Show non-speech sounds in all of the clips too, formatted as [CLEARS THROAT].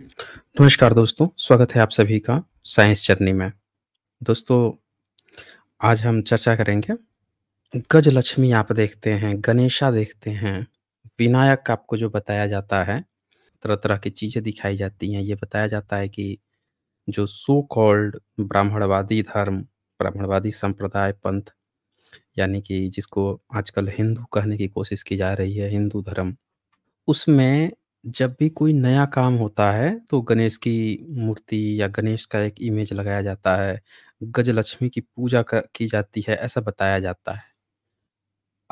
नमस्कार दोस्तों स्वागत है आप सभी का साइंस जर्नी में दोस्तों आज हम चर्चा करेंगे गज लक्ष्मी आप देखते हैं गणेशा देखते हैं विनायक आपको जो बताया जाता है तरह तरह की चीज़ें दिखाई जाती हैं ये बताया जाता है कि जो सो कॉल्ड ब्राह्मणवादी धर्म ब्राह्मणवादी संप्रदाय पंथ यानी कि जिसको आजकल हिंदू कहने की कोशिश की जा रही है हिंदू धर्म उसमें जब भी कोई नया काम होता है तो गणेश की मूर्ति या गणेश का एक इमेज लगाया जाता है गजलक्ष्मी की पूजा की जाती है ऐसा बताया जाता है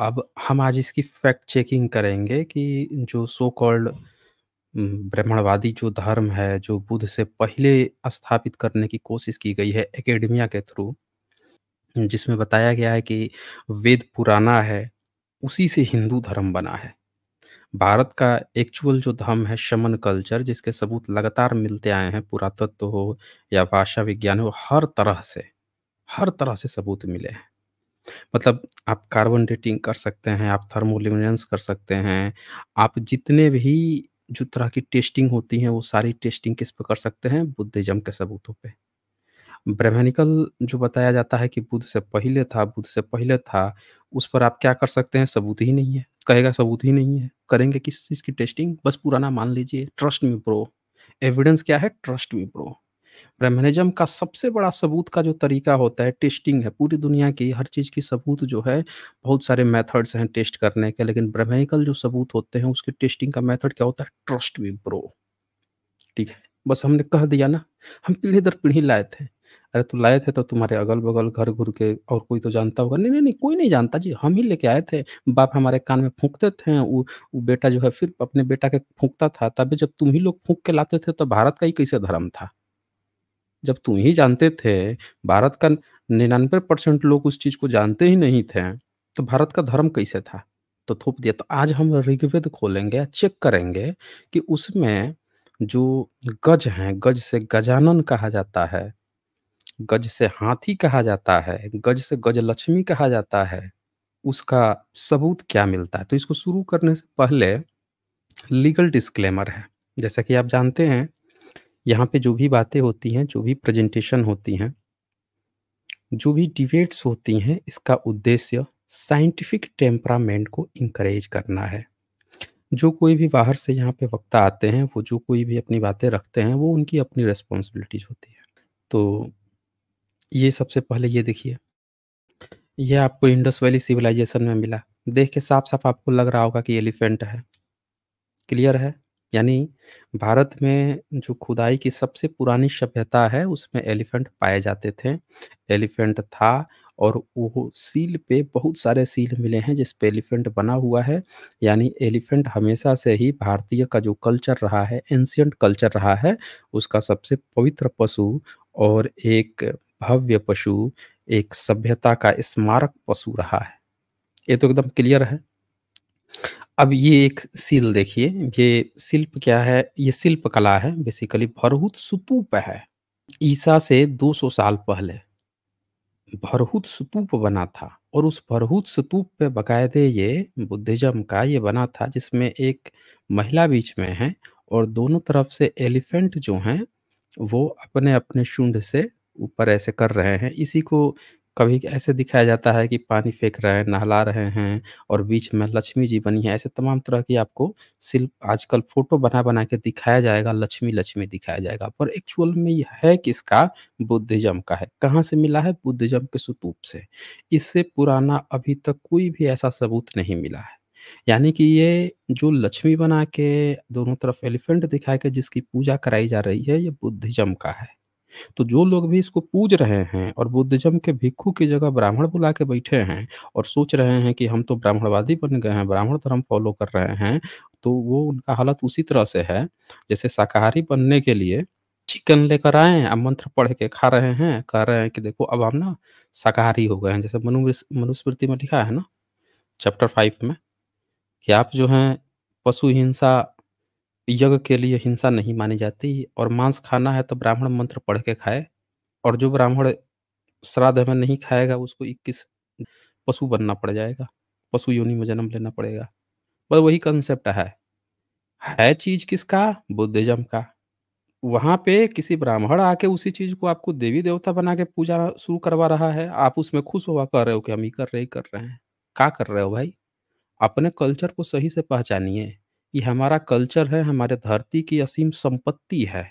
अब हम आज इसकी फैक्ट चेकिंग करेंगे कि जो सो कॉल्ड ब्राह्मणवादी जो धर्म है जो बुद्ध से पहले स्थापित करने की कोशिश की गई है एकेडमिया के थ्रू जिसमें बताया गया है कि वेद पुराना है उसी से हिंदू धर्म बना है भारत का एक्चुअल जो धर्म है शमन कल्चर जिसके सबूत लगातार मिलते आए हैं पुरातत्व हो या भाषा विज्ञान हो हर तरह से हर तरह से सबूत मिले हैं मतलब आप कार्बन डेटिंग कर सकते हैं आप थर्मोलिमिनेंस कर सकते हैं आप जितने भी जो तरह की टेस्टिंग होती है वो सारी टेस्टिंग किस पर कर सकते हैं बुद्धिज्म के सबूतों पे ब्रह्मनिकल जो बताया जाता है कि बुद्ध से पहले था बुद्ध से पहले था उस पर आप क्या कर सकते हैं सबूत ही नहीं है कहेगा सबूत ही नहीं है करेंगे किस चीज़ की टेस्टिंग बस पुराना मान लीजिए ट्रस्ट मी प्रो एविडेंस क्या है ट्रस्ट मी प्रो ब्रह्मनिज्म का सबसे बड़ा सबूत का जो तरीका होता है टेस्टिंग है पूरी दुनिया की हर चीज़ की सबूत जो है बहुत सारे मेथड्स हैं टेस्ट करने के लेकिन ब्रह्मनिकल जो सबूत होते हैं उसके टेस्टिंग का मेथड क्या होता है ट्रस्ट मी प्रो ठीक है बस हमने कह दिया ना हम पीढ़ी दर पीढ़ी लाए थे अरे तुम लाए थे तो तुम्हारे अगल बगल घर घूर के और कोई तो जानता होगा नहीं नहीं नहीं कोई नहीं जानता जी हम ही लेके आए थे बाप हमारे कान में फूंकते थे वो वो बेटा जो है फिर अपने बेटा के फूंकता था तभी जब तुम ही लोग फूंक के लाते थे तो भारत का ही कैसे धर्म था जब तुम ही जानते थे भारत का निन्यानवे परसेंट लोग उस चीज को जानते ही नहीं थे तो भारत का धर्म कैसे था तो थोप दिया तो आज हम ऋग्वेद खोलेंगे चेक करेंगे कि उसमें जो गज हैं गज से गजानन कहा जाता है गज से हाथी कहा जाता है गज से गज लक्ष्मी कहा जाता है उसका सबूत क्या मिलता है तो इसको शुरू करने से पहले लीगल डिस्क्लेमर है जैसा कि आप जानते हैं यहाँ पे जो भी बातें होती हैं जो भी प्रेजेंटेशन होती हैं जो भी डिबेट्स होती हैं इसका उद्देश्य साइंटिफिक टेम्परामेंट को इंकरेज करना है जो कोई भी बाहर से यहाँ पे वक्ता आते हैं वो जो कोई भी अपनी बातें रखते हैं वो उनकी अपनी रिस्पॉन्सिबिलिटीज होती है तो ये सबसे पहले ये देखिए यह आपको इंडस वैली सिविलाइजेशन में मिला देख के साफ साफ आपको लग रहा होगा कि एलिफेंट है क्लियर है यानी भारत में जो खुदाई की सबसे पुरानी सभ्यता है उसमें एलिफेंट पाए जाते थे एलिफेंट था और वो सील पे बहुत सारे सील मिले हैं जिस पे एलिफेंट बना हुआ है यानी एलिफेंट हमेशा से ही भारतीय का जो कल्चर रहा है एंशियंट कल्चर रहा है उसका सबसे पवित्र पशु और एक भव्य पशु एक सभ्यता का स्मारक पशु रहा है ये तो एकदम क्लियर है अब ये एक सील देखिए ये शिल्प क्या है ये शिल्प कला है बेसिकली भरहुत सुतूप है ईसा से 200 साल पहले भरहुत सुतूप बना था और उस भरहुत स्तूप पे बकायदे ये बुद्धिज्म का ये बना था जिसमें एक महिला बीच में है और दोनों तरफ से एलिफेंट जो हैं वो अपने अपने शुंड से ऊपर ऐसे कर रहे हैं इसी को कभी ऐसे दिखाया जाता है कि पानी फेंक रहे हैं नहला रहे हैं और बीच में लक्ष्मी जी बनी है ऐसे तमाम तरह की आपको सिर्फ आजकल फोटो बना बना के दिखाया जाएगा लक्ष्मी लक्ष्मी दिखाया जाएगा पर एक्चुअल में यह है किसका बुद्धिज्म का है कहाँ से मिला है बुद्धिज्म के सुतूप से इससे पुराना अभी तक कोई भी ऐसा सबूत नहीं मिला है यानी कि ये जो लक्ष्मी बना के दोनों तरफ एलिफेंट दिखा के जिसकी पूजा कराई जा रही है ये बुद्धिज्म का है तो जो लोग भी इसको पूज रहे हैं और बुद्धिज्म के भिक्खु की जगह ब्राह्मण बुला के बैठे हैं और सोच रहे हैं कि हम तो ब्राह्मणवादी बन गए हैं ब्राह्मण धर्म फॉलो कर रहे हैं तो वो उनका हालत उसी तरह से है जैसे शाकाहारी बनने के लिए चिकन लेकर आए हैं मंत्र पढ़ के खा रहे हैं कह रहे हैं कि देखो अब हम ना शाकाहारी हो गए हैं जैसे मनुस्मृति में लिखा है ना चैप्टर फाइव में कि आप जो हैं पशु हिंसा यज्ञ के लिए हिंसा नहीं मानी जाती और मांस खाना है तो ब्राह्मण मंत्र पढ़ के खाए और जो ब्राह्मण श्राद्ध में नहीं खाएगा उसको 21 पशु बनना पड़ जाएगा पशु योनि में जन्म लेना पड़ेगा बस वही कंसेप्ट है है चीज किसका बुद्धिज्म का वहां पे किसी ब्राह्मण आके उसी चीज को आपको देवी देवता बना के पूजा शुरू करवा रहा है आप उसमें खुश हुआ कर रहे हो कि हम ही कर रहे कर रहे हैं का कर रहे हो भाई अपने कल्चर को सही से पहचानिए ये हमारा कल्चर है हमारे धरती की असीम संपत्ति है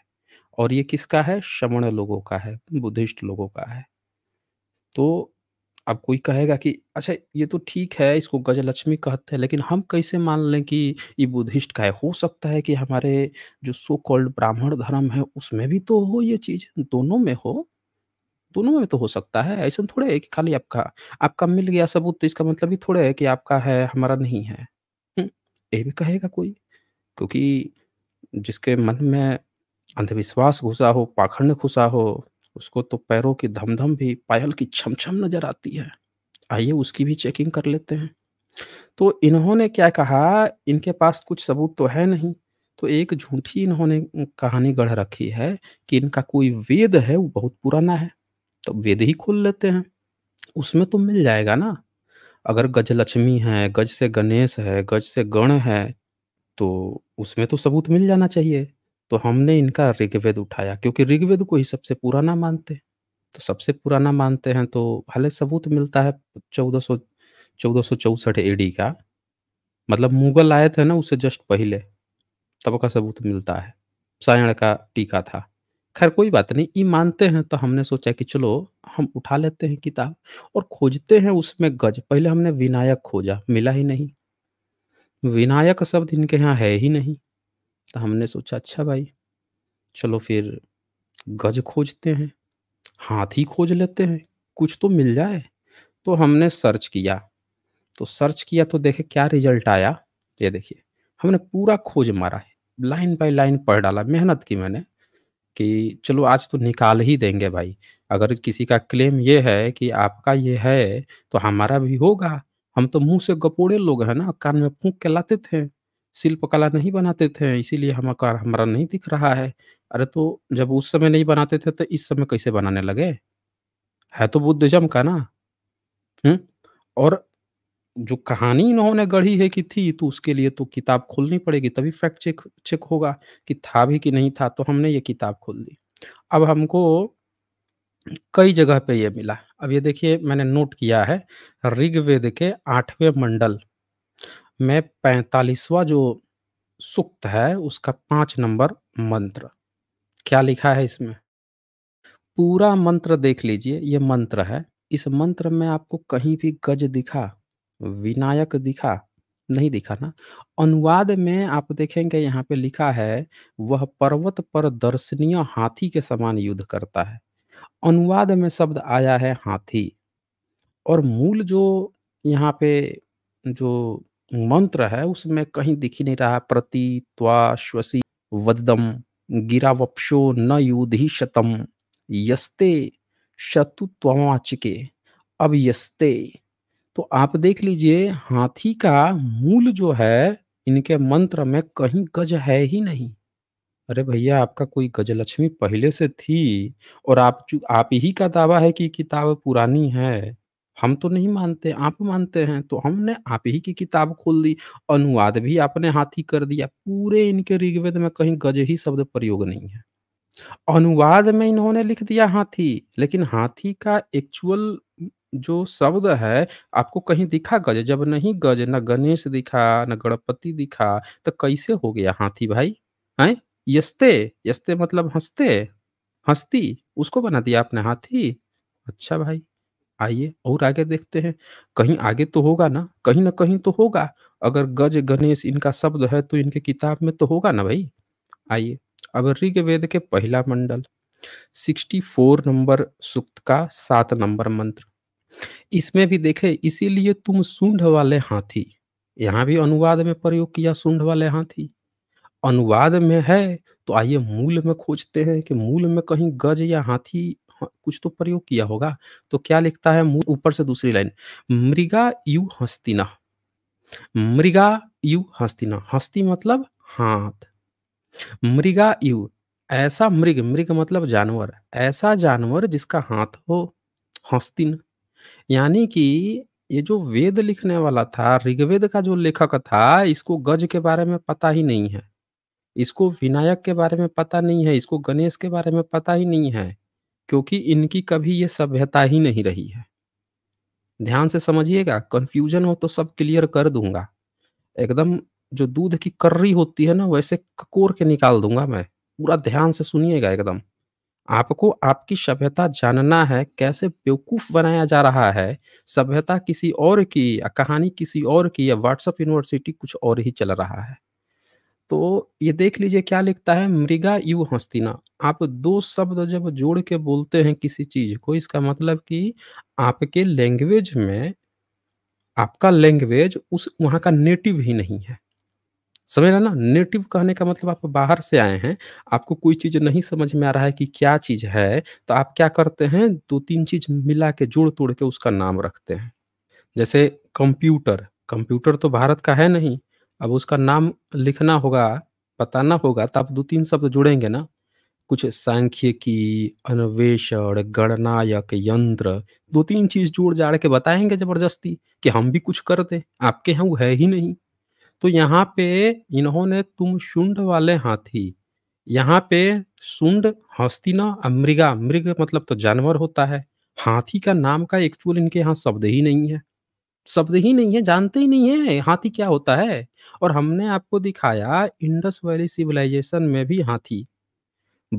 और ये किसका है श्रवण लोगों का है बुद्धिस्ट लोगों का है तो अब कोई कहेगा कि अच्छा ये तो ठीक है इसको गजलक्ष्मी कहते हैं लेकिन हम कैसे मान लें कि ये बुद्धिस्ट का है हो सकता है कि हमारे जो सो कॉल्ड ब्राह्मण धर्म है उसमें भी तो हो ये चीज दोनों में हो दोनों में तो हो सकता है ऐसा थोड़े है कि खाली आपका आपका मिल गया सबूत तो इसका मतलब ही थोड़ा है कि आपका है हमारा नहीं है ये भी कहेगा कोई क्योंकि जिसके मन में अंधविश्वास घुसा हो पाखंड घुसा हो उसको तो पैरों की धमधम भी पायल की छमछम नजर आती है आइए उसकी भी चेकिंग कर लेते हैं तो इन्होंने क्या कहा इनके पास कुछ सबूत तो है नहीं तो एक झूठी इन्होंने कहानी गढ़ रखी है कि इनका कोई वेद है वो बहुत पुराना है तो वेद ही खोल लेते हैं उसमें तो मिल जाएगा ना अगर गजलक्ष्मी है, गज से गणेश है, गज से गण है, तो उसमें तो सबूत मिल जाना चाहिए। तो हमने इनका ऋग्वेद उठाया क्योंकि ऋग्वेद को ही सबसे पुराना मानते हैं। तो सबसे पुराना मानते हैं तो भले सबूत मिलता है चौदह सौ चौसठ ए एडी का। मतलब मुगल आए थे ना उससे जस्ट पहले, तब का सबूत मिलता है। सायण का टीका था। खैर कोई बात नहीं ये मानते हैं तो हमने सोचा कि चलो हम उठा लेते हैं किताब और खोजते हैं उसमें गज पहले हमने विनायक खोजा मिला ही नहीं विनायक शब्द इनके यहाँ है ही नहीं तो हमने सोचा अच्छा भाई चलो फिर गज खोजते हैं हाथ ही खोज लेते हैं कुछ तो मिल जाए तो हमने सर्च किया तो सर्च किया तो देखे क्या रिजल्ट आया ये देखिए हमने पूरा खोज मारा है लाइन बाय लाइन पढ़ डाला मेहनत की मैंने कि चलो आज तो निकाल ही देंगे भाई अगर किसी का क्लेम ये है कि आपका ये है तो हमारा भी होगा हम तो मुंह से गपोड़े लोग हैं ना कान में फूक के लाते थे शिल्प कला नहीं बनाते थे इसीलिए हमारा हमारा नहीं दिख रहा है अरे तो जब उस समय नहीं बनाते थे तो इस समय कैसे बनाने लगे है तो बुद्धिज्म का ना हुँ? और जो कहानी इन्होंने गढ़ी है कि थी तो उसके लिए तो किताब खोलनी पड़ेगी तभी फैक्ट चेक चेक होगा कि था भी कि नहीं था तो हमने ये किताब खोल दी अब हमको कई जगह पे ये मिला अब ये देखिए मैंने नोट किया है ऋग्वेद के आठवें मंडल में पैंतालीसवा जो सुक्त है उसका पांच नंबर मंत्र क्या लिखा है इसमें पूरा मंत्र देख लीजिए ये मंत्र है इस मंत्र में आपको कहीं भी गज दिखा विनायक दिखा नहीं दिखा ना अनुवाद में आप देखेंगे यहाँ पे लिखा है वह पर्वत पर दर्शनीय हाथी के समान युद्ध करता है अनुवाद में शब्द आया है हाथी और मूल जो यहाँ पे जो मंत्र है उसमें कहीं दिख ही नहीं रहा प्रति त्वा श्वसी वदम गिरावपशो न युधि शतम यस्ते शतु त्वाचिके अब यस्ते तो आप देख लीजिए हाथी का मूल जो है इनके मंत्र में कहीं गज है ही नहीं अरे भैया आपका कोई गजलक्ष्मी पहले से थी और आप आप ही का दावा है कि किताब पुरानी है हम तो नहीं मानते आप मानते हैं तो हमने आप ही की किताब खोल दी अनुवाद भी आपने हाथी कर दिया पूरे इनके ऋग्वेद में कहीं गज ही शब्द प्रयोग नहीं है अनुवाद में इन्होंने लिख दिया हाथी लेकिन हाथी का एक्चुअल जो शब्द है आपको कहीं दिखा गज जब नहीं गज न गणेश दिखा ना गणपति दिखा तो कैसे हो गया हाथी भाई है यस्ते यस्ते मतलब हंसते हंसती उसको बना दिया आपने हाथी अच्छा भाई आइए और आगे देखते हैं कहीं आगे तो होगा ना कहीं ना कहीं तो होगा अगर गज गणेश इनका शब्द है तो इनके किताब में तो होगा ना भाई आइए अब ऋग्वेद के पहला मंडल 64 नंबर सूक्त का सात नंबर मंत्र इसमें भी देखे इसीलिए तुम सूंड वाले हाथी यहाँ भी अनुवाद में प्रयोग किया सूंड वाले हाथी अनुवाद में है तो आइए मूल में खोजते हैं कि मूल में कहीं गज या हाथी हाँ, कुछ तो प्रयोग किया होगा तो क्या लिखता है मूल ऊपर से दूसरी लाइन मृगा यू हस्तिना मृगा यू हस्तिना हस्ती मतलब हाथ मृगा यु ऐसा मृग मृग मतलब जानवर ऐसा जानवर जिसका हाथ हो हस्तिन यानी कि ये जो वेद लिखने वाला था, ऋग्वेद का जो लेखक था, इसको गज के बारे में पता ही नहीं है। इसको विनायक के बारे में पता नहीं है, इसको गणेश के बारे में पता ही नहीं है, क्योंकि इनकी कभी ये सभ्यता ही नहीं रही है। ध्यान से समझिएगा, कंफ्यूजन हो तो सब क्लियर कर दूंगा एकदम जो दूध की कर्री होती है ना, वैसे ककोर के निकाल दूंगा मैं। पूरा ध्यान से सुनिएगा एकदम। आपको आपकी सभ्यता जानना है कैसे बेवकूफ बनाया जा रहा है सभ्यता किसी और की या कहानी किसी और की या व्हाट्सअप यूनिवर्सिटी कुछ और ही चल रहा है तो ये देख लीजिए क्या लिखता है मृगा यू हस्तिना आप दो शब्द जब जोड़ के बोलते हैं किसी चीज को इसका मतलब कि आपके लैंग्वेज में आपका लैंग्वेज उस वहाँ का नेटिव ही नहीं है समझ रहे ना नेटिव कहने का मतलब आप बाहर से आए हैं आपको कोई चीज नहीं समझ में आ रहा है कि क्या चीज है तो आप क्या करते हैं दो तीन चीज मिला के जोड़ तोड़ के उसका नाम रखते हैं जैसे कंप्यूटर कंप्यूटर तो भारत का है नहीं अब उसका नाम लिखना होगा बताना होगा तो आप दो तीन शब्द जुड़ेंगे ना कुछ सांख्यिकी अन्वेषण गणनायक यंत्र दो तीन चीज जोड़ जाड़ के बताएंगे जबरदस्ती कि हम भी कुछ कर आपके यहाँ वो है ही नहीं तो यहाँ पे इन्होंने तुम शुंड वाले हाथी यहाँ पे सुंड हस्तिना मृगा मृग मतलब तो जानवर होता है हाथी का नाम का एक्चुअल इनके यहाँ शब्द ही नहीं है शब्द ही नहीं है जानते ही नहीं है हाथी क्या होता है और हमने आपको दिखाया इंडस वैली सिविलाइजेशन में भी हाथी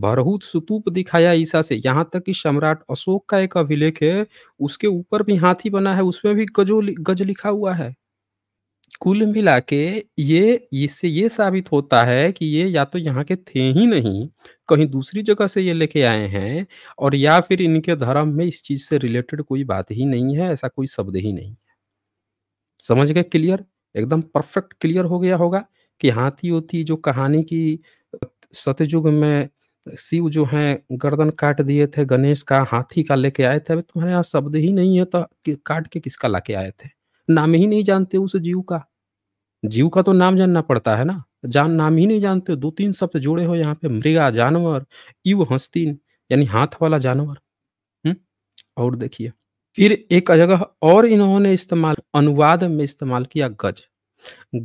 बरहूत सुतूप दिखाया ईसा से यहाँ तक कि सम्राट अशोक का एक अभिलेख है उसके ऊपर भी हाथी बना है उसमें भी गजो गज लिखा हुआ है कुल मिला के ये इससे ये साबित होता है कि ये या तो यहाँ के थे ही नहीं कहीं दूसरी जगह से ये लेके आए हैं और या फिर इनके धर्म में इस चीज से रिलेटेड कोई बात ही नहीं है ऐसा कोई शब्द ही नहीं है समझ गए क्लियर एकदम परफेक्ट क्लियर हो गया होगा कि हाथी होती जो कहानी की सतयुग में शिव जो है गर्दन काट दिए थे गणेश का हाथी का लेके आए थे अभी तुम्हारे यहाँ शब्द ही नहीं है तो काट के किसका लाके आए थे नाम ही नहीं जानते उस जीव का जीव का तो नाम जानना पड़ता है ना जान नाम ही नहीं जानते दो तीन शब्द जुड़े हो यहाँ पे मृगा जानवर इव हस्तीन यानी हाथ वाला जानवर और देखिए फिर एक जगह और इन्होंने इस्तेमाल अनुवाद में इस्तेमाल किया गज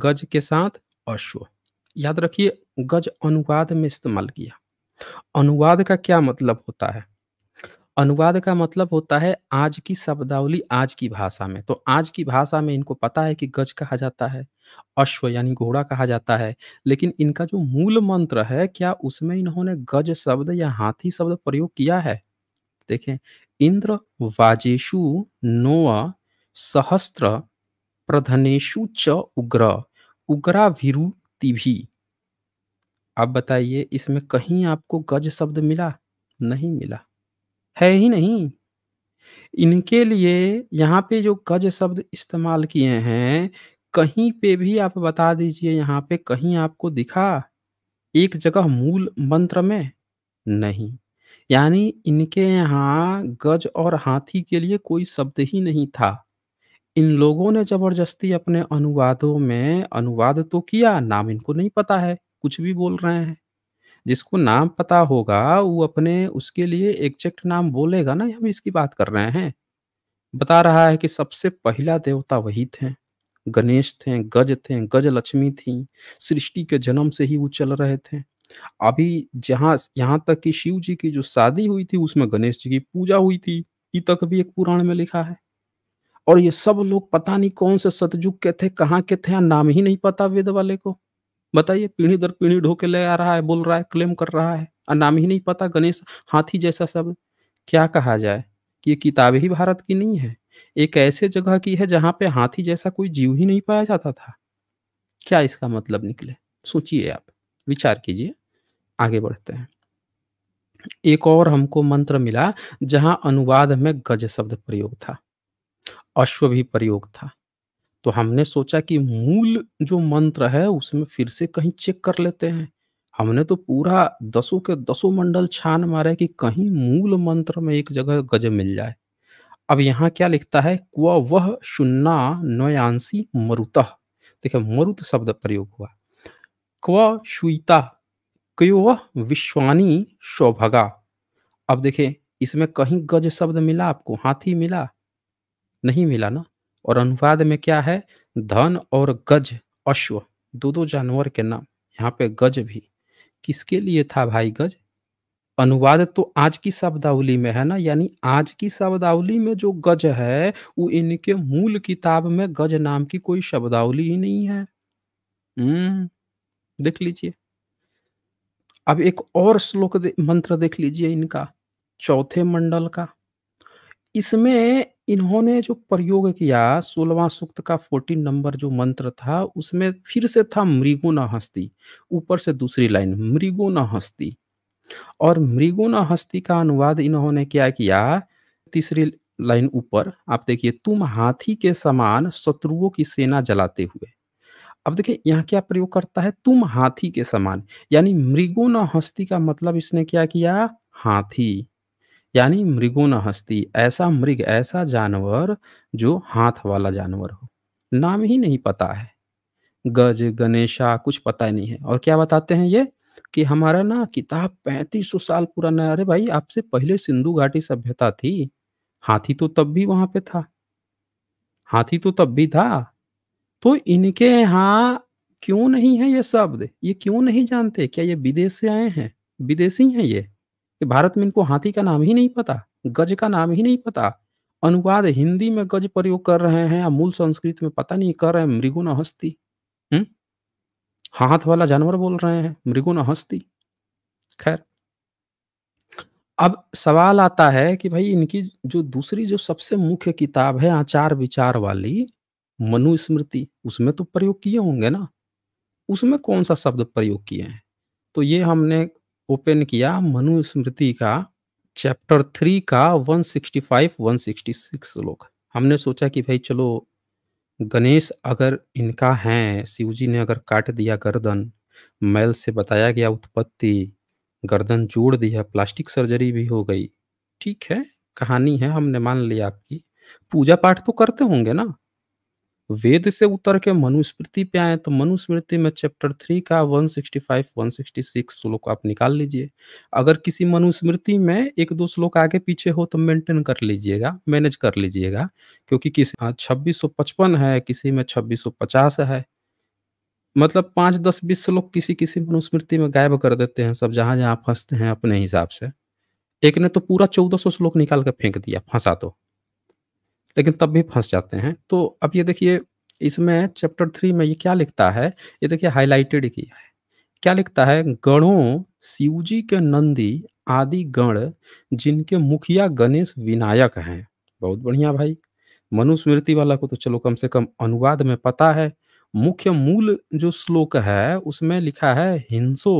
गज के साथ अश्व याद रखिए गज अनुवाद में इस्तेमाल किया अनुवाद का क्या मतलब होता है अनुवाद का मतलब होता है आज की शब्दावली आज की भाषा में तो आज की भाषा में इनको पता है कि गज कहा जाता है अश्व यानी घोड़ा कहा जाता है लेकिन इनका जो मूल मंत्र है क्या उसमें इन्होंने गज शब्द या हाथी शब्द प्रयोग किया है देखें इंद्र वाजेशु नो सहस्त्र प्रधनेशु च उग्र उग्राभिरु तिभि आप बताइए इसमें कहीं आपको गज शब्द मिला नहीं मिला है ही नहीं इनके लिए यहाँ पे जो गज शब्द इस्तेमाल किए हैं कहीं पे भी आप बता दीजिए यहाँ पे कहीं आपको दिखा एक जगह मूल मंत्र में नहीं यानी इनके यहाँ गज और हाथी के लिए कोई शब्द ही नहीं था इन लोगों ने जबरदस्ती अपने अनुवादों में अनुवाद तो किया नाम इनको नहीं पता है कुछ भी बोल रहे हैं जिसको नाम पता होगा वो अपने उसके लिए एग्जैक्ट नाम बोलेगा ना हम इसकी बात कर रहे हैं बता रहा है कि सबसे पहला देवता वही थे गणेश थे गज थे गज लक्ष्मी थी सृष्टि के जन्म से ही वो चल रहे थे अभी जहाँ यहाँ तक कि शिव जी की जो शादी हुई थी उसमें गणेश जी की पूजा हुई थी ये तक भी एक पुराण में लिखा है और ये सब लोग पता नहीं कौन से सतयुग के थे कहाँ के थे नाम ही नहीं पता वेद वाले को बताइए पीढ़ी दर पीढ़ी ढो के ले आ रहा है बोल रहा है क्लेम कर रहा है और नाम ही नहीं पता गणेश हाथी जैसा सब क्या कहा जाए कि ये किताब ही भारत की नहीं है एक ऐसे जगह की है जहाँ पे हाथी जैसा कोई जीव ही नहीं पाया जाता था क्या इसका मतलब निकले सोचिए आप विचार कीजिए आगे बढ़ते हैं एक और हमको मंत्र मिला जहां अनुवाद में गज शब्द प्रयोग था अश्व भी प्रयोग था तो हमने सोचा कि मूल जो मंत्र है उसमें फिर से कहीं चेक कर लेते हैं हमने तो पूरा दसों के दसों मंडल छान मारे कि कहीं मूल मंत्र में एक जगह गज मिल जाए अब यहाँ क्या लिखता है क्व वह शून्ना नयांसी मरुत देखिये मरुत शब्द प्रयोग हुआ क्व शुता क्यो वह विश्वानी शोभगा अब देखे इसमें कहीं गज शब्द मिला आपको हाथी मिला नहीं मिला ना और अनुवाद में क्या है धन और गज अश्व दो दो जानवर के नाम यहाँ पे गज भी किसके लिए था भाई गज अनुवाद तो आज की शब्दावली में है ना यानी आज की शब्दावली में जो गज है वो इनके मूल किताब में गज नाम की कोई शब्दावली ही नहीं है हम्म देख लीजिए अब एक और श्लोक दे, मंत्र देख लीजिए इनका चौथे मंडल का इसमें इन्होंने जो प्रयोग किया सोलवा सूक्त का फोर्टीन नंबर जो मंत्र था उसमें फिर से था मृगो न हस्ती ऊपर से दूसरी लाइन मृगो न हस्ती और मृगो न हस्ती का अनुवाद इन्होंने क्या किया तीसरी लाइन ऊपर आप देखिए तुम हाथी के समान शत्रुओं की सेना जलाते हुए अब देखिए यहाँ क्या प्रयोग करता है तुम हाथी के समान यानी मृगो न हस्ती का मतलब इसने क्या किया हाथी यानी मृगो न हस्ती ऐसा मृग ऐसा जानवर जो हाथ वाला जानवर हो नाम ही नहीं पता है गज गणेशा कुछ पता ही नहीं है और क्या बताते हैं ये कि हमारा ना किताब पैंतीस सौ साल पुराना है अरे भाई आपसे पहले सिंधु घाटी सभ्यता थी हाथी तो तब भी वहां पे था हाथी तो तब भी था तो इनके यहाँ क्यों नहीं है ये शब्द ये क्यों नहीं जानते क्या ये विदेश से आए हैं विदेशी हैं ये कि भारत में इनको हाथी का नाम ही नहीं पता गज का नाम ही नहीं पता अनुवाद हिंदी में गज प्रयोग कर रहे हैं या मूल संस्कृत में पता नहीं कर रहे हैं मृगुन हस्ती हम्म हाथ वाला जानवर बोल रहे हैं मृगुन हस्ती खैर अब सवाल आता है कि भाई इनकी जो दूसरी जो सबसे मुख्य किताब है आचार विचार वाली मनुस्मृति उसमें तो प्रयोग किए होंगे ना उसमें कौन सा शब्द प्रयोग किए हैं तो ये हमने ओपन किया मनुस्मृति का चैप्टर थ्री का 165 166 श्लोक हमने सोचा कि भाई चलो गणेश अगर इनका है शिवजी ने अगर काट दिया गर्दन मैल से बताया गया उत्पत्ति गर्दन जोड़ दिया प्लास्टिक सर्जरी भी हो गई ठीक है कहानी है हमने मान लिया आपकी पूजा पाठ तो करते होंगे ना वेद से उतर के मनुस्मृति पे आए तो मनुस्मृति में चैप्टर थ्री का 165 166 श्लोक आप निकाल लीजिए अगर किसी मनुस्मृति में एक दो श्लोक आगे पीछे हो तो मेंटेन कर लीजिएगा मैनेज कर लीजिएगा क्योंकि किसी हाँ, छब्बीस है किसी में 2650 है मतलब पांच दस बीस श्लोक किसी किसी मनुस्मृति में गायब कर देते हैं सब जहां जहां फंसते हैं अपने हिसाब से एक ने तो पूरा चौदह सौ श्लोक निकाल कर फेंक दिया फंसा तो लेकिन तब भी फंस जाते हैं तो अब ये देखिए इसमें चैप्टर थ्री में ये क्या लिखता है ये देखिए हाईलाइटेड किया है क्या लिखता है गणों शिवजी के नंदी आदि गण जिनके मुखिया गणेश विनायक हैं बहुत बढ़िया भाई मनुस्मृति वाला को तो चलो कम से कम अनुवाद में पता है मुख्य मूल जो श्लोक है उसमें लिखा है हिंसो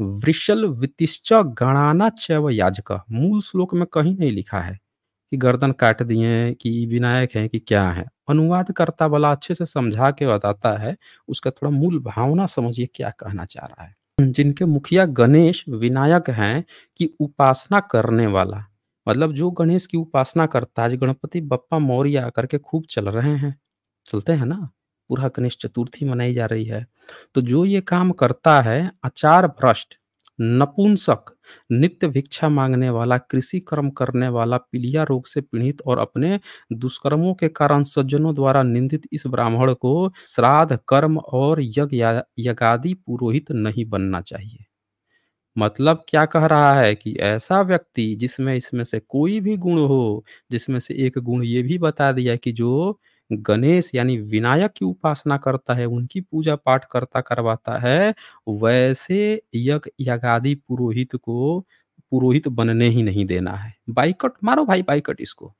वृषल वितिश्च गणाना चैव याजक मूल श्लोक में कहीं नहीं लिखा है कि गर्दन काट दिए हैं कि विनायक हैं कि क्या है अनुवाद करता वाला अच्छे से समझा के बताता है उसका थोड़ा मूल भावना समझिए क्या कहना चाह रहा है जिनके मुखिया गणेश विनायक हैं कि उपासना करने वाला मतलब जो गणेश की उपासना करता है गणपति बप्पा मौर्य आकर के खूब चल रहे हैं चलते हैं ना पूरा गणेश चतुर्थी मनाई जा रही है तो जो ये काम करता है आचार भ्रष्ट नपुंसक नित्य भिक्षा मांगने वाला, कृषि कर्म करने वाला, पीलिया रोग से पीड़ित और अपने दुष्कर्मों के कारण सज्जनों द्वारा निंदित इस ब्राह्मण को श्राद्ध कर्म और यज्ञ यज्ञादि पुरोहित नहीं बनना चाहिए मतलब क्या कह रहा है कि ऐसा व्यक्ति जिसमें इसमें से कोई भी गुण हो जिसमें से एक गुण ये भी बता दिया कि जो गणेश यानी विनायक की उपासना करता है उनकी पूजा पाठ करता करवाता है वैसे यज्ञ यागादि पुरोहित को पुरोहित बनने ही नहीं देना है बाइकट मारो भाई बाइकट इसको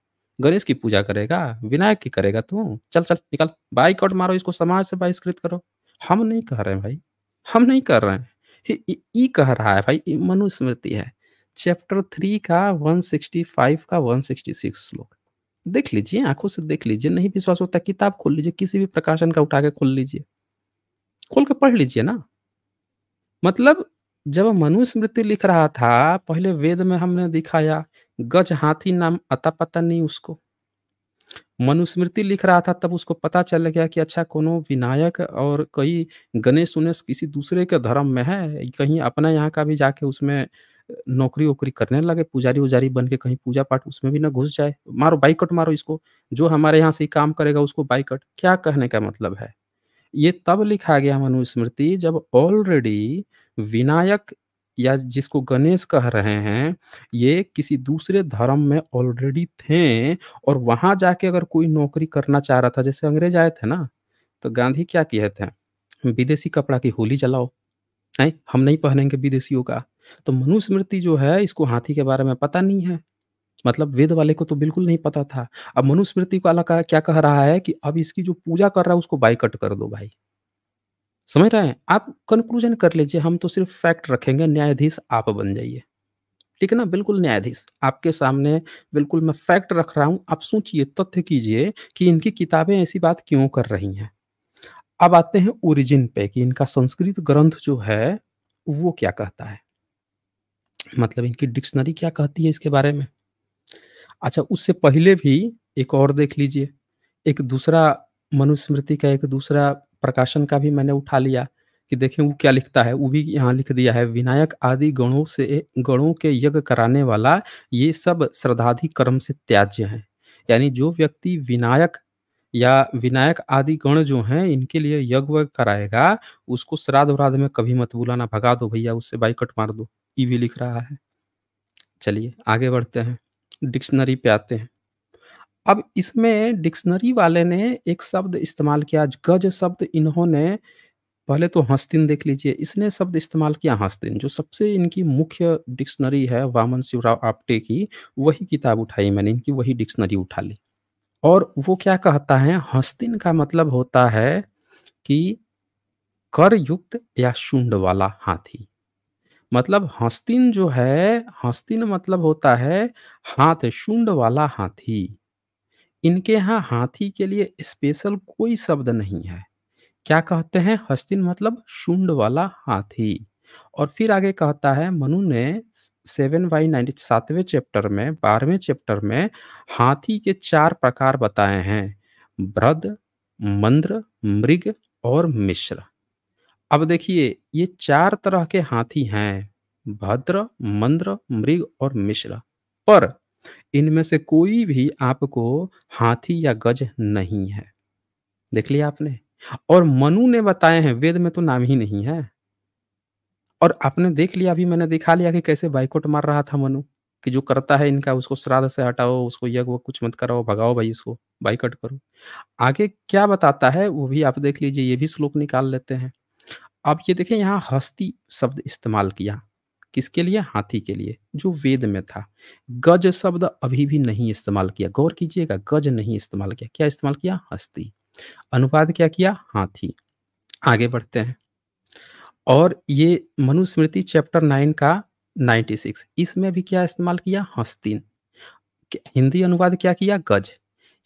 गणेश की पूजा करेगा विनायक की करेगा तू तो चल चल निकल बाइकट मारो इसको समाज से बहिष्कृत करो हम नहीं कह रहे हैं भाई हम नहीं कर रहे हैं कह रहा है भाई मनुस्मृति है चैप्टर थ्री का 165 का 166 श्लोक देख लीजिए आंखों से देख लीजिए नहीं विश्वास होता किताब खोल लीजिए किसी भी प्रकाशन का उठा के खोल लीजिए खोल के पढ़ लीजिए ना मतलब जब मनुस्मृति लिख रहा था पहले वेद में हमने दिखाया गज हाथी नाम अता पता नहीं उसको मनुस्मृति लिख रहा था तब उसको पता चल गया कि अच्छा कोनो विनायक और कई गणेश उनेश किसी दूसरे के धर्म में है कहीं अपना यहाँ का भी जाके उसमें नौकरी वोकरी करने लगे पुजारी उजारी बन के कहीं पूजा पाठ उसमें भी ना घुस जाए मारो बाइकट मारो इसको जो हमारे यहाँ से काम करेगा उसको बाइकट क्या कहने का मतलब है ये तब लिखा गया मनुस्मृति जब ऑलरेडी विनायक या जिसको गणेश कह रहे हैं ये किसी दूसरे धर्म में ऑलरेडी थे और वहां जाके अगर कोई नौकरी करना चाह रहा था जैसे अंग्रेज आए थे ना तो गांधी क्या किए थे विदेशी कपड़ा की होली जलाओ है हम नहीं पहनेंगे विदेशियों का तो मनुस्मृति जो है इसको हाथी के बारे में पता नहीं है मतलब वेद वाले को तो बिल्कुल नहीं पता था अब मनुस्मृति को अला क्या कह रहा है कि अब इसकी जो पूजा कर रहा है उसको बाइकट कर दो भाई समझ रहे हैं आप कंक्लूजन कर लीजिए हम तो सिर्फ फैक्ट रखेंगे न्यायाधीश आप बन जाइए ठीक है ना बिल्कुल न्यायाधीश आपके सामने बिल्कुल मैं फैक्ट रख रहा हूँ आप सोचिए तथ्य कीजिए कि इनकी किताबें ऐसी बात क्यों कर रही हैं अब आते हैं ओरिजिन पे कि इनका संस्कृत ग्रंथ जो है वो क्या कहता है मतलब इनकी डिक्शनरी क्या कहती है इसके बारे में अच्छा उससे पहले भी एक और देख लीजिए एक दूसरा मनुस्मृति का एक दूसरा प्रकाशन का भी मैंने उठा लिया कि देखें वो क्या लिखता है वो भी यहाँ लिख दिया है विनायक आदि गणों से गणों के यज्ञ कराने वाला ये सब श्रद्धाधि कर्म से त्याज्य है यानी जो व्यक्ति विनायक या विनायक आदि गण जो हैं इनके लिए यज्ञ कराएगा उसको श्राद्ध व्राद्ध में कभी मत बुलाना भगा दो भैया उससे बाइकट मार दो ई भी लिख रहा है चलिए आगे बढ़ते हैं डिक्शनरी पे आते हैं अब इसमें डिक्शनरी वाले ने एक शब्द इस्तेमाल किया गज शब्द इन्होंने पहले तो हस्तिन देख लीजिए इसने शब्द इस्तेमाल किया हस्तिन जो सबसे इनकी मुख्य डिक्शनरी है वामन शिवराव आपटे की वही किताब उठाई मैंने इनकी वही डिक्शनरी उठा ली और वो क्या कहता है हस्तिन का मतलब होता है कि कर युक्त या शुंड वाला हाथी मतलब हस्तिन जो है हस्तिन मतलब होता है हाथ शुंड वाला हाथी इनके यहाँ हाथी के लिए स्पेशल कोई शब्द नहीं है क्या कहते हैं हस्तिन मतलब शुंड वाला हाथी और फिर आगे कहता है मनु ने सेवन बाई नाइन्टी सातवें चैप्टर में बारहवें चैप्टर में हाथी के चार प्रकार बताए हैं भ्रद मंद्र मृग और मिश्र अब देखिए ये चार तरह के हाथी हैं भद्र मंद्र मृग और मिश्र पर इनमें से कोई भी आपको हाथी या गज नहीं है देख लिया आपने और मनु ने बताए हैं वेद में तो नाम ही नहीं है और आपने देख लिया अभी मैंने दिखा लिया कि कैसे बाइकोट मार रहा था मनु कि जो करता है इनका उसको श्राद्ध से हटाओ उसको यज्ञ कुछ मत कराओ भगाओ भाई उसको बाइकट करो आगे क्या बताता है वो भी आप देख लीजिए ये भी श्लोक निकाल लेते हैं अब ये देखें यहाँ हस्ती शब्द इस्तेमाल किया किसके लिए हाथी के लिए जो वेद में था गज शब्द अभी भी नहीं इस्तेमाल किया गौर कीजिएगा गज नहीं इस्तेमाल किया क्या इस्तेमाल किया हस्ती अनुवाद क्या किया हाथी आगे बढ़ते हैं और ये मनुस्मृति चैप्टर नाइन का सिक्स इसमें भी क्या इस्तेमाल किया हस्तीन हिंदी अनुवाद क्या किया गज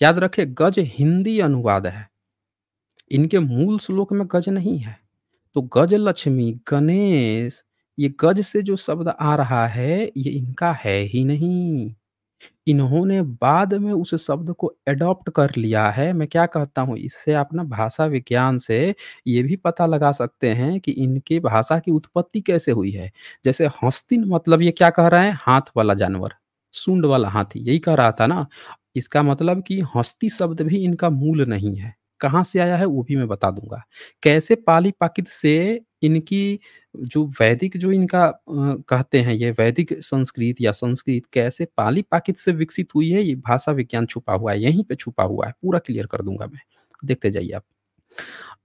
याद रखे गज हिंदी अनुवाद है इनके मूल श्लोक में गज नहीं है तो लक्ष्मी गणेश ये गज से जो शब्द आ रहा है ये इनका है ही नहीं इन्होंने बाद में उस शब्द को एडॉप्ट कर लिया है मैं क्या कहता हूँ इससे आप भाषा विज्ञान से ये भी पता लगा सकते हैं कि इनके भाषा की उत्पत्ति कैसे हुई है जैसे हस्तिन मतलब ये क्या कह रहा है हाथ वाला जानवर सूंड वाला हाथी यही कह रहा था ना इसका मतलब कि हस्ती शब्द भी इनका मूल नहीं है कहाँ से आया है वो भी मैं बता दूंगा कैसे पाली पाकित से इनकी जो वैदिक जो इनका कहते हैं ये वैदिक संस्कृत या संस्कृत कैसे पाली पाकित से विकसित हुई है ये भाषा विज्ञान छुपा हुआ है यहीं पे छुपा हुआ है पूरा क्लियर कर दूंगा मैं देखते जाइए आप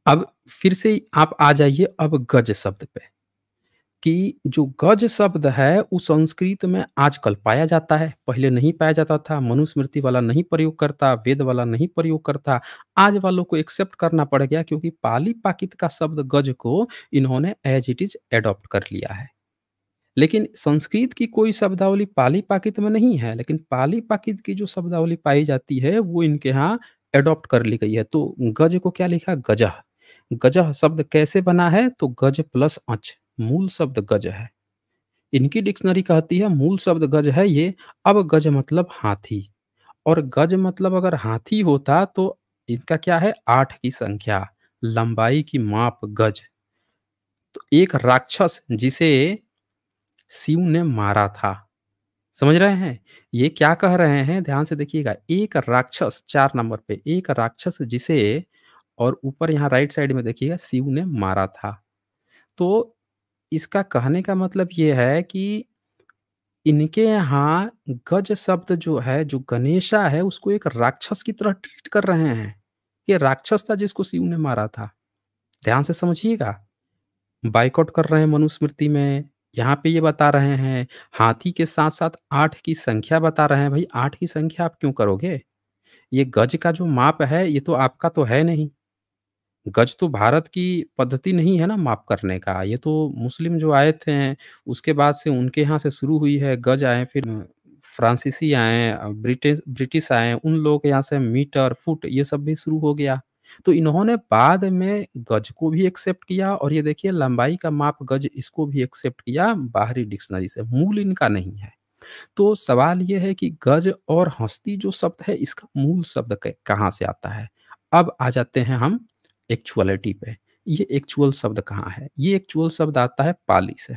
अब फिर से आप आ जाइए अब गज शब्द पे कि जो गज शब्द है वो संस्कृत में आजकल पाया जाता है पहले नहीं पाया जाता था मनुस्मृति वाला नहीं प्रयोग करता वेद वाला नहीं प्रयोग करता आज वालों को एक्सेप्ट करना पड़ गया क्योंकि पाली पाकित का शब्द गज को इन्होंने एज इट इज एडॉप्ट कर लिया है लेकिन संस्कृत की कोई शब्दावली पाली पाकित में नहीं है लेकिन पाली पाकित की जो शब्दावली पाई जाती है वो इनके यहाँ एडॉप्ट कर ली गई है तो गज को क्या लिखा गजह गजह शब्द कैसे बना है तो गज प्लस अच मूल शब्द गज है इनकी डिक्शनरी कहती है मूल शब्द गज है ये अब गज मतलब हाथी और गज मतलब अगर हाथी होता तो इनका क्या है आठ की संख्या लंबाई की माप गज तो एक राक्षस जिसे शिव ने मारा था समझ रहे हैं ये क्या कह रहे हैं ध्यान से देखिएगा एक राक्षस चार नंबर पे एक राक्षस जिसे और ऊपर यहाँ राइट साइड में देखिएगा शिव ने मारा था तो इसका कहने का मतलब ये है कि इनके यहाँ गज शब्द जो है जो गणेशा है उसको एक राक्षस की तरह ट्रीट कर रहे हैं ये राक्षस था जिसको शिव ने मारा था ध्यान से समझिएगा बाइकआउट कर रहे हैं मनुस्मृति में यहाँ पे ये बता रहे हैं हाथी के साथ साथ आठ की संख्या बता रहे हैं भाई आठ की संख्या आप क्यों करोगे ये गज का जो माप है ये तो आपका तो है नहीं गज तो भारत की पद्धति नहीं है ना माप करने का ये तो मुस्लिम जो आए थे उसके बाद से उनके यहाँ से शुरू हुई है गज आए फिर फ्रांसीसी आए ब्रिटिश ब्रिटिश आए उन लोग के यहाँ से मीटर फुट ये सब भी शुरू हो गया तो इन्होंने बाद में गज को भी एक्सेप्ट किया और ये देखिए लंबाई का माप गज इसको भी एक्सेप्ट किया बाहरी डिक्शनरी से मूल इनका नहीं है तो सवाल ये है कि गज और हस्ती जो शब्द है इसका मूल शब्द कहाँ से आता है अब आ जाते हैं हम एक्चुअलिटी पे ये एक्चुअल शब्द कहाँ है ये एक्चुअल शब्द आता है पाली से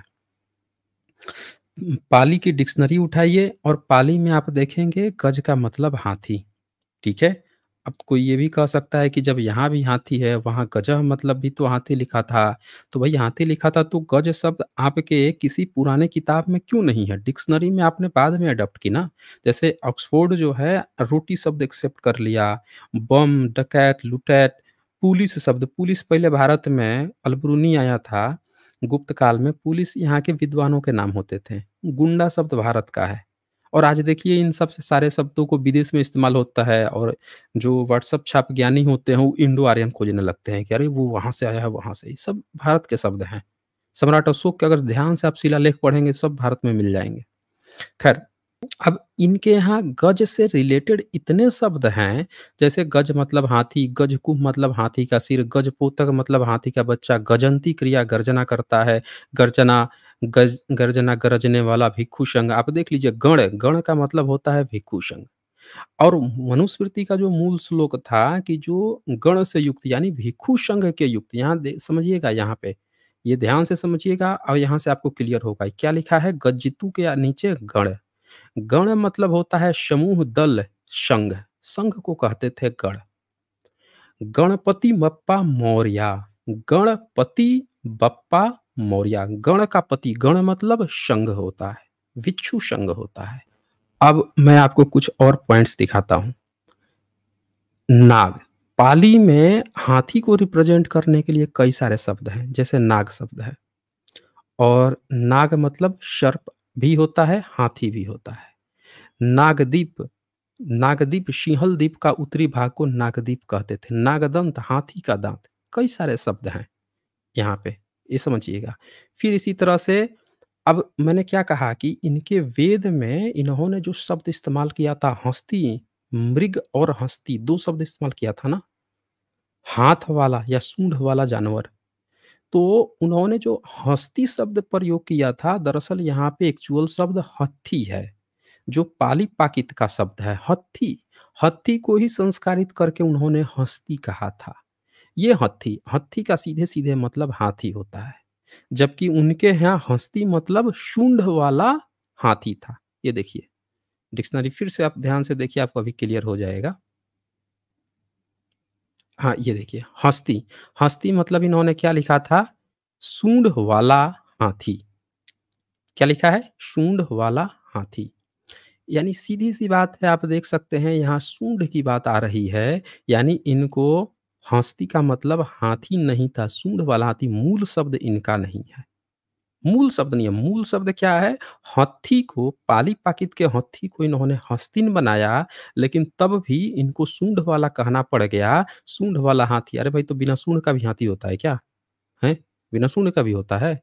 पाली की डिक्शनरी उठाइए और पाली में आप देखेंगे गज का मतलब हाथी ठीक है अब कोई ये भी कह सकता है कि जब यहाँ भी हाथी है वहाँ गज मतलब भी तो हाथी लिखा था तो भाई हाथी लिखा था तो गज शब्द आपके किसी पुराने किताब में क्यों नहीं है डिक्शनरी में आपने बाद में अडॉप्ट की ना जैसे ऑक्सफोर्ड जो है रोटी शब्द एक्सेप्ट कर लिया बम डकैट लुटैट पुलिस शब्द पुलिस पहले भारत में अलबरूनी आया था गुप्त काल में पुलिस यहाँ के विद्वानों के नाम होते थे गुंडा शब्द भारत का है और आज देखिए इन सब सारे शब्दों को विदेश में इस्तेमाल होता है और जो व्हाट्सअप छाप ज्ञानी होते हैं वो इंडो आर्यन खोजने लगते हैं कि अरे वो वहाँ से आया है वहाँ से सब भारत के शब्द हैं सम्राट अशोक के अगर ध्यान से आप शिलालेख पढ़ेंगे सब भारत में मिल जाएंगे खैर अब इनके यहाँ गज से रिलेटेड इतने शब्द हैं जैसे गज मतलब हाथी गज कुंभ मतलब हाथी का सिर गज पोतक मतलब हाथी का बच्चा गजंती क्रिया गर्जना करता है गर्जना गज गर्जना गरजने वाला भिक्खु संघ आप देख लीजिए गण गण का मतलब होता है भिक्खु संघ और मनुस्मृति का जो मूल श्लोक था कि जो गण से युक्त यानी भिक्खु संघ के युक्त यहाँ समझिएगा यहाँ पे ये ध्यान से समझिएगा और यहाँ से आपको क्लियर होगा क्या लिखा है गजितु के नीचे गण गण मतलब होता है समूह दल संघ संघ को कहते थे गण गणपति बप्पा मौर्य गणपति बप्पा मौर्या गण का पति गण मतलब संघ होता है विच्छु संघ होता है अब मैं आपको कुछ और पॉइंट्स दिखाता हूं नाग पाली में हाथी को रिप्रेजेंट करने के लिए कई सारे शब्द हैं जैसे नाग शब्द है और नाग मतलब सर्प भी होता है हाथी भी होता है नागदीप नागदीप सिंहल द्वीप का उत्तरी भाग को नागदीप कहते थे नागदंत हाथी का दांत कई सारे शब्द हैं यहाँ पे ये समझिएगा फिर इसी तरह से अब मैंने क्या कहा कि इनके वेद में इन्होंने जो शब्द इस्तेमाल किया था हस्ती मृग और हस्ती दो शब्द इस्तेमाल किया था ना हाथ वाला या सूंढ वाला जानवर तो उन्होंने जो हस्ती शब्द प्रयोग किया था दरअसल यहाँ पे एक्चुअल शब्द हत्थी है जो पाली पाकित का शब्द है हत्थी हत्थी को ही संस्कारित करके उन्होंने हस्ती कहा था ये हत्थी हत्थी का सीधे सीधे मतलब हाथी होता है जबकि उनके यहाँ हस्ती मतलब शुंड वाला हाथी था ये देखिए डिक्शनरी फिर से आप ध्यान से देखिए आपको अभी क्लियर हो जाएगा हाँ ये देखिए हस्ती हस्ती मतलब इन्होंने क्या लिखा था सूंड वाला हाथी क्या लिखा है सूंड वाला हाथी यानी सीधी सी बात है आप देख सकते हैं यहाँ सूंड की बात आ रही है यानी इनको हस्ती का मतलब हाथी नहीं था सूंड वाला हाथी मूल शब्द इनका नहीं है मूल शब्द नहीं है मूल शब्द क्या है हथी को पाली पाकित के हथी को इन्होंने हस्तिन बनाया लेकिन तब भी इनको सूंड वाला कहना पड़ गया सूंड वाला हाथी अरे भाई तो बिना सूंड का भी हाथी होता है क्या है बिना सूंड का भी होता है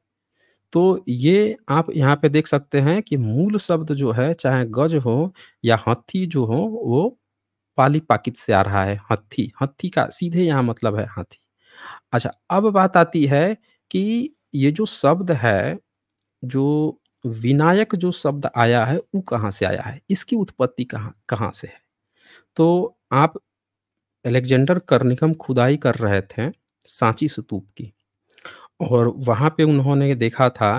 तो ये आप यहाँ पे देख सकते हैं कि मूल शब्द जो है चाहे गज हो या हाथी जो हो वो पाली पाकित से आ रहा है हाथी हाथी का सीधे यहाँ मतलब है हाथी अच्छा अब बात आती है कि ये जो शब्द है जो विनायक जो शब्द आया है वो कहाँ से आया है इसकी उत्पत्ति कहाँ कहाँ से है तो आप एलेक्जेंडर कर्निकम खुदाई कर रहे थे सांची स्तूप की और वहाँ पे उन्होंने देखा था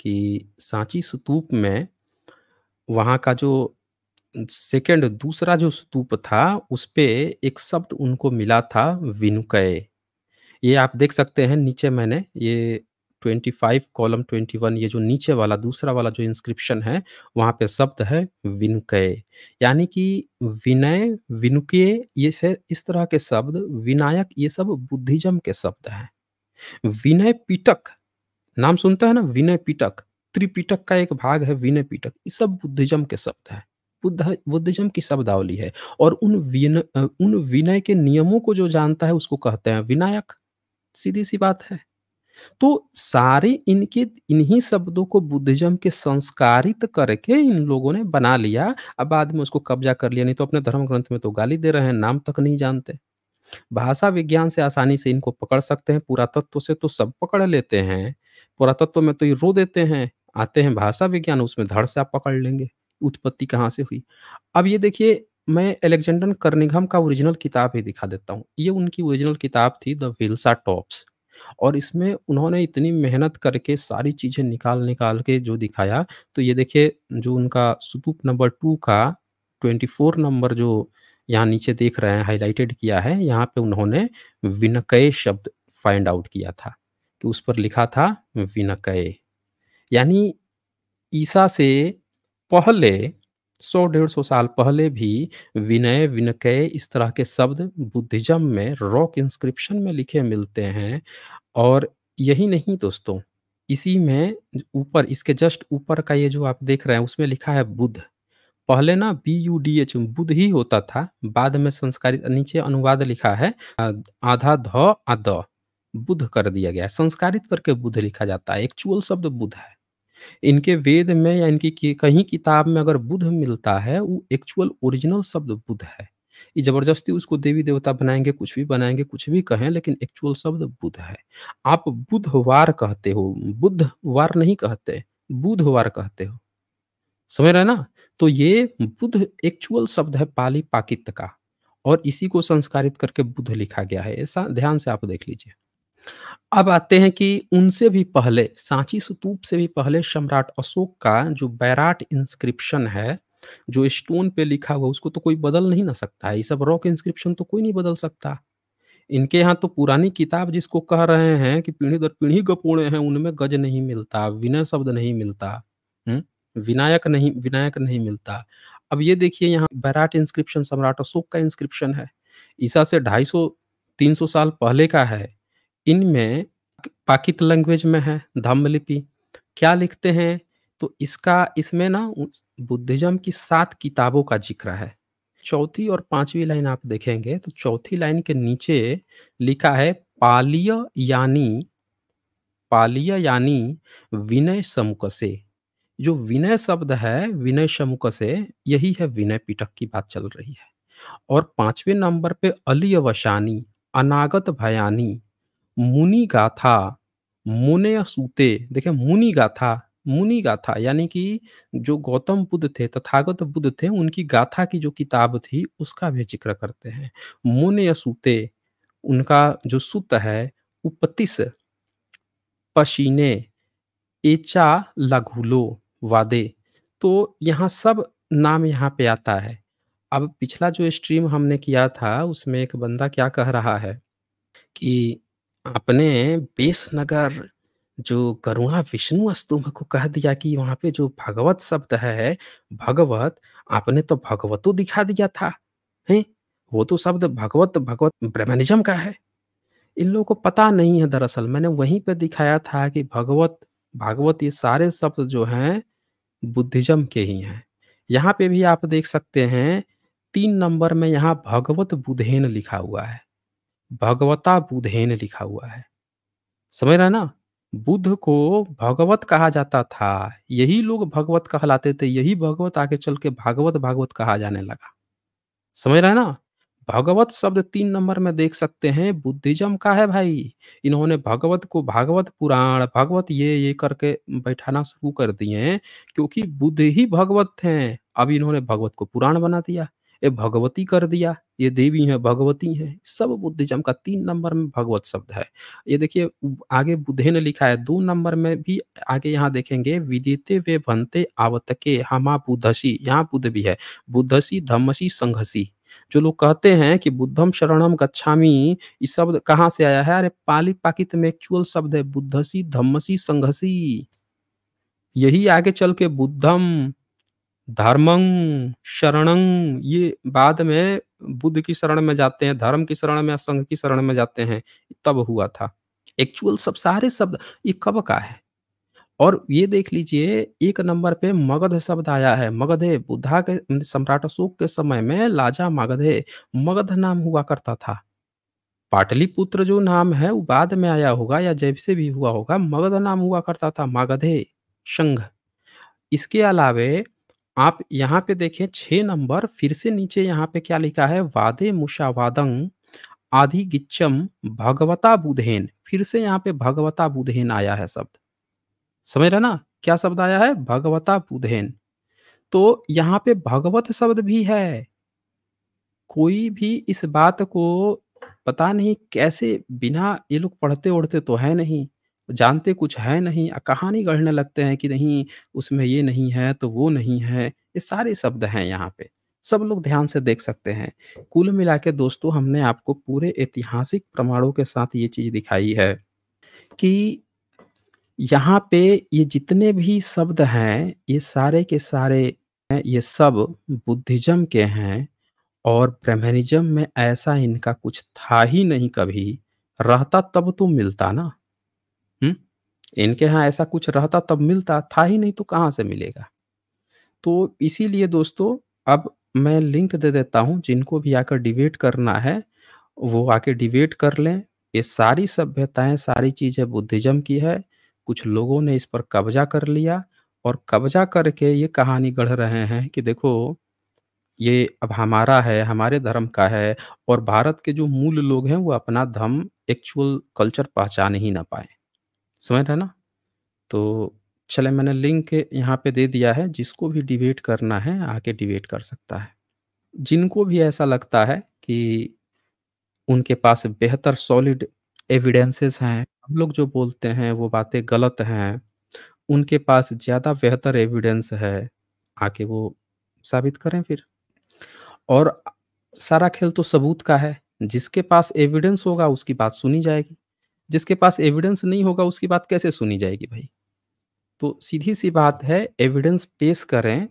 कि सांची स्तूप में वहाँ का जो सेकंड दूसरा जो स्तूप था उस पर एक शब्द उनको मिला था विनुकय ये आप देख सकते हैं नीचे मैंने ये 25 कॉलम 21 ये जो नीचे वाला दूसरा वाला जो इंस्क्रिप्शन है वहाँ पे शब्द है विनुकय यानी कि विनय विनुकय ये से इस तरह के शब्द विनायक ये सब बुद्धिज्म के शब्द हैं विनय पीटक नाम सुनते हैं ना विनय पीटक त्रिपिटक का एक भाग है विनय पीटक ये सब बुद्धिज्म के शब्द हैं बुद्ध बुद्धिज्म की शब्दावली है और उन विन उन विनय के नियमों को जो जानता है उसको कहते हैं विनायक सीधी सी बात है तो सारे इनके इन्हीं शब्दों को बुद्धिज्म के संस्कारित करके इन लोगों ने बना लिया अब बाद में उसको कब्जा कर लिया नहीं तो अपने धर्म ग्रंथ में तो गाली दे रहे हैं नाम तक नहीं जानते भाषा विज्ञान से आसानी से इनको पकड़ सकते हैं पुरातत्व से तो सब पकड़ लेते हैं पुरातत्व में तो ये रो देते हैं आते हैं भाषा विज्ञान उसमें धड़ से आप पकड़ लेंगे उत्पत्ति कहाँ से हुई अब ये देखिए मैं एलेक्जेंडर कर्निघम का ओरिजिनल किताब ही दिखा देता हूँ। ये उनकी ओरिजिनल किताब थी द विल्सा टॉप्स और इसमें उन्होंने इतनी मेहनत करके सारी चीज़ें निकाल-निकाल के जो दिखाया, तो ये देखिए जो उनका सुतूप नंबर टू का फोर नंबर जो यहाँ नीचे देख रहे हैं हाईलाइटेड किया है, यहाँ पे उन्होंने विनकय शब्द फाइंड आउट किया था, कि उस पर लिखा था विनकय। यानी ईसा से पहले सौ डेढ़ सौ साल पहले भी विनय विनकय इस तरह के शब्द बुद्धिज्म में रॉक इंस्क्रिप्शन में लिखे मिलते हैं और यही नहीं दोस्तों इसी में ऊपर इसके जस्ट ऊपर का ये जो आप देख रहे हैं उसमें लिखा है बुद्ध पहले ना B U D H Buddha ही होता था बाद में संस्कारित नीचे अनुवाद लिखा है आधा ध द बुद्ध कर दिया गया है संस्कारित करके बुद्ध लिखा जाता है एक्चुअल शब्द बुद्ध है इनके वेद में या इनकी कहीं किताब में अगर बुध मिलता है वो एक्चुअल ओरिजिनल शब्द बुध है ये जबरदस्ती उसको देवी देवता बनाएंगे कुछ भी बनाएंगे कुछ भी कहें लेकिन एक्चुअल शब्द बुध है आप बुधवार कहते हो बुधवार नहीं कहते बुधवार कहते हो समझ रहे ना तो ये बुध एक्चुअल शब्द है पाली पाकित का और इसी को संस्कारित करके बुध लिखा गया है ऐसा ध्यान से आप देख लीजिए अब आते हैं कि उनसे भी पहले सांची स्तूप से भी पहले सम्राट अशोक का जो बैराट इंस्क्रिप्शन है जो स्टोन पे लिखा हुआ उसको तो कोई बदल नहीं ना सकता है ये सब रॉक इंस्क्रिप्शन तो कोई नहीं बदल सकता इनके यहाँ तो पुरानी किताब जिसको कह रहे हैं कि पीढ़ी दर पीढ़ी गपोड़े हैं उनमें गज नहीं मिलता विनय शब्द नहीं मिलता हम्म? विनायक नहीं विनायक नहीं मिलता अब ये देखिए यहाँ बैराट इंस्क्रिप्शन सम्राट अशोक का इंस्क्रिप्शन है ईसा से ढाई सौ तीन सौ साल पहले का है इनमें पाकित लैंग्वेज में है धम्म लिपि क्या लिखते हैं तो इसका इसमें ना बुद्धिज्म की सात किताबों का जिक्र है चौथी और पांचवी लाइन आप देखेंगे तो चौथी लाइन के नीचे लिखा है पालिय यानी पालिय यानी विनय समुक से जो विनय शब्द है विनय समुक से यही है विनय पिटक की बात चल रही है और पांचवें नंबर पे अली वशानी अनागत भयानी मुनि गाथा मुने सूते देखे मुनि गाथा मुनि गाथा यानी कि जो गौतम बुद्ध थे तथागत बुद्ध थे उनकी गाथा की जो किताब थी उसका भी जिक्र करते हैं मुनय सूते उनका जो सूत है उपतिस पसीने एचा लघुलो वादे तो यहाँ सब नाम यहाँ पे आता है अब पिछला जो स्ट्रीम हमने किया था उसमें एक बंदा क्या कह रहा है कि आपने नगर जो करुणा विष्णु स्तुभ को कह दिया कि वहाँ पे जो भगवत शब्द है भगवत आपने तो भगवतो दिखा दिया था है वो तो शब्द भगवत भगवत ब्रह्मनिज्म का है इन लोगों को पता नहीं है दरअसल मैंने वहीं पे दिखाया था कि भगवत भागवत ये सारे शब्द जो हैं बुद्धिज्म के ही हैं यहाँ पे भी आप देख सकते हैं तीन नंबर में यहाँ भगवत बुधेन लिखा हुआ है भगवता बुधेन लिखा हुआ है समझ रहे ना बुद्ध को भगवत कहा जाता था यही लोग भगवत कहलाते थे यही भगवत आगे चल के भागवत भागवत कहा जाने लगा समझ रहे ना भगवत शब्द तीन नंबर में देख सकते हैं बुद्धिज्म का है भाई इन्होंने भगवत को भागवत पुराण भगवत ये ये करके बैठाना शुरू कर दिए क्योंकि बुद्ध ही भगवत हैं अब इन्होंने भगवत को पुराण बना दिया ये भगवती कर दिया ये देवी है भगवती है सब बुद्धिज्म का तीन नंबर में भगवत शब्द है ये देखिए आगे बुद्धे ने लिखा है दो नंबर में भी आगे यहाँ देखेंगे विदिते वे भंते आवतके हमा बुद्धसी यहाँ बुद्ध भी है बुद्धसी धम्मसी संघसी जो लोग कहते हैं कि बुद्धम शरणम गच्छामी इस शब्द कहाँ से आया है अरे पाली पाकित में एक्चुअल शब्द है बुद्धसी धम्मसी संघसी यही आगे चल के बुद्धम धर्मं शरणं ये बाद में बुद्ध की शरण में जाते हैं धर्म की शरण में संघ की शरण में जाते हैं तब हुआ था एक्चुअल सब सारे शब्द ये कब का है और ये देख लीजिए एक नंबर पे मगध शब्द आया है मगधे बुद्धा के सम्राट अशोक के समय में लाजा मगधे मगध नाम हुआ करता था पाटलिपुत्र जो नाम है वो बाद में आया होगा या जैसे से भी हुआ होगा मगध नाम हुआ करता था मगधे संघ इसके अलावे आप यहाँ पे देखें छ नंबर फिर से नीचे यहाँ पे क्या लिखा है वादे मुशावादंग आधि गिच्चम भगवता बुधेन फिर से यहाँ पे भगवता बुधेन आया है शब्द समझ रहे ना क्या शब्द आया है भगवता बुधेन तो यहाँ पे भगवत शब्द भी है कोई भी इस बात को पता नहीं कैसे बिना ये लोग पढ़ते उड़ते तो है नहीं जानते कुछ है नहीं कहानी गढ़ने लगते हैं कि नहीं उसमें ये नहीं है तो वो नहीं है ये सारे शब्द हैं यहाँ पे सब लोग ध्यान से देख सकते हैं कुल मिला के दोस्तों हमने आपको पूरे ऐतिहासिक प्रमाणों के साथ ये चीज दिखाई है कि यहाँ पे ये जितने भी शब्द हैं ये सारे के सारे ये सब बुद्धिज्म के हैं और ब्रह्मनिज्म में ऐसा इनका कुछ था ही नहीं कभी रहता तब तो मिलता ना इनके यहाँ ऐसा कुछ रहता तब मिलता था ही नहीं तो कहाँ से मिलेगा तो इसीलिए दोस्तों अब मैं लिंक दे देता हूँ जिनको भी आकर डिबेट करना है वो आके डिबेट कर लें ये सारी सभ्यताएं सारी चीज़ें बुद्धिज्म की है कुछ लोगों ने इस पर कब्जा कर लिया और कब्जा करके ये कहानी गढ़ रहे हैं कि देखो ये अब हमारा है हमारे धर्म का है और भारत के जो मूल लोग हैं वो अपना धर्म एक्चुअल कल्चर पहचान ही ना पाए समझ रहे ना तो चले मैंने लिंक यहाँ पे दे दिया है जिसको भी डिबेट करना है आके डिबेट कर सकता है जिनको भी ऐसा लगता है कि उनके पास बेहतर सॉलिड एविडेंसेस हैं हम लोग जो बोलते हैं वो बातें गलत हैं उनके पास ज़्यादा बेहतर एविडेंस है आके वो साबित करें फिर और सारा खेल तो सबूत का है जिसके पास एविडेंस होगा उसकी बात सुनी जाएगी जिसके पास एविडेंस नहीं होगा उसकी बात कैसे सुनी जाएगी भाई तो सीधी सी बात है एविडेंस पेश करें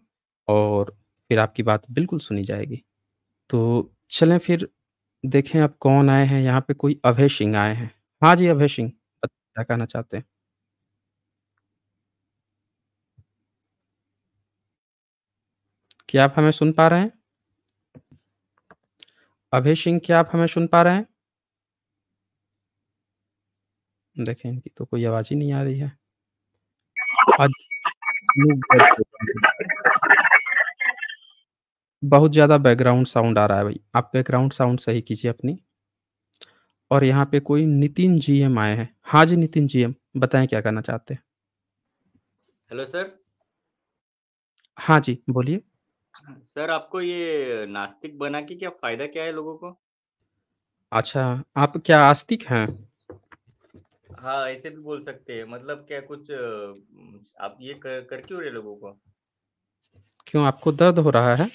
और फिर आपकी बात बिल्कुल सुनी जाएगी तो चलें फिर देखें आप कौन आए हैं यहाँ पे कोई अभय सिंह आए हैं हाँ जी अभय सिंह क्या कहना चाहते हैं क्या आप हमें सुन पा रहे हैं अभय सिंह क्या आप हमें सुन पा रहे हैं देखें इनकी तो कोई आवाज ही नहीं आ रही है आज बहुत ज़्यादा बैकग्राउंड साउंड आ रहा है भाई आप बैकग्राउंड साउंड सही कीजिए अपनी और यहाँ पे कोई नितिन जी एम आए हैं हाँ जी नितिन जी एम बताएं क्या करना चाहते हैं हेलो सर हाँ जी बोलिए सर आपको ये नास्तिक बना के क्या फायदा क्या है लोगों को अच्छा आप क्या आस्तिक हैं हाँ ऐसे भी बोल सकते हैं मतलब क्या कुछ आप ये कर कर क्यों रहे लोगों को क्यों आपको दर्द हो रहा है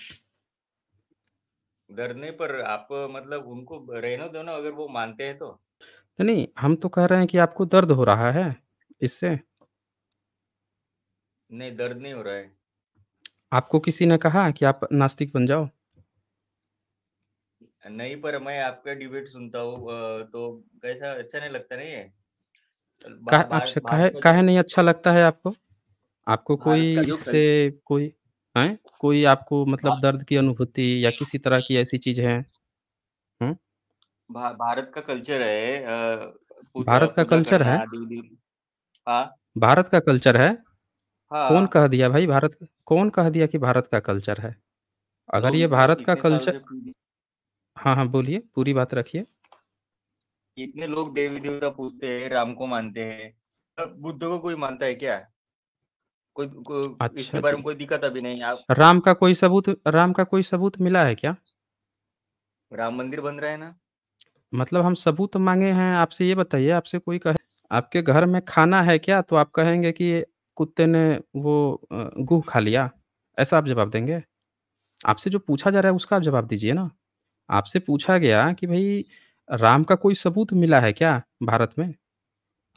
दर्द नहीं पर आप मतलब उनको रहने दो ना अगर वो मानते हैं तो नहीं हम तो कह रहे हैं कि आपको दर्द हो रहा है इससे नहीं दर्द नहीं हो रहा है आपको किसी ने कहा कि आप नास्तिक बन जाओ नहीं पर मैं आपका डिबेट सुनता हूँ तो कैसा अच्छा नहीं लगता नहीं है आपसे कहे तो कहे नहीं अच्छा लगता है आपको आपको हाँ, कोई इससे कोई है कोई आपको मतलब हाँ। दर्द की अनुभूति या किसी तरह की ऐसी चीज है भारत का कल्चर है भारत का कल्चर है हाँ। भारत का कल्चर है कौन कह दिया भाई भारत कौन कह दिया कि भारत का कल्चर है अगर तो ये भारत का कल्चर हाँ हाँ बोलिए पूरी बात रखिए इतने लोग देवी देवता पूछते हैं राम को मानते हैं तो बुद्ध को कोई मानता है क्या कोई, कोई अच्छा इसके बारे में अच्छा। कोई दिक्कत अभी नहीं आप राम का कोई सबूत राम का कोई सबूत मिला है क्या राम मंदिर बन रहा है ना मतलब हम सबूत मांगे हैं आपसे ये बताइए आपसे कोई कहे आपके घर में खाना है क्या तो आप कहेंगे कि कुत्ते ने वो गुह खा लिया ऐसा आप जवाब देंगे आपसे जो पूछा जा रहा है उसका आप जवाब दीजिए ना आपसे पूछा गया कि भाई राम का कोई सबूत मिला है क्या भारत में?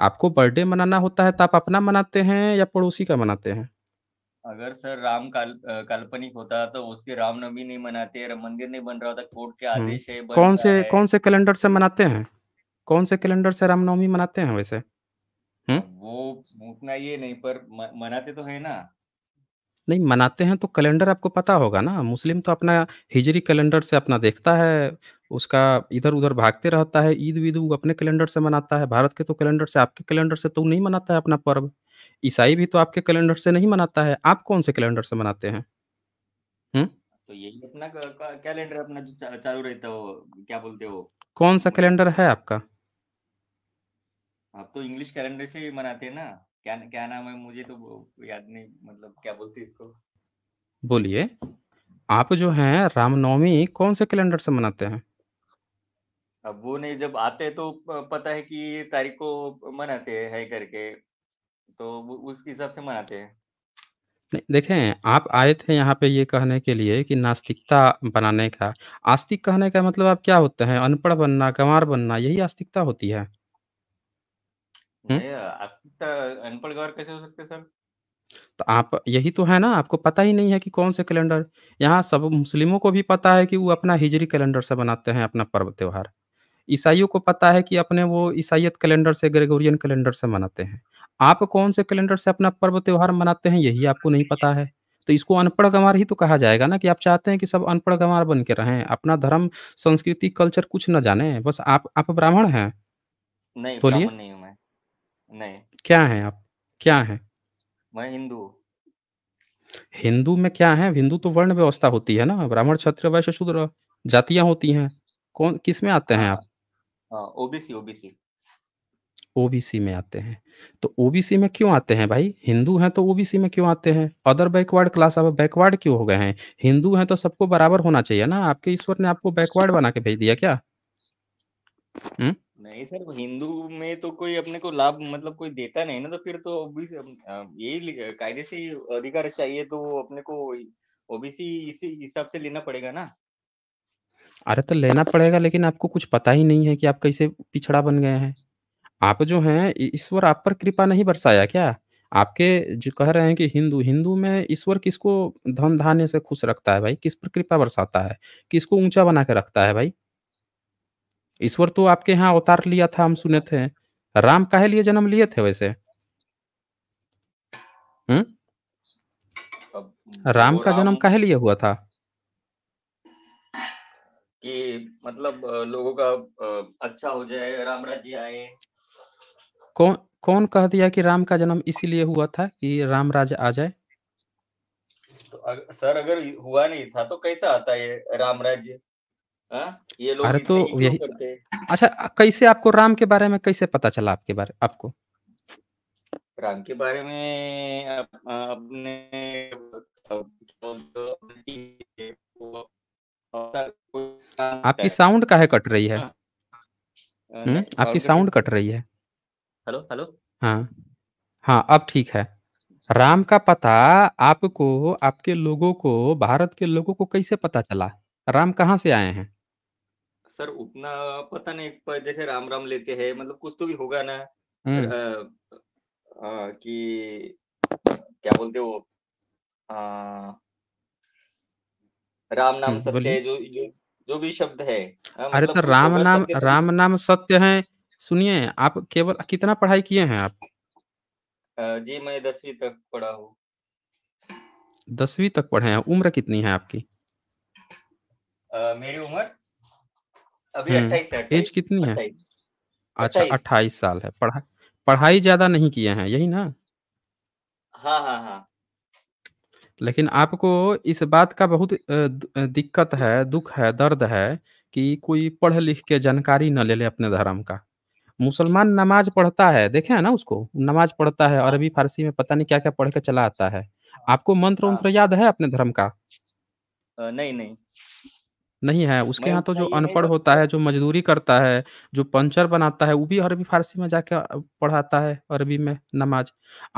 आपको बर्थडे मनाना होता है तो आप अपना मनाते हैं या पड़ोसी का मनाते हैं? अगर सर राम काल काल्पनिक होता तो उसके रामनवमी नहीं मनाते, र मंदिर नहीं बन रहा होता, कोर्ट के हम्म। आदेश है, कौन से है। कौन से कैलेंडर से मनाते हैं? कौन से कैलेंडर से रामनवमी मनाते हैं वैसे? हुँ? हम्म। वो उतना ये नहीं पर म मनाते तो है ना। नहीं मनाते हैं तो कैलेंडर आपको पता होगा ना मुस्लिम तो अपना हिजरी कैलेंडर से अपना देखता है उसका इधर-उधर भागते रहता है ईद वीद वो अपने कैलेंडर से मनाता है भारत के तो कैलेंडर से आपके कैलेंडर से तो नहीं मनाता है अपना पर्व। ईसाई भी तो आपके कैलेंडर से नहीं मनाता है, आप कौन-से कैलेंडर से मनाते हैं? तो यही अपना कैलेंडर अपना जो चालू रहता वो क्या बोलते हो? कौन-सा कैलेंडर है आपका? आप तो इंग्लिश कैलेंडर से मनाते हैं ना। क्या क्या नाम है मुझे तो याद नहीं मतलब क्या बोलते इसको बोलिए आप जो हैं रामनवमी कौन से कैलेंडर से मनाते हैं अब वो नहीं जब आते तो पता है कि तारीख को मनाते है करके तो उस हिसाब से मनाते हैं देखें आप आए थे यहाँ पे ये कहने के लिए कि नास्तिकता बनाने का आस्तिक कहने का मतलब आप क्या होते हैं अनपढ़ बनना गंवार बनना यही आस्तिकता होती है हम्म? नहीं तो आप यही तो है ना आपको पता ही नहीं है कि कौन से कैलेंडर यहाँ सब मुस्लिमों को भी पता है कि वो अपना हिजरी कैलेंडर से बनाते हैं अपना पर्व त्योहार ईसाइयों को पता है कि अपने वो ईसाइत कैलेंडर से ग्रेगोरियन कैलेंडर से मनाते हैं आप कौन से कैलेंडर से अपना पर्व त्योहार मनाते हैं यही आपको नहीं पता है तो इसको अनपढ़ गंवार ही तो कहा जाएगा ना कि आप चाहते हैं कि सब अनपढ़ गंवार बन के रहें अपना धर्म संस्कृति कल्चर कुछ ना जाने बस आप आप ब्राह्मण हैं नहीं बोलिए नहीं नहीं क्या हैं आप? क्या हैं? मैं हिंदू हिंदू में क्या है? हिंदू तो वर्ण व्यवस्था होती है ना, ब्राह्मण, क्षत्रिय, वैश्य, शूद्र जातियाँ होती हैं। कौन किस में आते हैं आप? हाँ, हाँ, ओबीसी ओबीसी। ओबीसी में आते हैं। तो ओबीसी में क्यों आते हैं भाई? हिंदू हैं तो ओबीसी में क्यों आते हैं? अदर बैकवर्ड क्लास अब बैकवर्ड क्यों हो गए हैं? हिंदू हैं तो सबको बराबर होना चाहिए ना, आपके ईश्वर ने आपको बैकवर्ड बना के भेज दिया क्या? हुँ? नहीं सर हिंदू में तो कोई अपने को लाभ मतलब कोई देता नहीं ना तो फिर तो यही कायदे से अधिकार चाहिए तो अपने को ओबीसी इसी हिसाब से लेना पड़ेगा ना अरे तो लेना पड़ेगा लेकिन आपको कुछ पता ही नहीं है कि आप कैसे पिछड़ा बन गए हैं आप जो हैं ईश्वर आप पर कृपा नहीं बरसाया क्या आपके जो कह रहे हैं कि हिंदू हिंदू में ईश्वर किसको धन धान्य से खुश रखता है भाई किस पर कृपा बरसाता है किसको ऊंचा बना के रखता है भाई ईश्वर तो आपके यहाँ अवतार लिया था हम सुने थे राम काहे लिए जन्म लिए थे वैसे हम्म राम का जन्म काहे लिए हुआ था कि मतलब लोगों का अच्छा हो जाए राम राज्य आए कौन कौन कह दिया कि राम का जन्म इसीलिए हुआ था कि राम राज आ जाए तो अग, सर अगर हुआ नहीं था तो कैसा आता ये राम राज्य हाँ? ये लोग अरे तो यही अच्छा कैसे आपको राम के बारे में कैसे पता चला आपके बारे आपको राम के बारे में अपने आपकी [LAUGHS] साउंड है कट रही है हम्म आपकी साउंड कट रही है हेलो हेलो हाँ हाँ अब ठीक है राम का पता आपको आपके लोगों को भारत के लोगों को कैसे पता चला राम कहाँ से आए हैं सर उतना पता नहीं पर जैसे राम राम लेते हैं मतलब कुछ तो भी होगा ना आ, आ, हम्म। कि क्या बोलते हो आ, राम नाम हम्म, सत्य है जो, जो जो भी शब्द है आ, अरे मतलब तो राम नाम राम नाम सत्य है सुनिए आप केवल कितना पढ़ाई किए हैं आप जी मैं दसवीं तक पढ़ा हूँ दसवीं तक पढ़े हैं उम्र कितनी है आपकी आ, मेरी उम्र अभी हम्म, एज कितनी है अच्छा अट्ठाईस साल है पढ़ा पढ़ाई ज्यादा नहीं किए हैं यही ना हाँ हाँ हाँ लेकिन आपको इस बात का बहुत दिक्कत है दुख है दर्द है कि कोई पढ़ लिख के जानकारी न ले ले अपने धर्म का मुसलमान नमाज पढ़ता है देखे है ना उसको नमाज पढ़ता है हाँ। अरबी फारसी में पता नहीं क्या क्या पढ़ के चला आता है आपको मंत्र उन्त्र हाँ। याद है अपने धर्म का नहीं नहीं नहीं है, उसके यहाँ तो जो अनपढ़ होता है, जो मजदूरी करता है, जो पंचर बनाता है, वो भी अरबी फ़ारसी में जाके पढ़ाता है अरबी में नमाज़।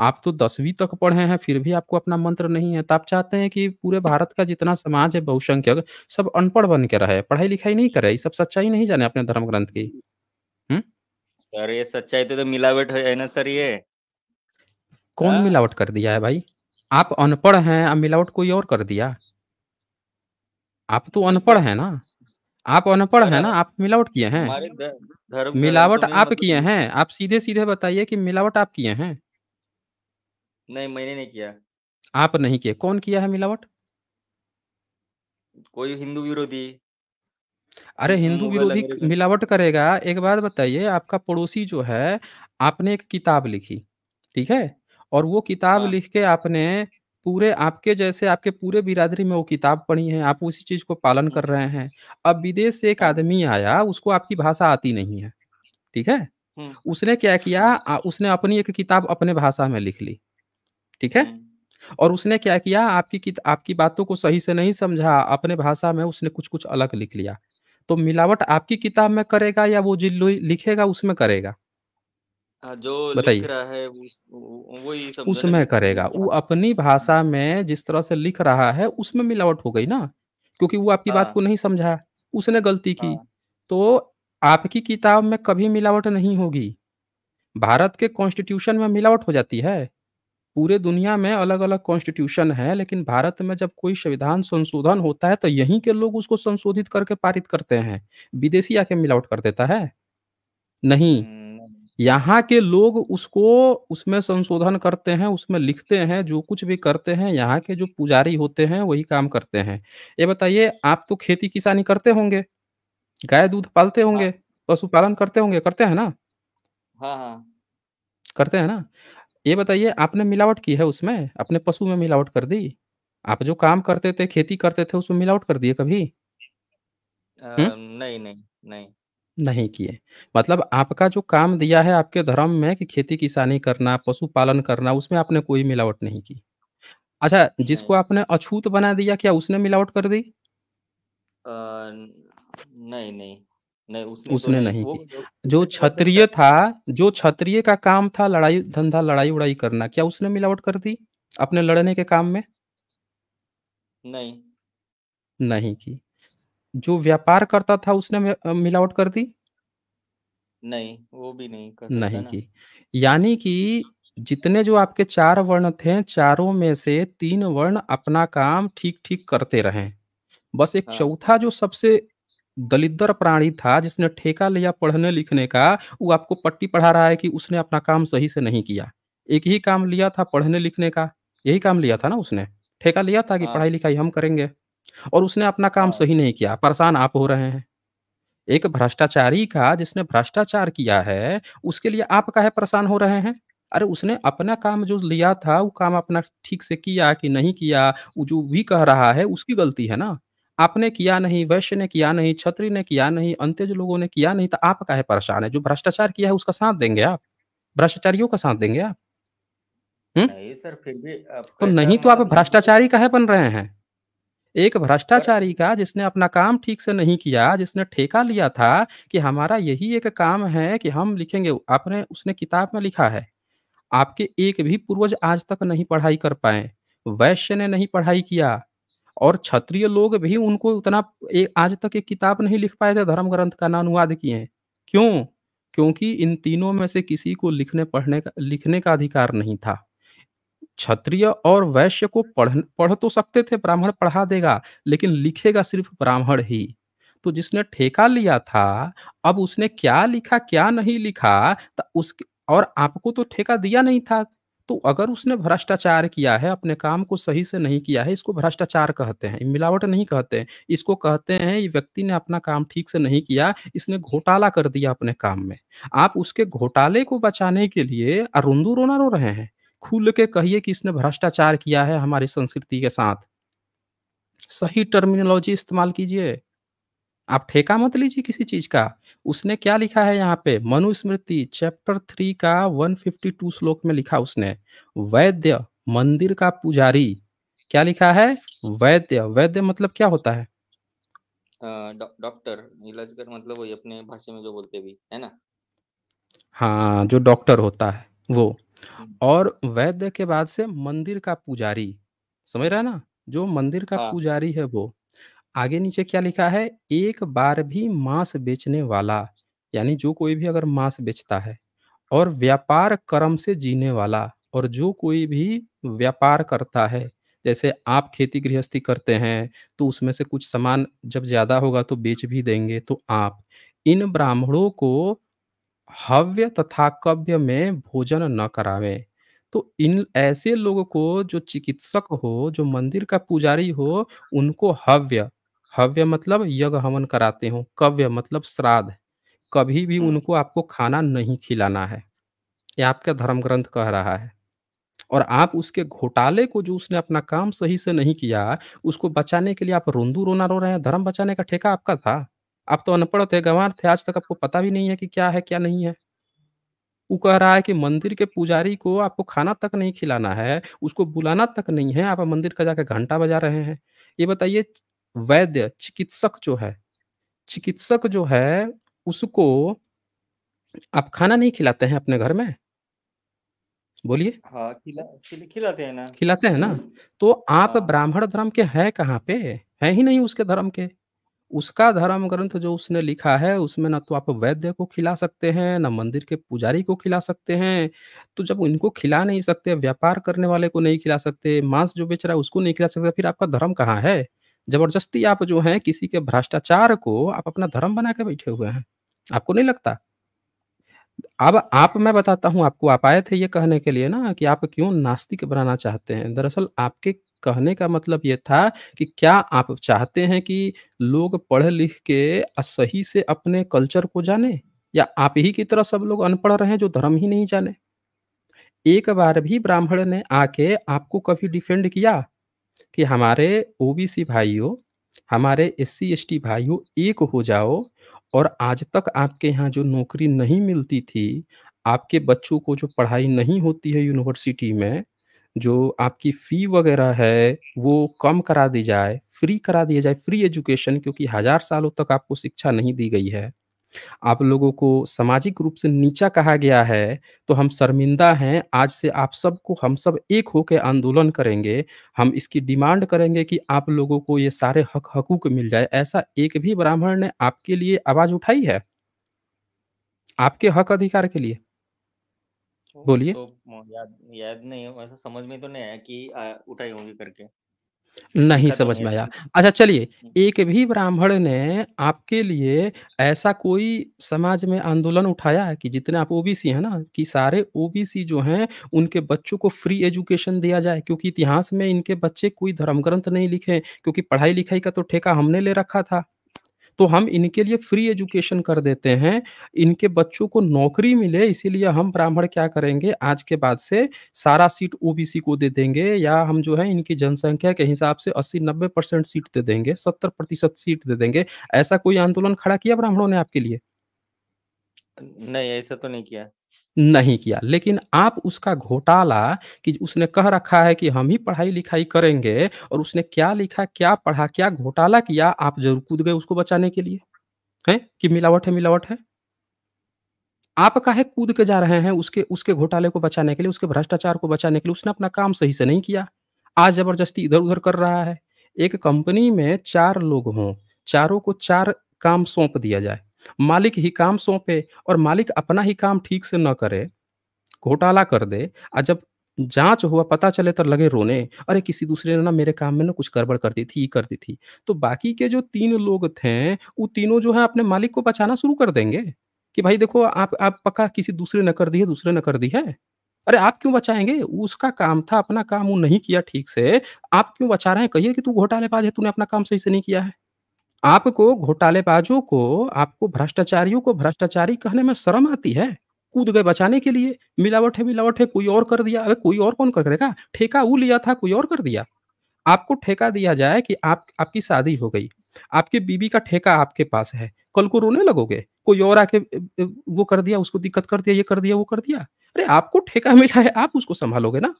आप तो दसवीं तक पढ़े हैं, फिर भी आपको अपना मंत्र नहीं है, तो आप चाहते हैं कि पूरे भारत का जितना समाज है बहुसंख्यक, सब अनपढ़ बन के रहे, पढ़ाई-लिखाई नहीं करे, ये सब सच्चाई नहीं जाने अपने धर्म ग्रंथ की। सर, ये सच्चाई तो, तो मिलावट है ना सर ये? कौन हाँ? मिलावट कर दिया है भाई? आप अनपढ़ हैं, मिलावट कोई और कर दिया? आप तो अनपढ़ है ना आप अनपढ़ है ना आप मिलावट किए हैं मिलावट आप मतलब किए हैं आप सीधे सीधे बताइए कि मिलावट आप किए हैं नहीं मैंने नहीं किया आप नहीं किए कौन किया है मिलावट कोई हिंदू विरोधी अरे हिंदू विरोधी मिलावट करेगा एक बात बताइए आपका पड़ोसी जो है आपने एक किताब लिखी ठीक है और वो किताब हाँ। लिख के आपने पूरे आपके जैसे आपके पूरे बिरादरी में वो किताब पढ़ी है, आप उसी चीज़ को पालन कर रहे हैं। अब विदेश से एक हाँ। आदमी आया, उसको आपकी भाषा आती नहीं है, ठीक है? उसने क्या किया उसने अपनी एक किताब अपने भाषा में लिख ली, ठीक है? और उसने क्या किया आपकी कित आपकी बातों को सही से नहीं समझा, अपने भाषा में उसने कुछ-कुछ अलग लिख लिया। तो मिलावट आपकी किताब में करेगा या वो जिल्लू लिखेगा उसमें करेगा? जो बताइए उसमें करेगा वो अपनी भाषा में जिस तरह से लिख रहा है उसमें मिलावट हो गई ना, क्योंकि वो आपकी बात हाँ। को नहीं समझा, उसने गलती की। हाँ। तो आपकी किताब में कभी मिलावट नहीं होगी। भारत के कॉन्स्टिट्यूशन में मिलावट हो जाती है। पूरे दुनिया में अलग-अलग कॉन्स्टिट्यूशन है, लेकिन भारत में जब कोई संविधान संशोधन होता है, तो यहीं के लोग उसको संशोधित करके पारित करते हैं। विदेशी आके मिलावट कर देता है? नहीं, हम्म। यहाँ के लोग उसको उसमें संशोधन करते हैं उसमें लिखते हैं जो कुछ भी करते हैं यहाँ के जो पुजारी होते हैं वही काम करते हैं ये बताइए आप तो खेती किसानी करते होंगे गाय दूध पालते होंगे हाँ। पशुपालन करते होंगे करते हैं ना हाँ हाँ करते हैं ना ये बताइए आपने मिलावट की है उसमें अपने पशु में मिलावट कर दी आप जो काम करते थे खेती करते थे उसमें मिलावट कर दिए कभी आ, नहीं नहीं नहीं नहीं किए। मतलब आपका जो काम दिया है आपके धर्म में कि खेती-किसानी करना, पशुपालन करना, उसमें आपने कोई मिलावट नहीं की। अच्छा, जिसको आपने अछूत बना दिया, क्या उसने मिलावट कर दी? नहीं, नहीं। नहीं, उसने तो नहीं नहीं की। जो क्षत्रिय था जो क्षत्रिय का काम था लड़ाई धंधा, लडाई उड़ाई करना, क्या उसने मिलावट कर दी, अपने लड़ने के काम में? नहीं। नहीं की। जो व्यापार करता था उसने मिलावट कर दी नहीं वो भी नहीं कर सकता नहीं ना की यानी कि जितने जो आपके चार वर्ण थे चारों में से तीन वर्ण अपना काम ठीक ठीक करते रहे बस एक हाँ चौथा जो सबसे दलिद्र प्राणी था जिसने ठेका लिया पढ़ने लिखने का वो आपको पट्टी पढ़ा रहा है कि उसने अपना काम सही से नहीं किया एक ही काम लिया था पढ़ने लिखने का यही काम लिया था ना उसने ठेका लिया था कि हाँ पढ़ाई लिखाई हम करेंगे और उसने अपना काम हाँ। सही नहीं किया परेशान आप हो रहे हैं एक भ्रष्टाचारी का जिसने भ्रष्टाचार किया है उसके लिए आप कहे परेशान हो रहे हैं अरे उसने अपना काम जो लिया था वो काम अपना ठीक से किया कि नहीं किया वो जो भी कह रहा है उसकी गलती है ना आपने किया नहीं वैश्य ने किया नहीं छत्री ने किया नहीं अंत्यज लोगों ने किया नहीं तो आप कहे परेशान है जो भ्रष्टाचार किया है उसका साथ देंगे आप भ्रष्टाचारियों का साथ देंगे आप नहीं सर फिर भी तो नहीं तो आप मतलब भ्रष्टाचारी कहे बन रहे हैं एक भ्रष्टाचारी का जिसने अपना काम ठीक से नहीं किया जिसने ठेका लिया था कि हमारा यही एक काम है कि हम लिखेंगे आपने उसने किताब में लिखा है आपके एक भी पूर्वज आज तक नहीं पढ़ाई कर पाए वैश्य ने नहीं पढ़ाई किया और क्षत्रिय लोग भी उनको उतना ए, आज तक एक किताब नहीं लिख पाए थे धर्म ग्रंथ का ना अनुवाद किए क्यों क्योंकि इन तीनों में से किसी को लिखने पढ़ने का लिखने का अधिकार नहीं था क्षत्रिय और वैश्य को पढ़ पढ़ तो सकते थे ब्राह्मण पढ़ा देगा लेकिन लिखेगा सिर्फ ब्राह्मण ही तो जिसने ठेका लिया था अब उसने क्या लिखा क्या नहीं लिखा तो उसके और आपको तो ठेका दिया नहीं था तो अगर उसने भ्रष्टाचार किया है अपने काम को सही से नहीं किया है इसको भ्रष्टाचार कहते हैं मिलावट नहीं कहते हैं इसको कहते हैं ये व्यक्ति ने अपना काम ठीक से नहीं किया इसने घोटाला कर दिया अपने काम में आप उसके घोटाले को बचाने के लिए अरुंदू रोना रो रहे हैं खुल के कहिए कि इसने भ्रष्टाचार किया है हमारी संस्कृति के साथ सही टर्मिनोलॉजी इस्तेमाल कीजिए आप ठेका मत लीजिए किसी चीज का उसने क्या लिखा है यहाँ पे मनुस्मृति चैप्टर थ्री का 152 श्लोक में लिखा उसने वैद्य मंदिर का पुजारी क्या लिखा है वैद्य वैद्य मतलब क्या होता है डॉक्टर डौ, इलाज कर मतलब वही अपने भाषा में जो बोलते भी है ना हाँ जो डॉक्टर होता है वो और वैद्य के बाद से मंदिर का पुजारी समझ रहा है ना जो मंदिर का हाँ। पुजारी है वो आगे नीचे क्या लिखा है एक बार भी मांस बेचने वाला यानी जो कोई भी अगर मांस बेचता है और व्यापार कर्म से जीने वाला और जो कोई भी व्यापार करता है जैसे आप खेती गृहस्थी करते हैं तो उसमें से कुछ सामान जब ज्यादा होगा तो बेच भी देंगे तो आप इन ब्राह्मणों को हव्य तथा कव्य में भोजन न करावे तो इन ऐसे लोगों को जो चिकित्सक हो, जो मंदिर का पुजारी हो, उनको हव्य, हव्य मतलब यज्ञ हवन कराते हो कव्य मतलब श्राद्ध, कभी भी हाँ। उनको आपको खाना नहीं खिलाना है। ये आपका धर्म ग्रंथ कह रहा है। और आप उसके घोटाले को जो उसने अपना काम सही से नहीं किया, उसको बचाने के लिए आप रोंदू रोना रो रहे हैं, धर्म बचाने का ठेका आपका था। आप तो अनपढ़ थे गंवार थे आज तक आपको पता भी नहीं है कि क्या है क्या नहीं है वो कह रहा है कि मंदिर के पुजारी को आपको खाना तक नहीं खिलाना है उसको बुलाना तक नहीं है आप मंदिर का जाकर घंटा बजा रहे हैं ये बताइए वैद्य चिकित्सक जो है चिकित्सक जो है उसको आप खाना नहीं खिलाते हैं अपने घर में बोलिए हाँ खिला, खिलाते हैं ना खिलाते हैं ना तो आप हाँ। ब्राह्मण धर्म के हैं कहाँ पे है ही नहीं उसके धर्म के उसका धर्म ग्रंथ जो उसने लिखा है उसमें ना तो आप वैद्य को खिला सकते हैं ना मंदिर के पुजारी को खिला सकते हैं तो जब इनको खिला नहीं सकते व्यापार करने वाले को नहीं खिला सकते मांस जो बेच रहा है उसको नहीं खिला सकते फिर आपका धर्म कहाँ है जबरदस्ती आप जो है किसी के भ्रष्टाचार को आप अपना धर्म बना के बैठे हुए हैं आपको नहीं लगता अब आप मैं बताता हूं आपको आप आए थे ये कहने के लिए ना कि आप क्यों नास्तिक बनाना चाहते हैं दरअसल आपके कहने का मतलब ये था कि क्या आप चाहते हैं कि लोग पढ़ लिख के सही से अपने कल्चर को जाने या आप ही की तरह सब लोग अनपढ़ रहे हैं जो धर्म ही नहीं जाने एक बार भी ब्राह्मण ने आके आपको कभी डिफेंड किया कि हमारे ओबीसी भाइयों हमारे एस सी भाइयों एक हो जाओ और आज तक आपके यहाँ जो नौकरी नहीं मिलती थी आपके बच्चों को जो पढ़ाई नहीं होती है यूनिवर्सिटी में जो आपकी फ़ी वगैरह है वो कम करा दी जाए, फ्री करा दिया जाए, फ्री एजुकेशन क्योंकि हज़ार सालों तक आपको शिक्षा नहीं दी गई है। आप लोगों को सामाजिक रूप से नीचा कहा गया है, तो हम शर्मिंदा हैं। आज से आप सबको हम सब एक होके आंदोलन करेंगे। हम इसकी डिमांड करेंगे कि आप लोगों को ये सारे हक हकूक मिल जाए। ऐसा एक भी ब्राह्मण ने आपके लिए आवाज़ उठाई है? आपके हक अधिकार के लिए? बोलिए तो याद याद नहीं समझ में तो नहीं आया कि उठाई होंगी करके नहीं तो समझ में आया अच्छा चलिए हम्म। एक भी ब्राह्मण ने आपके लिए ऐसा कोई समाज में आंदोलन उठाया है कि जितने आप ओबीसी हैं ना कि सारे ओबीसी जो हैं उनके बच्चों को फ्री एजुकेशन दिया जाए क्योंकि इतिहास में इनके बच्चे कोई धर्म ग्रंथ नहीं लिखे क्योंकि पढ़ाई लिखाई का तो ठेका हमने ले रखा था तो हम इनके लिए फ्री एजुकेशन कर देते हैं इनके बच्चों को नौकरी मिले इसीलिए हम ब्राह्मण क्या करेंगे आज के बाद से सारा सीट ओबीसी को दे देंगे या हम जो है इनकी जनसंख्या के हिसाब से अस्सी नब्बे परसेंट सीट दे देंगे सत्तर प्रतिशत सीट दे देंगे ऐसा कोई आंदोलन खड़ा किया ब्राह्मणों ने आपके लिए नहीं ऐसा तो नहीं किया नहीं किया लेकिन आप उसका घोटाला कि उसने कह रखा है कि हम ही पढ़ाई लिखाई करेंगे और उसने क्या लिखा क्या पढ़ा क्या घोटाला किया आप जरूर कूद गए उसको बचाने के लिए है कि मिलावट है मिलावट है आप कहे कूद के जा रहे हैं उसके उसके घोटाले को बचाने के लिए उसके भ्रष्टाचार को बचाने के लिए उसने अपना काम सही से नहीं किया आज जबरदस्ती इधर उधर कर रहा है एक कंपनी में चार लोग हों चारों को चार काम सौंप दिया जाए मालिक ही काम सौंपे और मालिक अपना ही काम ठीक से न करे घोटाला कर दे और जब जांच हुआ पता चले तो लगे रोने अरे किसी दूसरे ने ना मेरे काम में ना कुछ गड़बड़ कर दी थी कर दी थी तो बाकी के जो तीन लोग थे वो तीनों जो है अपने मालिक को बचाना शुरू कर देंगे कि भाई देखो आप आप पक्का किसी दूसरे ने कर दी है दूसरे ने कर दी है अरे आप क्यों बचाएंगे उसका काम था अपना काम वो नहीं किया ठीक से आप क्यों बचा रहे हैं कहिए कि तू घोटाले पाज है तूने अपना काम सही से नहीं किया है आपको घोटालेबाजों को, आपको भ्रष्टाचारियों को भ्रष्टाचारी कहने में शर्म आती है? कूद गए बचाने के लिए, मिलावट है, मिलावट है, कोई और कर दिया, अरे कोई और कौन करेगा? ठेका वो लिया था, कोई और कर दिया। आपको ठेका दिया जाए कि आप आपकी शादी हो गई, आपकी बीबी का ठेका आपके पास है, कल को रोने लगोगे? कोई और आके वो कर दिया, उसको दिक्कत कर दिया, ये कर दिया, वो कर दिया। अरे आपको ठेका [LAUGHS] मिला है, आप उसको संभालोगे ना?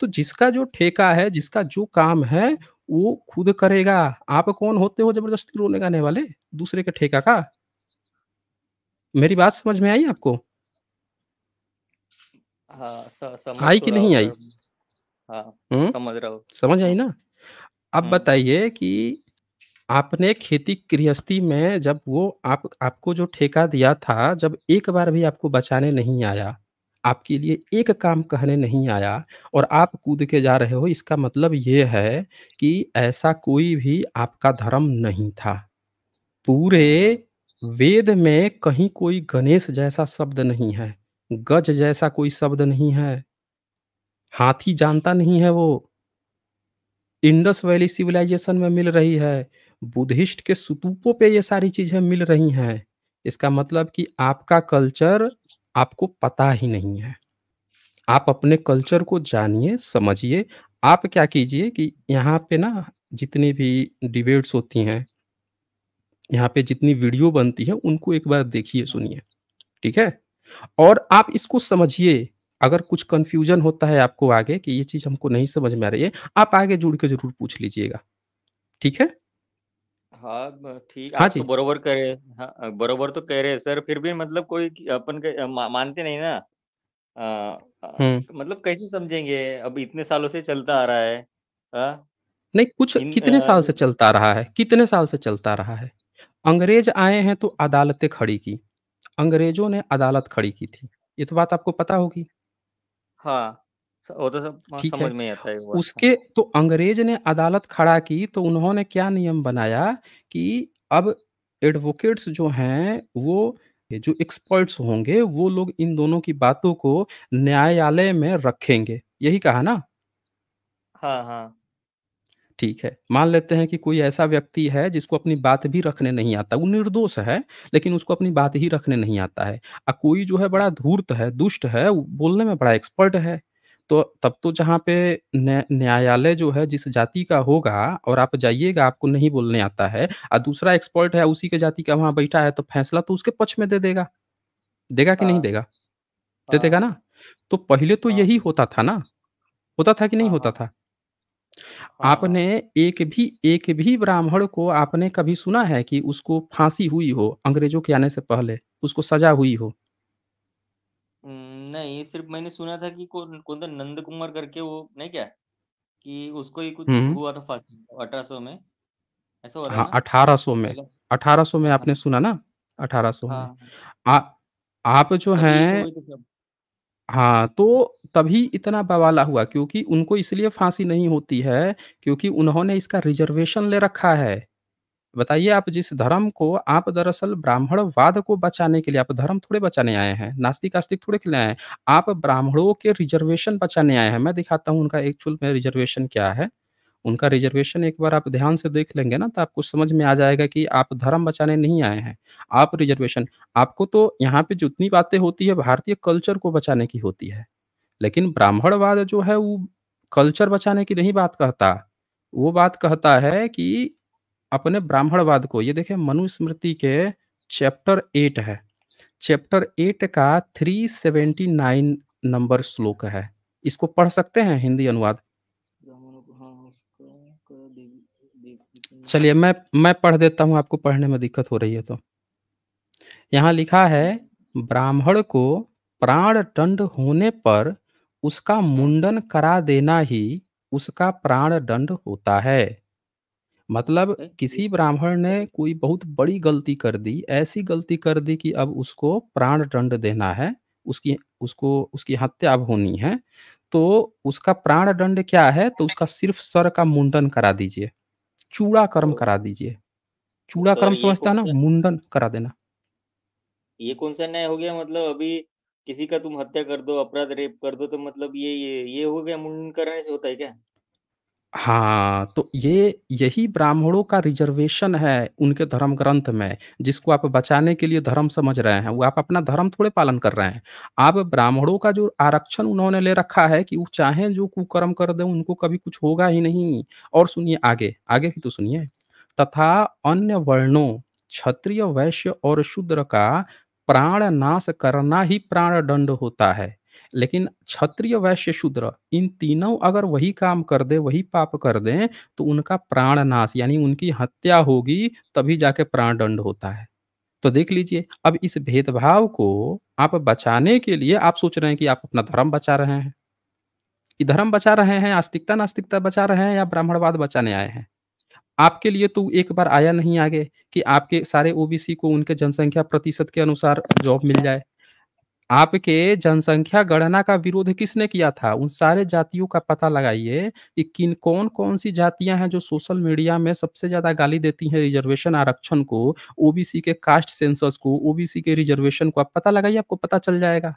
तो जिसका जो ठेका है, जिसका जो काम है वो खुद करेगा आप कौन होते हो जबरदस्ती रोल लगाने वाले दूसरे के ठेका का मेरी बात समझ में आई आपको हाँ, आई कि तो नहीं आई हाँ, समझ रहा हूँ समझ आई ना अब बताइए कि आपने खेती गृहस्थी में जब वो आप आपको जो ठेका दिया था जब एक बार भी आपको बचाने नहीं आया आपके लिए एक काम कहने नहीं आया और आप कूद के जा रहे हो इसका मतलब ये है कि ऐसा कोई भी आपका धर्म नहीं था पूरे वेद में कहीं कोई गणेश जैसा शब्द नहीं है गज जैसा कोई शब्द नहीं है हाथी जानता नहीं है वो इंडस वैली सिविलाइजेशन में मिल रही है बुद्धिस्ट के सुतूपों पे ये सारी चीजें मिल रही हैं इसका मतलब कि आपका कल्चर आपको पता ही नहीं है आप अपने कल्चर को जानिए समझिए आप क्या कीजिए कि यहाँ पे ना जितनी भी डिबेट्स होती हैं यहाँ पे जितनी वीडियो बनती है उनको एक बार देखिए सुनिए ठीक है और आप इसको समझिए अगर कुछ कंफ्यूजन होता है आपको आगे कि ये चीज हमको नहीं समझ में आ रही है आप आगे जुड़ के जरूर पूछ लीजिएगा ठीक है हाँ ठीक हाँ आप तो बरोबर कह रहे हाँ, बरोबर तो कह रहे हैं सर फिर भी मतलब कोई अपन के, मा, मानते नहीं ना आ, मतलब कैसे समझेंगे अब इतने सालों से चलता आ रहा है आ? हाँ? नहीं कुछ इन कितने साल से चलता रहा है कितने साल से चलता रहा है अंग्रेज आए हैं तो अदालतें खड़ी की अंग्रेजों ने अदालत खड़ी की थी ये तो बात आपको पता होगी हाँ वो तो सब हाँ, ठीक समझ में आता है अच्छा उसके तो अंग्रेज ने अदालत खड़ा की तो उन्होंने क्या नियम बनाया कि अब एडवोकेट्स जो हैं वो जो एक्सपर्ट्स होंगे वो लोग इन दोनों की बातों को न्यायालय में रखेंगे यही कहा ना हाँ हाँ ठीक है मान लेते हैं कि कोई ऐसा व्यक्ति है जिसको अपनी बात भी रखने नहीं आता वो निर्दोष है लेकिन उसको अपनी बात ही रखने नहीं आता है और कोई जो है बड़ा धूर्त है दुष्ट है बोलने में बड़ा एक्सपर्ट है तो तब तो जहाँ पे न्यायालय जो है जिस जाति का होगा और आप जाइएगा आपको नहीं बोलने आता है और दूसरा एक्सपर्ट है उसी के जाति का वहाँ बैठा है तो फैसला तो उसके पक्ष में दे देगा देगा कि नहीं हाँ। देगा दे देगा हाँ। ना तो पहले तो हाँ। यही होता था ना होता था कि नहीं होता था आपने एक भी एक भी ब्राह्मण को आपने कभी सुना है कि उसको फांसी हुई हो अंग्रेजों के आने से पहले उसको सजा हुई हो नहीं सिर्फ मैंने सुना था कि कौन था नंद कुमार करके वो नहीं क्या कि उसको ही कुछ हुआ था फांसी अठारह सौ में ऐसा हो रहा है हाँ ना अठारह सौ में मतलब अठारह सौ में आपने हाँ। सुना ना अठारह सौ में हाँ, हाँ। आप जो तभी तो हैं सब हाँ तो तभी इतना बवाला हुआ क्योंकि उनको इसलिए फांसी नहीं होती है क्योंकि उन्होंने इसका रिजर्वेशन ले रखा है बताइए आप जिस धर्म को आप दरअसल ब्राह्मणवाद को बचाने के लिए आप धर्म थोड़े बचाने आए हैं नास्तिक आस्तिक थोड़े आए हैं आप ब्राह्मणों के रिजर्वेशन बचाने आए हैं मैं दिखाता हूँ उनका एक्चुअल में रिजर्वेशन क्या है उनका रिजर्वेशन एक बार आप ध्यान से देख लेंगे ना तो आपको समझ में आ जाएगा कि आप धर्म बचाने नहीं आए हैं आप रिजर्वेशन आपको तो यहाँ पे जितनी बातें होती है भारतीय कल्चर को बचाने की होती है लेकिन ब्राह्मणवाद जो है वो कल्चर बचाने की नहीं बात कहता वो बात कहता है कि अपने ब्राह्मणवाद को ये देखें मनुस्मृति के चैप्टर एट है चैप्टर एट का 379 नंबर श्लोक है इसको पढ़ सकते हैं हिंदी अनुवाद चलिए मैं मैं पढ़ देता हूँ आपको पढ़ने में दिक्कत हो रही है तो यहाँ लिखा है ब्राह्मण को प्राण दंड होने पर उसका मुंडन करा देना ही उसका प्राण दंड होता है मतलब किसी तो ब्राह्मण ने कोई बहुत बड़ी गलती कर दी ऐसी गलती कर दी कि अब उसको प्राण दंड देना है उसकी उसको उसकी हत्या अब होनी है तो उसका प्राण दंड क्या है तो उसका सिर्फ सर का मुंडन करा दीजिए चूड़ा कर्म करा दीजिए चूड़ा तो कर्म समझता है ना मुंडन करा देना ये कौन सा न्याय हो गया मतलब अभी किसी का तुम हत्या कर दो अपराध रेप कर दो तो मतलब ये ये ये हो गया मुंडन कराने से होता है क्या हाँ, तो ये यही ब्राह्मणों का रिज़र्वेशन है उनके धर्म ग्रंथ में, जिसको आप बचाने के लिए धर्म समझ रहे हैं, वो आप अपना धर्म थोड़े पालन कर रहे हैं। आप ब्राह्मणों का जो आरक्षण उन्होंने ले रखा है कि वो चाहे जो कुकर्म कर दे उनको कभी कुछ होगा ही नहीं। और सुनिए आगे, आगे भी तो सुनिए। तथा अन्य वर्णों, क्षत्रिय, वैश्य और शूद्र का प्राण नाश करना ही प्राण दंड होता है। लेकिन क्षत्रिय वैश्य शूद्र इन तीनों अगर वही काम कर दे वही पाप कर दे तो उनका प्राण नाश यानी उनकी हत्या होगी तभी जाके प्राण दंड होता है तो देख लीजिए अब इस भेदभाव को आप बचाने के लिए आप सोच रहे हैं कि आप अपना धर्म बचा रहे हैं धर्म बचा रहे हैं आस्तिकता नास्तिकता बचा रहे हैं या ब्राह्मणवाद बचाने आए हैं आपके लिए तो एक बार आया नहीं आगे कि आपके सारे ओबीसी को उनके जनसंख्या प्रतिशत के अनुसार जॉब मिल जाए आपके जनसंख्या गणना का विरोध किसने किया था उन सारे जातियों का पता लगाइए कि किन कौन कौन सी जातियां हैं जो सोशल मीडिया में सबसे ज्यादा गाली देती हैं रिजर्वेशन आरक्षण को ओबीसी के कास्ट सेंसस को ओबीसी के रिजर्वेशन को आप पता लगाइए आपको पता चल जाएगा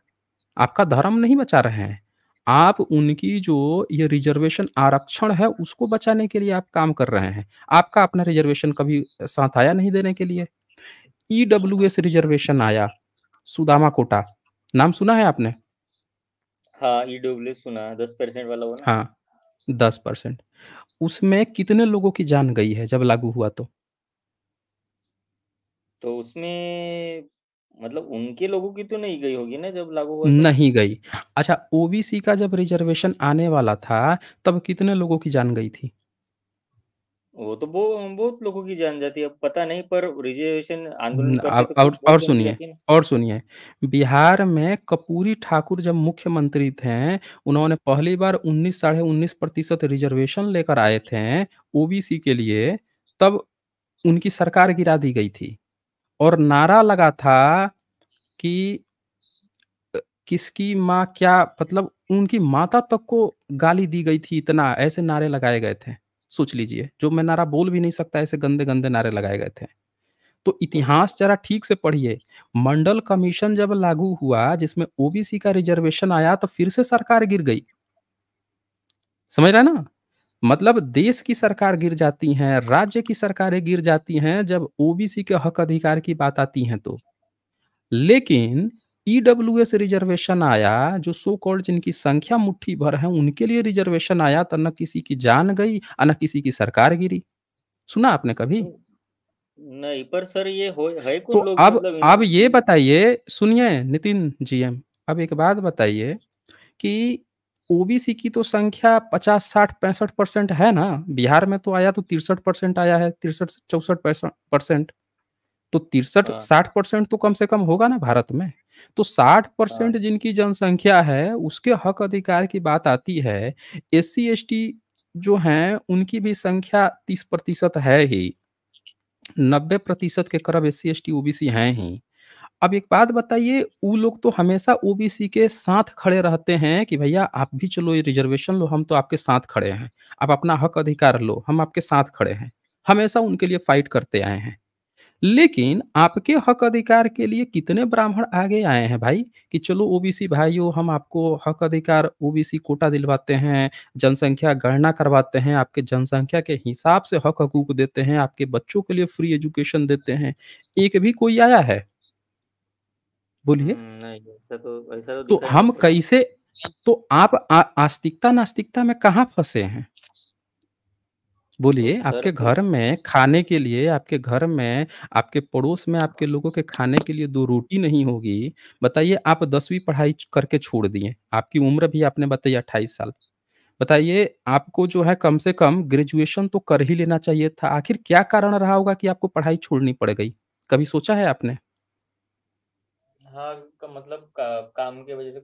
आपका धर्म नहीं बचा रहे हैं आप उनकी जो ये रिजर्वेशन आरक्षण है उसको बचाने के लिए आप काम कर रहे हैं आपका अपना रिजर्वेशन कभी साथ आया नहीं देने के लिए ईडब्ल्यू रिजर्वेशन आया सुदामा कोटा नाम सुना है आपने हाँ e सुना दस परसेंट वाला वो ना हाँ दस परसेंट उसमें कितने लोगों की जान गई है जब लागू हुआ तो तो उसमें मतलब उनके लोगों की तो नहीं गई होगी ना जब लागू हुआ नहीं गई अच्छा ओबीसी का जब रिजर्वेशन आने वाला था तब कितने लोगों की जान गई थी वो तो बहुत लोगों की जान जाती है पता नहीं पर रिजर्वेशन आंदोलन तो और और सुनिए और सुनिए बिहार में कपूरी ठाकुर जब मुख्यमंत्री थे उन्होंने पहली बार उन्नीस साढ़े उन्नीस प्रतिशत रिजर्वेशन लेकर आए थे ओबीसी के लिए तब उनकी सरकार गिरा दी गई थी और नारा लगा था कि किसकी माँ क्या मतलब उनकी माता तक को गाली दी गई थी इतना ऐसे नारे लगाए गए थे सोच लीजिए जो मैं नारा बोल भी नहीं सकता ऐसे गंदे गंदे नारे लगाए गए थे तो इतिहास जरा ठीक से पढ़िए मंडल कमीशन जब लागू हुआ जिसमें ओबीसी का रिजर्वेशन आया तो फिर से सरकार गिर गई समझ रहे ना मतलब देश की सरकार गिर जाती है राज्य की सरकारें गिर जाती हैं जब ओबीसी के हक अधिकार की बात आती है तो लेकिन एस e रिजर्वेशन आया जो सो कॉल्ड जिनकी संख्या मुट्ठी भर है उनके लिए रिजर्वेशन आया तो न किसी की जान गई और न किसी की सरकार गिरी सुना आपने कभी नहीं पर सर ये हो है तो लोग अब मतलब अब ये बताइए सुनिए नितिन जीएम अब एक बात बताइए कि ओबीसी की तो संख्या पचास साठ पैंसठ परसेंट है ना बिहार में तो आया तो तिरसठ परसेंट आया है तिरसठ चौसठ परसेंट तो तिरसठ हाँ। साठ परसेंट तो कम से कम होगा ना भारत में तो 60 हाँ। परसेंट जिनकी जनसंख्या है उसके हक अधिकार की बात आती है एस सी जो है उनकी भी संख्या 30 प्रतिशत है ही 90 प्रतिशत के करब एस सी ओबीसी हैं ही अब एक बात बताइए वो लोग तो हमेशा ओबीसी के साथ खड़े रहते हैं कि भैया आप भी चलो ये रिजर्वेशन लो हम तो आपके साथ खड़े हैं आप अपना हक अधिकार लो हम आपके साथ खड़े हैं हमेशा उनके लिए फाइट करते आए हैं लेकिन आपके हक अधिकार के लिए कितने ब्राह्मण आगे आए हैं भाई कि चलो ओबीसी भाइयों हम आपको हक अधिकार ओबीसी कोटा दिलवाते हैं जनसंख्या गणना करवाते हैं आपके जनसंख्या के हिसाब से हक हकूक देते हैं आपके बच्चों के लिए फ्री एजुकेशन देते हैं एक भी कोई आया है बोलिए हम्म, तो, तो, तो हम कैसे तो आप आस्तिकता नास्तिकता में कहा फंसे हैं बोलिए तो आपके घर में खाने के लिए, आपके घर में, आपके पड़ोस में आपके लोगों के खाने के लिए दो रोटी नहीं होगी। बताइए आप दसवीं पढ़ाई करके छोड़ दिए, आपकी उम्र भी आपने बताई अट्ठाईस साल। बताइए आपको जो है कम से कम ग्रेजुएशन तो कर ही लेना चाहिए था। आखिर क्या कारण रहा होगा कि आपको पढ़ाई छोड़नी पड़ गई? कभी सोचा है आपने? हाँ, का मतलब का काम की वजह से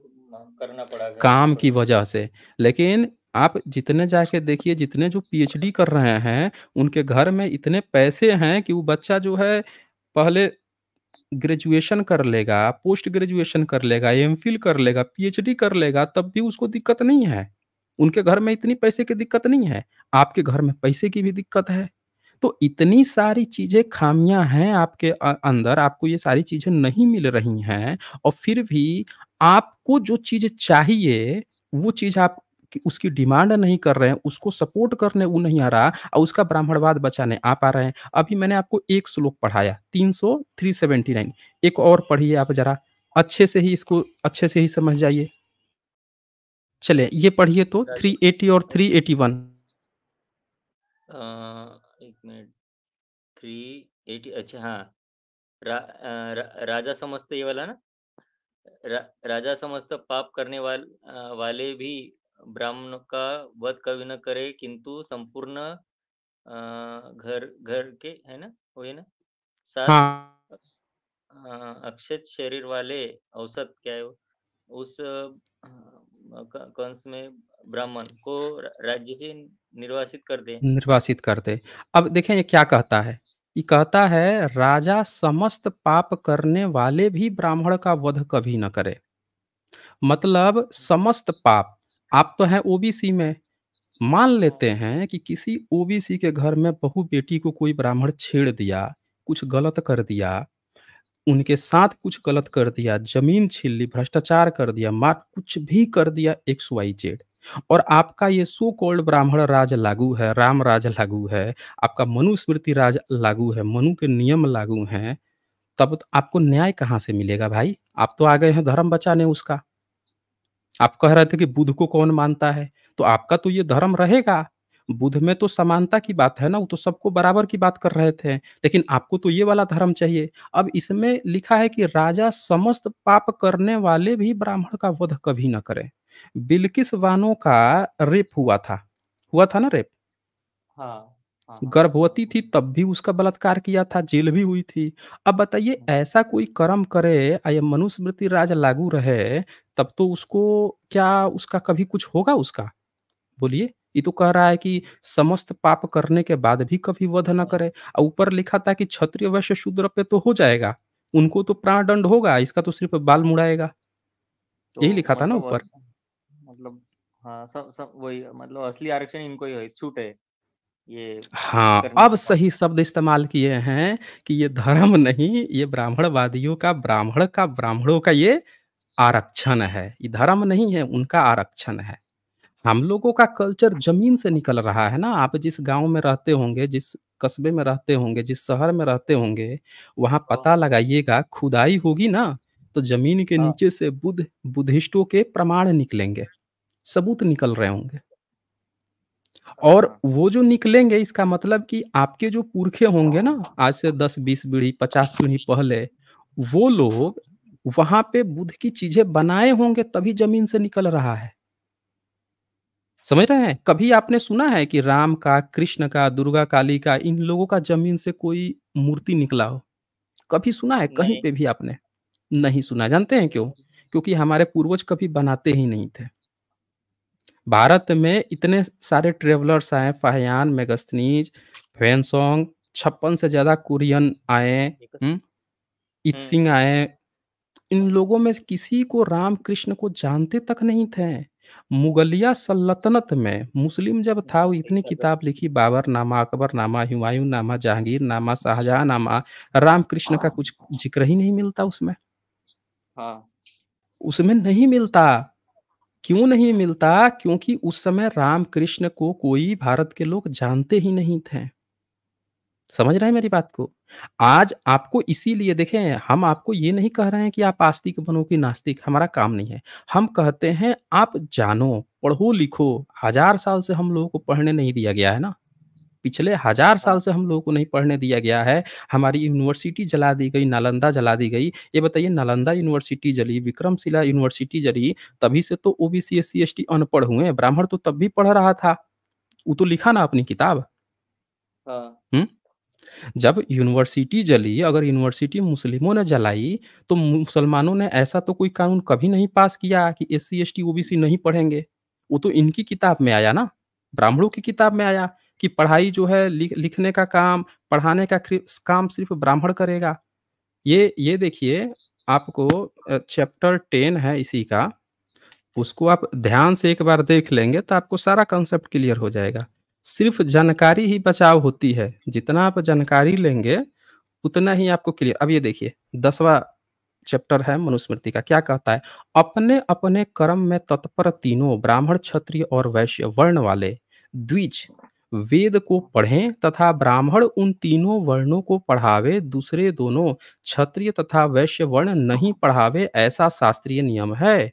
करना पड़ा काम की वजह से। लेकिन आप जितने जाके देखिए जितने जो पीएचडी कर रहे हैं, उनके घर में इतने पैसे हैं कि वो बच्चा जो है पहले ग्रेजुएशन कर लेगा, पोस्ट ग्रेजुएशन कर लेगा, फिल कर लेगा, पीएचडी कर लेगा तब भी उसको दिक्कत नहीं है। उनके घर में इतनी पैसे की दिक्कत नहीं है, आपके घर में पैसे की भी दिक्कत है। तो इतनी सारी चीज़ें खामियां हैं आपके अंदर, आपको ये सारी चीज़ें नहीं मिल रही हैं और फिर भी आपको जो चीज़ चाहिए, वो चीज़ आप उसकी डिमांड नहीं कर रहे हैं उसको सपोर्ट करने वो नहीं आ रहा और उसका ब्राह्मणवाद बचाने आ पा रहे हैं अभी मैंने आपको एक श्लोक पढ़ाया तीन सौ थ्री सेवेंटी नाइन एक और पढ़िए आप जरा अच्छे से ही इसको अच्छे से ही समझ जाइए चले ये पढ़िए तो थ्री एटी और थ्री एटी वन एक थ्री एटी अच्छा हाँ रा, रा, राजा समस्त ये वाला ना रा, राजा समस्त पाप करने वाल, वाले भी ब्राह्मण का वध कभी न करे किंतु संपूर्ण घर घर के है ना हो ना सात हाँ। अक्षत शरीर वाले औसत क्या है उस कंस में ब्राह्मण को राज्य से निर्वासित कर दे निर्वासित कर दे अब देखें ये क्या कहता है ये कहता है राजा समस्त पाप करने वाले भी ब्राह्मण का वध कभी न करे मतलब हम्म। समस्त पाप आप तो हैं ओबीसी में मान लेते हाँ। हैं कि किसी ओबीसी के घर में बहु बेटी को कोई ब्राह्मण छेड़ दिया कुछ गलत कर दिया उनके साथ कुछ गलत कर दिया जमीन छीन ली भ्रष्टाचार कर दिया मार कुछ भी कर दिया एक सुवाई जेड और आपका ये सो कॉल्ड ब्राह्मण राज लागू है राम राज लागू है आपका मनुस्मृति राज लागू है मनु के नियम लागू हैं तब तो आपको न्याय कहाँ से मिलेगा भाई आप तो आ गए हैं धर्म बचाने उसका आप कह रहे थे कि बुद्ध को कौन मानता है तो आपका तो ये धर्म रहेगा बुद्ध में तो समानता की बात है ना वो तो सबको बराबर की बात कर रहे थे लेकिन आपको तो ये वाला धर्म चाहिए अब इसमें लिखा है कि राजा समस्त पाप करने वाले भी ब्राह्मण का वध कभी ना करें बिल्किस वानों का रेप हुआ था हुआ था ना रेप हाँ हाँ, हाँ। गर्भवती थी तब भी उसका बलात्कार किया था जेल भी हुई थी अब बताइए हाँ। ऐसा कोई कर्म करे या मनुस्मृति राज लागू रहे तब तो उसको क्या उसका कभी कुछ होगा उसका बोलिए ये तो कह रहा है कि समस्त पाप करने के बाद भी कभी वध न करे और ऊपर लिखा था कि क्षत्रिय वैश्य शूद्र पे तो हो जाएगा उनको तो प्राण दंड होगा इसका तो सिर्फ बाल मुड़ाएगा तो यही लिखा मतलब था ना तो ऊपर मतलब हाँ सब सब वही मतलब असली आरक्षण इनको ही छूट है ये हाँ अब सही शब्द इस्तेमाल किए हैं कि ये धर्म नहीं ये ब्राह्मणवादियों का ब्राह्मण का ब्राह्मणों का ये आरक्षण है ये धर्म नहीं है उनका आरक्षण है हम लोगों का कल्चर हाँ। जमीन से निकल रहा है ना आप जिस गांव में रहते होंगे जिस कस्बे में रहते होंगे जिस शहर में रहते होंगे वहां हाँ। पता लगाइएगा खुदाई होगी ना तो जमीन के हाँ। नीचे से बुद्ध बुद्धिस्टों के प्रमाण निकलेंगे सबूत निकल रहे होंगे और हाँ। वो जो निकलेंगे इसका मतलब कि आपके जो पुरखे होंगे ना हाँ। आज से दस बीस पीढ़ी पचास पीढ़ी पहले वो लोग वहां पे बुद्ध की चीजें बनाए होंगे तभी जमीन से निकल रहा है समझ रहे हैं कभी आपने सुना है कि राम का कृष्ण का दुर्गा काली का इन लोगों का जमीन से कोई मूर्ति निकला हो कभी सुना है कहीं पे भी आपने नहीं सुना जानते हैं क्यों क्योंकि हमारे पूर्वज कभी बनाते ही नहीं थे भारत में इतने सारे ट्रेवलर्स आए फाहयान मेगस्तनीज फैनसोंग छप्पन से ज्यादा कुरियन आए इत सिंह हम्म, हम्म। आए इन लोगों में किसी को रामकृष्ण को जानते तक नहीं थे मुगलिया सल्तनत में मुस्लिम जब था वो इतनी किताब लिखी बाबर नामा अकबर नामा हुमायूं नामा जहांगीर नामा [LAUGHS] शाहजहां नामा रामकृष्ण का हाँ। कुछ जिक्र ही नहीं मिलता उसमें हाँ उसमें नहीं मिलता क्यों नहीं मिलता क्योंकि उस समय रामकृष्ण को कोई भारत के लोग जानते ही नहीं थे समझ रहे हैं मेरी बात को आज आपको इसीलिए देखें हम आपको ये नहीं कह रहे हैं कि आप आस्तिक बनो कि नास्तिक हमारा काम नहीं है हम कहते हैं आप जानो पढ़ो लिखो हजार साल से हम लोगों को पढ़ने नहीं दिया गया है ना पिछले हजार साल हाँ। से हम लोगों को नहीं पढ़ने दिया गया है हमारी यूनिवर्सिटी जला दी गई नालंदा जला दी गई ये बताइए नालंदा यूनिवर्सिटी जली विक्रमशिला यूनिवर्सिटी जली तभी से तो OBC S C S T अनपढ़ हुए ब्राह्मण तो तब भी पढ़ रहा था वो तो लिखा ना अपनी किताब हम्म जब यूनिवर्सिटी जली अगर यूनिवर्सिटी मुस्लिमों ने जलाई तो मुसलमानों ने ऐसा तो कोई कानून कभी नहीं पास किया कि S C S T OBC नहीं पढ़ेंगे वो तो इनकी किताब में आया ना ब्राह्मणों की किताब में आया कि पढ़ाई जो है लिख, लिखने का काम पढ़ाने का काम सिर्फ ब्राह्मण करेगा ये ये देखिए आपको चैप्टर टेन है इसी का उसको आप ध्यान से एक बार देख लेंगे तो आपको सारा कंसेप्ट क्लियर हो जाएगा सिर्फ जानकारी ही बचाव होती है जितना आप जानकारी लेंगे उतना ही आपको क्लियर अब ये देखिए दसवा चैप्टर है मनुस्मृति का क्या कहता है अपने अपने कर्म में तत्पर तीनों ब्राह्मण क्षत्रिय और वैश्य वर्ण वाले द्विज वेद को पढ़ें तथा ब्राह्मण उन तीनों वर्णों को पढ़ावे दूसरे दोनों क्षत्रिय तथा वैश्य वर्ण नहीं पढ़ावे ऐसा शास्त्रीय नियम है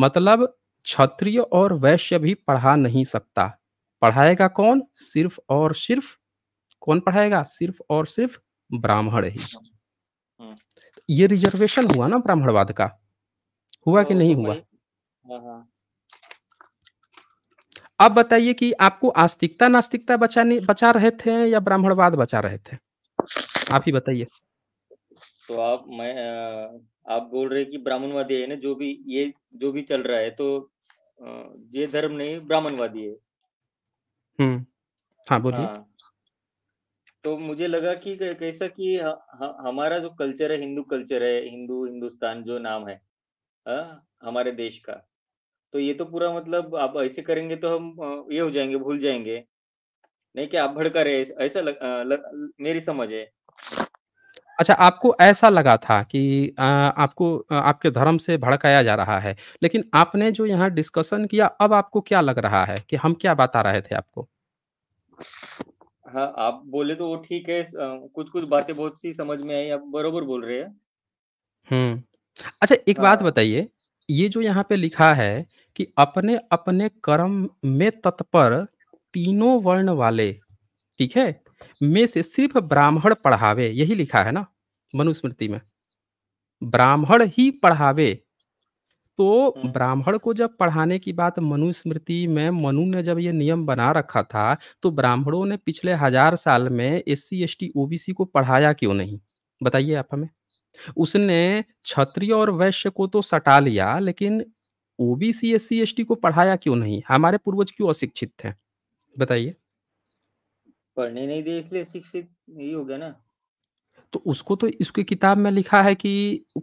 मतलब क्षत्रिय और वैश्य भी पढ़ा नहीं सकता पढ़ाएगा कौन सिर्फ और सिर्फ कौन पढ़ाएगा सिर्फ और सिर्फ ब्राह्मण ही हम्म। ये रिजर्वेशन हुआ ना ब्राह्मणवाद का हुआ कि हाँ, नहीं हाँ, हुआ अब बताइए कि आपको आस्तिकता नास्तिकता बचाने बचा रहे थे या ब्राह्मणवाद बचा रहे थे आप ही बताइए तो आप मैं आप बोल रहे कि ब्राह्मणवादी है ना जो भी ये जो भी चल रहा है तो ये धर्म नहीं ब्राह्मणवादी है हम्म हाँ बोलिए हाँ, तो मुझे लगा कि कैसा कि हमारा जो कल्चर है हिंदू कल्चर है हिंदू हिंदुस्तान जो नाम है आ, हमारे देश का तो ये तो पूरा मतलब आप ऐसे करेंगे तो हम ये हो जाएंगे भूल जाएंगे नहीं कि आप भड़का रहे ऐसा लग, ल, ल, मेरी समझ है अच्छा आपको ऐसा लगा था कि आ, आपको आपके धर्म से भड़काया जा रहा है लेकिन आपने जो यहाँ डिस्कशन किया अब आपको क्या लग रहा है कि हम क्या बता रहे थे आपको हाँ आप बोले तो वो ठीक है कुछ कुछ बातें बहुत सी समझ में आई आप बरोबर बोल रहे हैं हम्म अच्छा एक बात हाँ। बताइए ये जो यहाँ पे लिखा है कि अपने अपने कर्म में तत्पर तीनों वर्ण वाले ठीक है में से सिर्फ ब्राह्मण पढ़ावे यही लिखा है ना मनुस्मृति में ब्राह्मण ही पढ़ावे तो ब्राह्मण को जब पढ़ाने की बात मनुस्मृति में मनु ने जब ये नियम बना रखा था तो ब्राह्मणों ने पिछले हजार साल में S C S T OBC को पढ़ाया क्यों नहीं बताइए आप हमें उसने क्षत्रिय और वैश्य को तो सटा लिया लेकिन OBC S C S T को पढ़ाया क्यों नहीं हमारे पूर्वज क्यों अशिक्षित थे बताइए पढ़ने नहीं दिए इसलिए शिक्षित नहीं हो गया ना तो उसको तो इसके किताब में लिखा है कि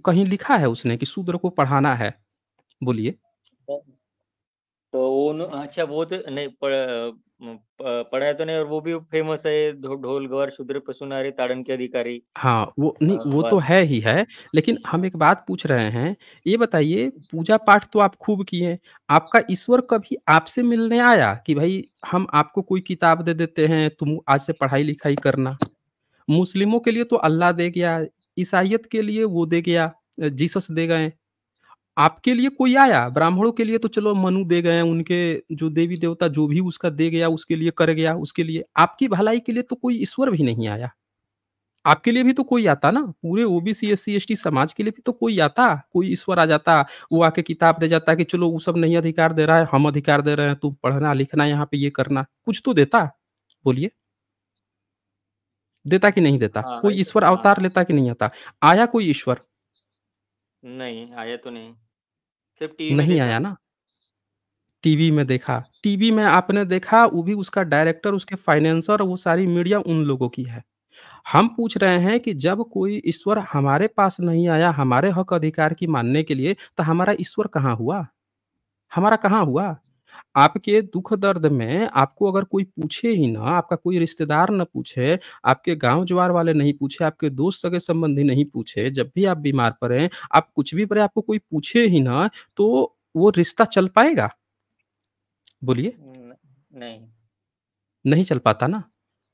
कहीं लिखा है उसने कि शूद्र को पढ़ाना है बोलिए तो वो तो अच्छा वो तो नहीं पढ़ाया तो नहीं और वो भी फेमस है ढोल गवर शुद्र पसुनारी ताड़न के अधिकारी हाँ वो नहीं वो तो है ही है लेकिन हम एक बात पूछ रहे हैं ये बताइए पूजा पाठ तो आप खूब किए आपका ईश्वर कभी आपसे मिलने आया कि भाई हम आपको कोई किताब दे देते हैं तुम आज से पढ़ाई लिखाई करना मुस्लिमों के लिए तो अल्लाह दे गया ईसाइत के लिए वो दे गया जीसस दे गए आपके लिए कोई आया ब्राह्मणों के लिए तो चलो मनु दे गए उनके जो देवी देवता जो भी उसका दे गया उसके लिए कर गया उसके लिए आपकी भलाई के लिए तो कोई ईश्वर भी नहीं आया आपके लिए भी तो कोई आता ना पूरे OBC S C S T समाज के लिए भी तो कोई आता कोई ईश्वर आ जाता वो आके किताब दे जाता कि चलो वो सब नहीं अधिकार दे रहा है हम अधिकार दे रहे हैं तुम पढ़ना लिखना यहाँ पे ये करना कुछ तो देता बोलिए देता कि नहीं देता हाँ, कोई ईश्वर हाँ, अवतार लेता कि नहीं आता आया कोई ईश्वर नहीं, आया तो नहीं। सिर्फ़ टीवी नहीं आया ना? टीवी में देखा। टीवी में आपने देखा वो भी उसका डायरेक्टर, उसके फाइनेंसर वो सारी मीडिया उन लोगों की है। हम पूछ रहे हैं कि जब कोई ईश्वर हमारे पास नहीं आया हमारे हक अधिकार की मानने के लिए तो हमारा ईश्वर कहाँ हुआ? हमारा कहाँ हुआ? आपके दुख दर्द में आपको अगर कोई पूछे ही ना, आपका कोई रिश्तेदार ना पूछे, आपके गाँव-जवार वाले नहीं पूछे, आपके दोस्त सगे-संबंधी नहीं पूछे, जब भी आप बीमार पड़े आप कुछ भी पड़े, आपको कोई पूछे ही ना, तो वो रिश्ता चल पाएगा? बोलिए। नहीं। नहीं चल पाता ना।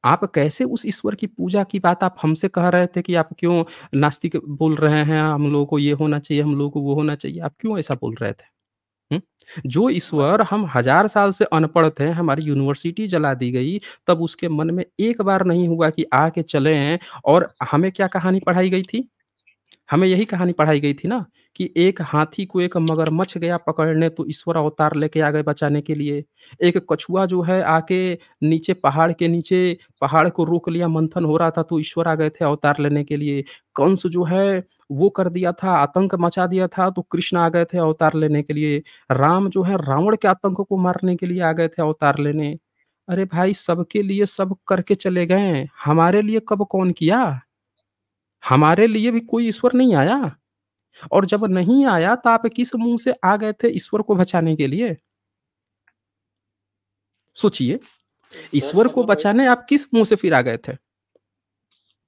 आप कैसे उस ईश्वर की पूजा की बात आप हमसे कह रहे थे कि आप क्यों नास्तिक बोल रहे हैं, हम लोगों को ये होना चाहिए, हम लोगों को वो होना चाहिए, आप क्यों ऐसा बोल रहे थे? जो ईश्वर हाँ। हम हजार साल से अनपढ़ थे हमारी यूनिवर्सिटी जला दी गई तब उसके मन में एक बार नहीं हुआ कि आके चले और हमें क्या कहानी पढ़ाई गई थी हमें यही कहानी पढ़ाई गई थी ना कि एक हाथी को एक मगरमच्छ गया पकड़ने तो ईश्वर अवतार लेके आ गए बचाने के लिए एक कछुआ जो है आके नीचे पहाड़ के नीचे पहाड़ को रोक लिया मंथन हो रहा था तो ईश्वर आ गए थे अवतार लेने के लिए कंस जो है वो कर दिया था आतंक मचा दिया था तो कृष्ण आ गए थे अवतार लेने के लिए राम जो है रावण के आतंक को मारने के लिए आ गए थे अवतार लेने अरे भाई सबके लिए सब करके चले गए हमारे लिए कब कौन किया हमारे लिए भी कोई ईश्वर नहीं आया और जब नहीं आया तो आप किस मुंह से आ गए थे ईश्वर को बचाने के लिए सोचिए ईश्वर को बचाने आप किस मुंह से फिर आ गए थे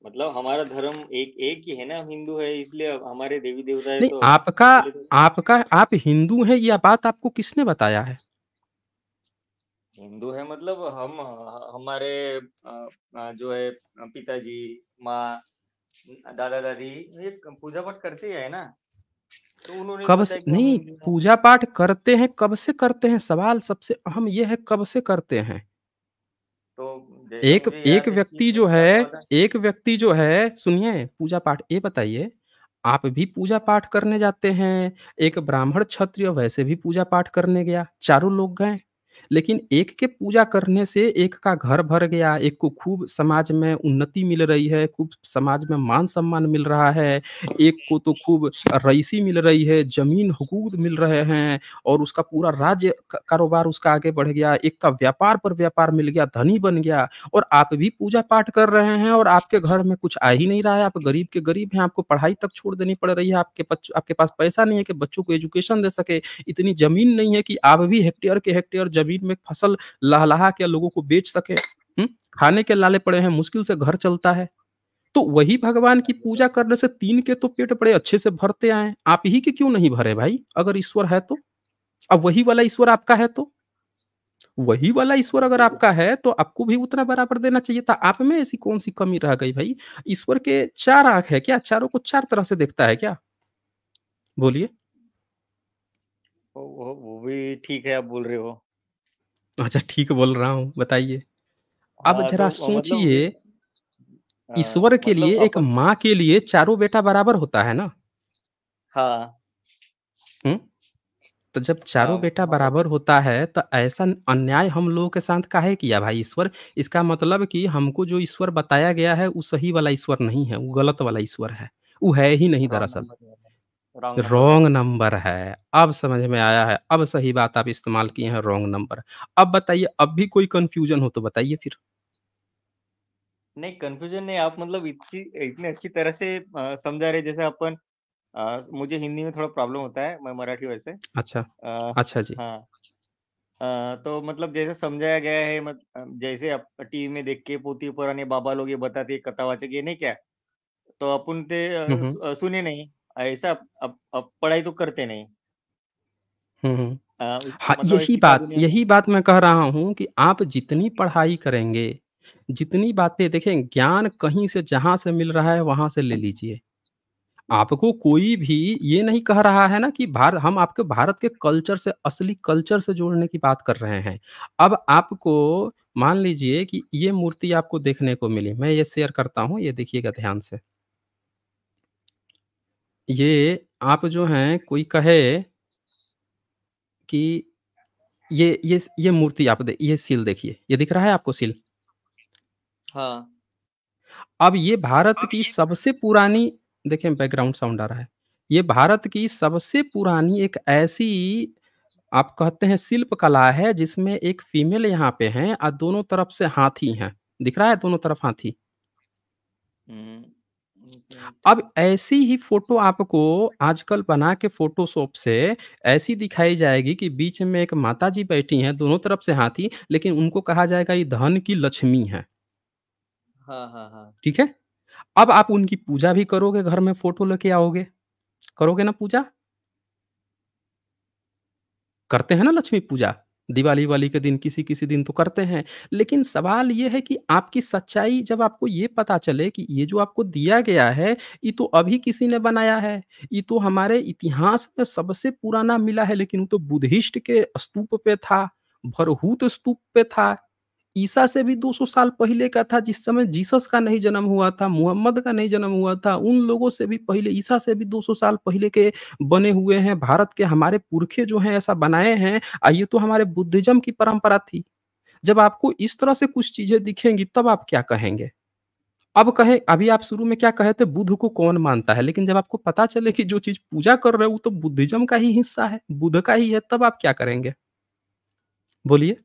मतलब हमारा धर्म एक एक ही है ना हिंदू है इसलिए हमारे देवी देवता नहीं तो आपका तो आपका आप हिंदू है यह बात आपको किसने बताया है हिंदू है मतलब हम हमारे जो है पिताजी माँ दादा दादी ये पूजा पाठ करते है ना तो उन्होंने कब से नहीं पूजा पाठ करते हैं कब से करते हैं सवाल सबसे अहम यह है कब से करते हैं तो एक एक व्यक्ति जो है एक व्यक्ति जो है सुनिए पूजा पाठ ये बताइए आप भी पूजा पाठ करने जाते हैं एक ब्राह्मण क्षत्रिय वैसे भी पूजा पाठ करने गया चारों लोग गए लेकिन एक के पूजा करने से एक का घर भर गया एक को खूब समाज में उन्नति मिल रही है खूब समाज में मान सम्मान मिल रहा है एक को तो खूब रईसी मिल रही है जमीन हकूक मिल रहे हैं और उसका पूरा राज्य कारोबार उसका आगे बढ़ गया एक का व्यापार पर व्यापार मिल गया धनी बन गया और आप भी पूजा पाठ कर रहे हैं और आपके घर में कुछ आ ही नहीं रहा है आप गरीब के गरीब हैं आपको पढ़ाई तक छोड़ देनी पड़ रही है आपके आपके पास पैसा नहीं है कि बच्चों को एजुकेशन दे सके इतनी जमीन नहीं है कि आप भी हेक्टेयर के हेक्टेयर जमीन गरीब में फसल लहलाहा के लोगों को बेच सके हुँ? हम्म? खाने के लाले पड़े हैं मुश्किल से घर चलता है तो वही भगवान की पूजा करने से तीन के तो पेट बड़े अच्छे से भरते आए आप ही के क्यों नहीं भरे भाई अगर ईश्वर है तो अब वही वाला ईश्वर आपका है तो वही वाला ईश्वर अगर आपका है तो आपको भी उतना बराबर देना चाहिए था आप में ऐसी कौन सी कमी रह गई भाई ईश्वर के चार आंख है क्या चारों को चार तरह से देखता है क्या बोलिए वो, वो भी ठीक है आप बोल रहे हो अच्छा ठीक बोल रहा हूँ बताइए अब हाँ, जरा तो मतलब सोचिए हाँ, ईश्वर के मतलब लिए एक माँ के लिए चारों बेटा बराबर होता है ना हाँ तो जब चारों हाँ, बेटा मतलब बराबर होता है तो ऐसा अन्याय हम लोगों के साथ काहे किया भाई ईश्वर इसका मतलब कि हमको जो ईश्वर बताया गया है वो सही वाला ईश्वर नहीं है वो गलत वाला ईश्वर है वो है ही नहीं हाँ, दरअसल रॉन्ग नंबर है अब समझ में आया है अब सही बात आप इस्तेमाल किए हैं रॉन्ग नंबर अब बताइए अब भी कोई कंफ्यूजन हो तो बताइए फिर नहीं कंफ्यूजन नहीं आप मतलब इतनी इतनी अच्छी तरह से समझा रहे जैसे अपन मुझे हिंदी में थोड़ा प्रॉब्लम होता है मैं मराठी वैसे अच्छा आ, अच्छा जी हाँ तो मतलब जैसे समझाया गया है मत, जैसे टीवी में देख के पोती पुराने बाबा लोग ये बताते कथावाचक ये नहीं क्या तो अपन सुने नहीं ऐसा अब, अब पढ़ाई तो करते नहीं हम्म, हम्म। हाँ मतलब यही बात यही बात मैं कह रहा हूँ कि आप जितनी पढ़ाई करेंगे जितनी बातें देखें ज्ञान कहीं से जहां से मिल रहा है वहां से ले लीजिए आपको कोई भी ये नहीं कह रहा है ना कि भारत हम आपके भारत के कल्चर से असली कल्चर से जोड़ने की बात कर रहे हैं अब आपको मान लीजिए कि ये मूर्ति आपको देखने को मिली मैं ये शेयर करता हूँ ये देखिएगा ध्यान से ये आप जो हैं कोई कहे कि ये ये ये मूर्ति आप दे, ये सील देखिए ये दिख रहा है आपको सील हाँ अब ये भारत हाँ, की तो सबसे पुरानी देखिए बैकग्राउंड साउंड आ रहा है ये भारत की सबसे पुरानी एक ऐसी आप कहते हैं शिल्प कला है जिसमें एक फीमेल यहाँ पे है और दोनों तरफ से हाथी हैं दिख रहा है दोनों तरफ हाथी हम्म। अब ऐसी ही फोटो आपको आजकल बना के फोटोशॉप से ऐसी दिखाई जाएगी कि बीच में एक माता जी बैठी हैं दोनों तरफ से हाथी लेकिन उनको कहा जाएगा ये धन की लक्ष्मी है हाँ, हाँ, हाँ। ठीक है अब आप उनकी पूजा भी करोगे घर में फोटो लेके आओगे करोगे ना पूजा करते हैं ना लक्ष्मी पूजा दिवाली वाली के दिन किसी किसी दिन तो करते हैं लेकिन सवाल ये है कि आपकी सच्चाई जब आपको ये पता चले कि ये जो आपको दिया गया है ये तो अभी किसी ने बनाया है ये तो हमारे इतिहास में सबसे पुराना मिला है लेकिन वो तो बुद्धिस्ट के स्तूप पे था भरहूत स्तूप पे था ईसा से भी 200 साल पहले का था जिस समय जीसस का नहीं जन्म हुआ था मुहम्मद का नहीं जन्म हुआ था उन लोगों से भी पहले ईसा से भी 200 साल पहले के बने हुए हैं भारत के हमारे पुरखे जो हैं ऐसा बनाए हैं ये तो हमारे बुद्धिज्म की परंपरा थी जब आपको इस तरह से कुछ चीजें दिखेंगी तब आप क्या कहेंगे अब कहे अभी आप शुरू में क्या कहे थे बुद्ध को कौन मानता है लेकिन जब आपको पता चले कि जो चीज पूजा कर रहे हो तो बुद्धिज्म का ही हिस्सा है बुद्ध का ही है तब आप क्या करेंगे बोलिए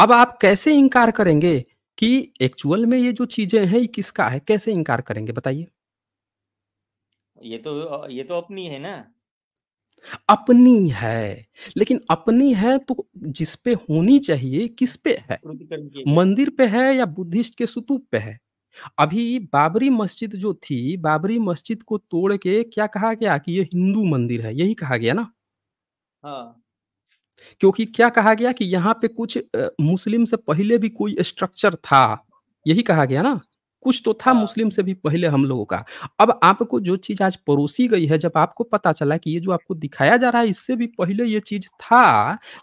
अब आप कैसे इनकार करेंगे कि एक्चुअल में ये जो चीजें हैं ये किसका है कैसे इनकार करेंगे बताइए ये तो ये तो अपनी है ना अपनी है लेकिन अपनी है तो जिस पे होनी चाहिए किस पे है मंदिर पे है या बुद्धिस्ट के सुतूप पे है अभी बाबरी मस्जिद जो थी बाबरी मस्जिद को तोड़ के क्या कहा गया कि ये हिंदू मंदिर है यही कहा गया ना हाँ क्योंकि क्या कहा गया कि यहाँ पे कुछ मुस्लिम से पहले भी कोई स्ट्रक्चर था यही कहा गया ना कुछ तो था हाँ। मुस्लिम से भी पहले हम लोगों का अब आपको जो चीज आज परोसी गई है जब आपको पता चला कि ये जो आपको दिखाया जा रहा है इससे भी पहले ये चीज था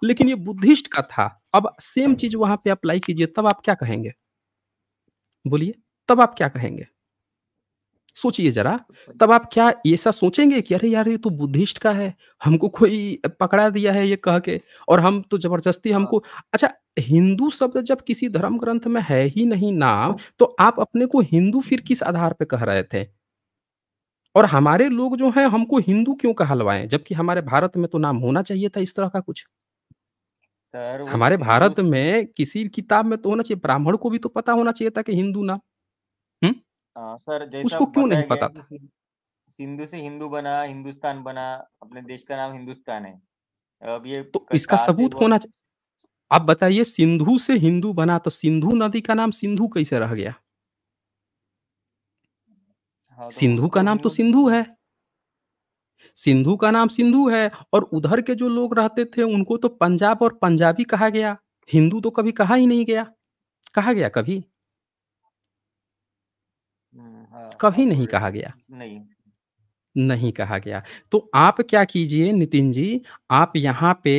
लेकिन ये बुद्धिस्ट का था अब सेम हाँ। चीज वहां पे अप्लाई कीजिए तब आप क्या कहेंगे बोलिए तब आप क्या कहेंगे सोचिए जरा तब आप क्या ऐसा सोचेंगे कि अरे यार ये तो बुद्धिस्ट का है हमको कोई पकड़ा दिया है ये कह के और हम तो जबरदस्ती हाँ। हमको अच्छा हिंदू शब्द जब किसी धर्म ग्रंथ में है ही नहीं नाम तो आप अपने को हिंदू फिर किस आधार पे कह रहे थे और हमारे लोग जो हैं हमको हिंदू क्यों कहलवाएं जबकि हमारे भारत में तो नाम होना चाहिए था इस तरह का कुछ सर हमारे तो भारत में किसी किताब में तो होना चाहिए ब्राह्मण को भी तो पता होना चाहिए था कि हिंदू नाम हाँ, सर जैसा उसको क्यों नहीं पता था सिंधु से हिंदू बना हिंदुस्तान बना अपने देश का नाम हिंदुस्तान है अब ये तो इसका सबूत होना आप बताइए सिंधु से हिंदू बना तो सिंधु नदी का नाम सिंधु कैसे रह गया हाँ, तो सिंधु का नाम तो सिंधु है सिंधु का नाम सिंधु है और उधर के जो लोग रहते थे उनको तो पंजाब और पंजाबी कहा गया हिंदू तो कभी कहा ही नहीं गया कहा गया कभी तो कभी नहीं कहा गया नहीं नहीं कहा गया तो आप क्या कीजिए नितिन जी आप यहाँ पे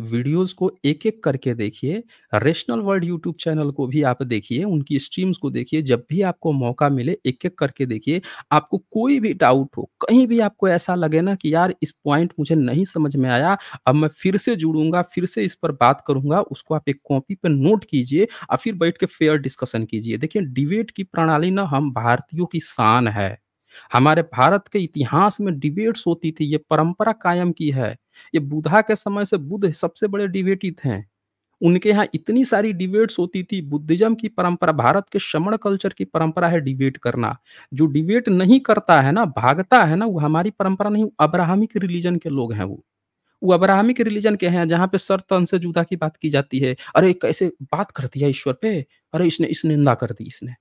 वीडियोस को एक एक करके देखिए रेशनल वर्ल्ड यूट्यूब चैनल को भी आप देखिए उनकी स्ट्रीम्स को देखिए जब भी आपको मौका मिले एक एक करके देखिए आपको कोई भी डाउट हो कहीं भी आपको ऐसा लगे ना कि यार इस पॉइंट मुझे नहीं समझ में आया अब मैं फिर से जुड़ूंगा फिर से इस पर बात करूंगा उसको आप एक कॉपी पर नोट कीजिए और फिर बैठ के फेयर डिस्कशन कीजिए देखिए डिबेट की प्रणाली ना हम भारतीयों की शान है हमारे भारत के इतिहास में डिबेट्स होती थी ये परंपरा कायम की है ये बुधा के समय से बुद्ध सबसे बड़े डिबेटी थे उनके यहाँ इतनी सारी डिबेट्स होती थी बुद्धिज्म की परंपरा भारत के श्रमण कल्चर की परंपरा है डिबेट करना जो डिबेट नहीं करता है ना भागता है ना वो हमारी परंपरा नहीं अब्राहमिक रिलीजन के लोग हैं वो वो अब्राहमिक रिलीजन के हैं जहाँ पे सर तन से जुदा की बात की जाती है अरे कैसे बात कर दिया ईश्वर पे अरे इसने इस निंदा कर दी इसने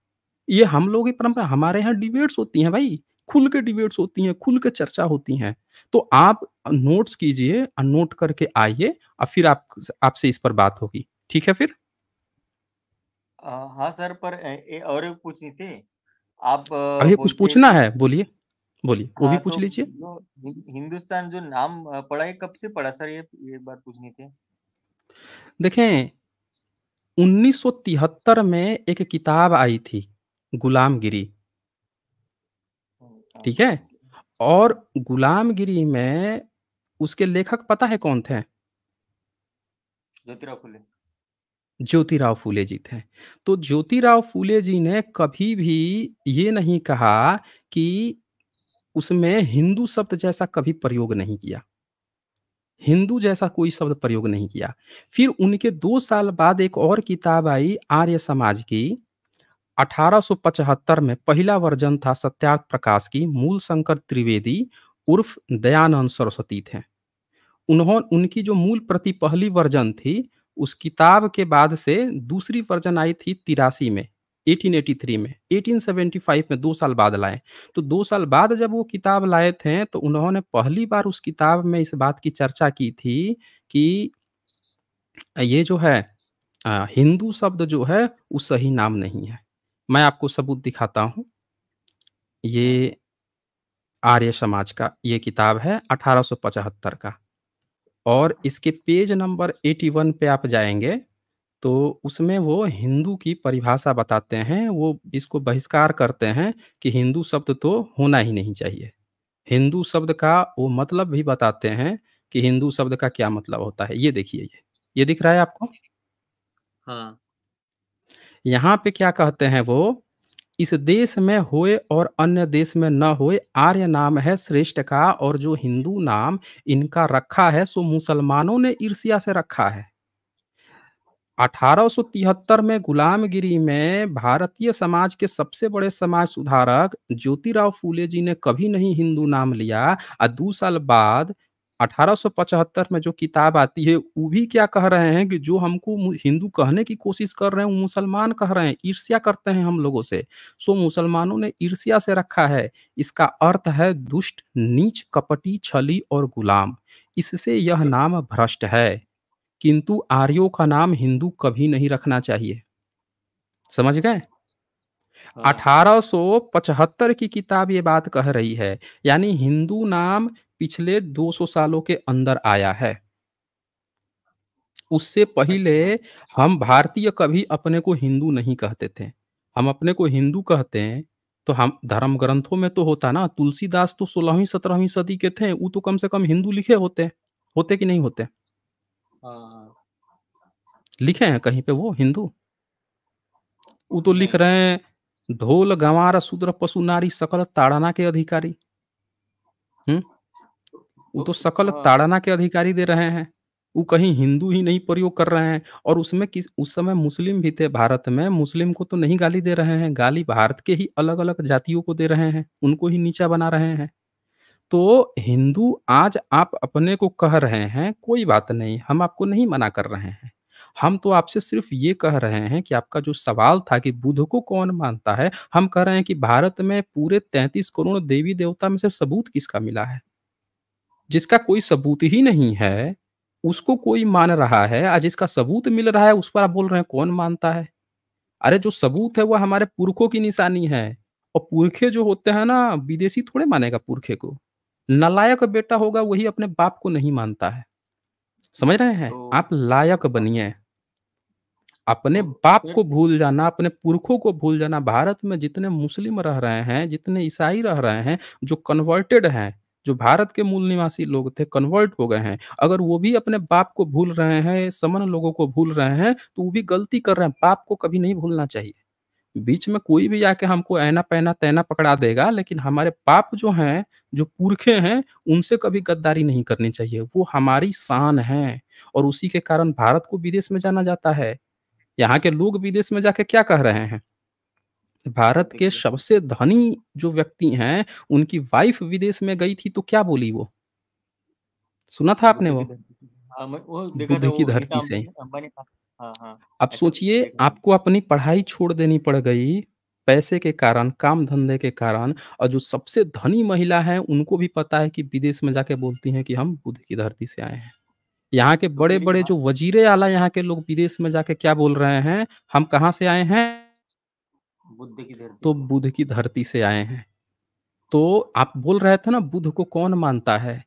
ये हम लोगों की परंपरा हमारे यहाँ डिबेट्स होती हैं भाई खुल के डिबेट्स होती हैं खुल के चर्चा होती हैं तो आप नोट्स कीजिए नोट करके आइए और फिर आप आपसे इस पर बात होगी ठीक है फिर हाँ सर पर ए, ए, और पूछनी थी आप अभी कुछ पूछना है बोलिए बोलिए वो भी हाँ, पूछ तो लीजिए हिंदुस्तान जो नाम पड़ा है कब से पड़ा सर ये ये बात पूछनी थी देखें 1973 में एक किताब आई थी गुलामगिरी। ठीक है? और गुलामगिरी में उसके लेखक पता है कौन थे? ज्योतिराव फुले। ज्योतिराव फुले जी थे। तो ज्योतिराव फुले जी ने कभी भी ये नहीं कहा कि उसमें हिंदू शब्द जैसा कभी प्रयोग नहीं किया। हिंदू जैसा कोई शब्द प्रयोग नहीं किया। फिर उनके दो साल बाद एक और किताब आई आर्य समाज की 1875 में पहला वर्जन था सत्यार्थ प्रकाश की मूल शंकर त्रिवेदी उर्फ दयानंद सरस्वती थे उन्होंने उनकी जो मूल प्रति पहली वर्जन थी उस किताब के बाद से दूसरी वर्जन आई थी तिरासी में 1883 में 1875 में दो साल बाद लाए तो दो साल बाद जब वो किताब लाए थे तो उन्होंने पहली बार उस किताब में इस बात की चर्चा की थी कि ये जो है हिंदू शब्द जो है वो सही नाम नहीं है मैं आपको सबूत दिखाता हूँ। ये आर्य समाज का ये किताब है अठारह का और इसके पेज नंबर 81 पे आप जाएंगे तो उसमें वो हिंदू की परिभाषा बताते हैं वो इसको बहिष्कार करते हैं कि हिंदू शब्द तो होना ही नहीं चाहिए हिंदू शब्द का वो मतलब भी बताते हैं कि हिंदू शब्द का क्या मतलब होता है ये देखिए ये ये दिख रहा है आपको हाँ यहाँ पे क्या कहते हैं वो इस देश में होए और अन्य देश में न होए आर्य नाम है श्रेष्ठ का और जो हिंदू नाम इनका रखा है सो मुसलमानों ने ईर्ष्या से रखा है 1873 में गुलामगिरी में भारतीय समाज के सबसे बड़े समाज सुधारक ज्योतिराव फूले जी ने कभी नहीं हिंदू नाम लिया और दो साल बाद 1875 में जो किताब आती है वो भी क्या कह रहे हैं कि जो हमको हिंदू कहने की कोशिश कर रहे हैं वो मुसलमान कह रहे हैं ईर्ष्या करते हैं हम लोगों से सो मुसलमानों ने ईर्ष्या से रखा है इसका अर्थ है दुष्ट नीच कपटी छली और गुलाम इससे यह नाम भ्रष्ट है किंतु आर्यों का नाम हिंदू कभी नहीं रखना चाहिए समझ गए 1875 हाँ। की किताब ये बात कह रही है यानी हिंदू नाम पिछले 200 सालों के अंदर आया है उससे पहले अच्छा। हम भारतीय कभी अपने को हिंदू नहीं कहते थे हम अपने को हिंदू कहते हैं तो हम धर्म ग्रंथों में तो होता ना तुलसीदास तो सोलहवीं सत्रहवीं सदी के थे वो तो कम से कम हिंदू लिखे होते होते कि नहीं होते हाँ। लिखे हैं कहीं पे वो हिंदू वो तो लिख हाँ। रहे हैं ढोल गंवार शूद्र पशु नारी सकल ताड़ना के अधिकारी हम्म वो तो, तो सकल ताड़ना के अधिकारी दे रहे हैं वो कहीं हिंदू ही नहीं प्रयोग कर रहे हैं और उसमें किस उस समय मुस्लिम भी थे भारत में मुस्लिम को तो नहीं गाली दे रहे हैं गाली भारत के ही अलग अलग जातियों को दे रहे हैं उनको ही नीचा बना रहे हैं तो हिंदू आज आप अपने को कह रहे हैं कोई बात नहीं हम आपको नहीं मना कर रहे हैं हम तो आपसे सिर्फ ये कह रहे हैं कि आपका जो सवाल था कि बुद्ध को कौन मानता है हम कह रहे हैं कि भारत में पूरे तैंतीस करोड़ देवी देवता में से सबूत किसका मिला है जिसका कोई सबूत ही नहीं है उसको कोई मान रहा है आज जिसका सबूत मिल रहा है उस पर आप बोल रहे हैं कौन मानता है अरे जो सबूत है वह हमारे पुरखों की निशानी है और पुरखे जो होते हैं ना विदेशी थोड़े मानेगा पुरखे को नलायक बेटा होगा वही अपने बाप को नहीं मानता है समझ रहे हैं तो... आप लायक बनिए अपने तो बाप को भूल जाना अपने पुरखों को भूल जाना भारत में जितने मुस्लिम रह रहे हैं जितने ईसाई रह रहे हैं जो कन्वर्टेड हैं जो भारत के मूल निवासी लोग थे कन्वर्ट हो गए हैं अगर वो भी अपने बाप को भूल रहे हैं समन लोगों को भूल रहे हैं तो वो भी गलती कर रहे हैं बाप को कभी नहीं भूलना चाहिए बीच में कोई भी आके हमको ऐना पैना तैना पकड़ा देगा लेकिन हमारे बाप जो हैं जो पुरखे हैं उनसे कभी गद्दारी नहीं करनी चाहिए वो हमारी शान है और उसी के कारण भारत को विदेश में जाना जाता है यहाँ के लोग विदेश में जाके क्या कह रहे हैं भारत के सबसे धनी जो व्यक्ति हैं उनकी वाइफ विदेश में गई थी तो क्या बोली वो सुना था आपने वो हाँ, बुद्ध की धरती से हाँ, हाँ, अब सोचिए आपको अपनी पढ़ाई छोड़ देनी पड़ गई पैसे के कारण काम धंधे के कारण और जो सबसे धनी महिला है उनको भी पता है कि विदेश में जाके बोलती हैं कि हम बुद्ध की धरती से आए हैं यहाँ के तो बड़े बड़े जो वजीरे आला यहाँ के लोग विदेश में जाके क्या बोल रहे हैं हम कहाँ से आए हैं बुद्ध की धरती तो बुद्ध की धरती से आए हैं तो आप बोल रहे थे ना बुद्ध को कौन मानता है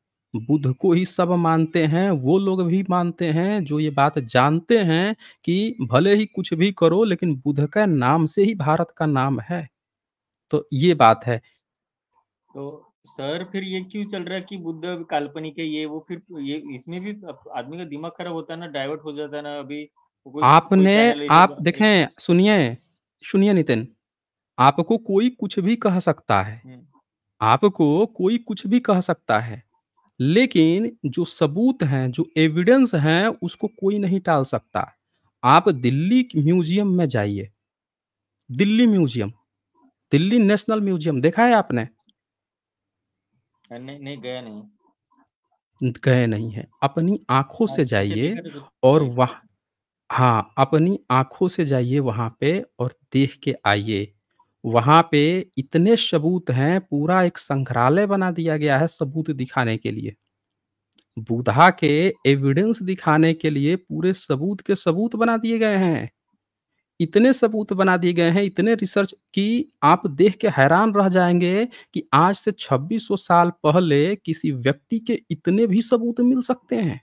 बुद्ध को ही सब मानते हैं वो लोग भी मानते हैं जो ये बात जानते हैं कि भले ही कुछ भी करो लेकिन बुद्ध का नाम से ही भारत का नाम है तो ये बात है तो सर फिर ये क्यों चल रहा है कि बुद्ध काल्पनिक है ये वो फिर ये इसमें भी आदमी का दिमाग खराब होता है ना डाइवर्ट हो जाता है ना अभी आपने आप देखें सुनिए सुनिए नितिन आपको कोई कुछ भी कह सकता है आपको कोई कुछ भी कह सकता है लेकिन जो सबूत हैं जो एविडेंस हैं उसको कोई नहीं टाल सकता आप दिल्ली म्यूजियम में जाइए Delhi museum Delhi national museum देखा है आपने नहीं नहीं गया नहीं गए नहीं है अपनी आंखों अच्छा, हाँ, से जाइए और वहां हाँ अपनी आंखों से जाइए वहां पे और देख के आइए वहां पे इतने सबूत हैं पूरा एक संग्रहालय बना दिया गया है सबूत दिखाने के लिए बुधा के एविडेंस दिखाने के लिए पूरे सबूत के सबूत बना दिए गए हैं इतने सबूत बना दिए गए हैं इतने रिसर्च कि आप देख के हैरान रह जाएंगे कि आज से 2600 साल पहले किसी व्यक्ति के इतने भी सबूत मिल सकते हैं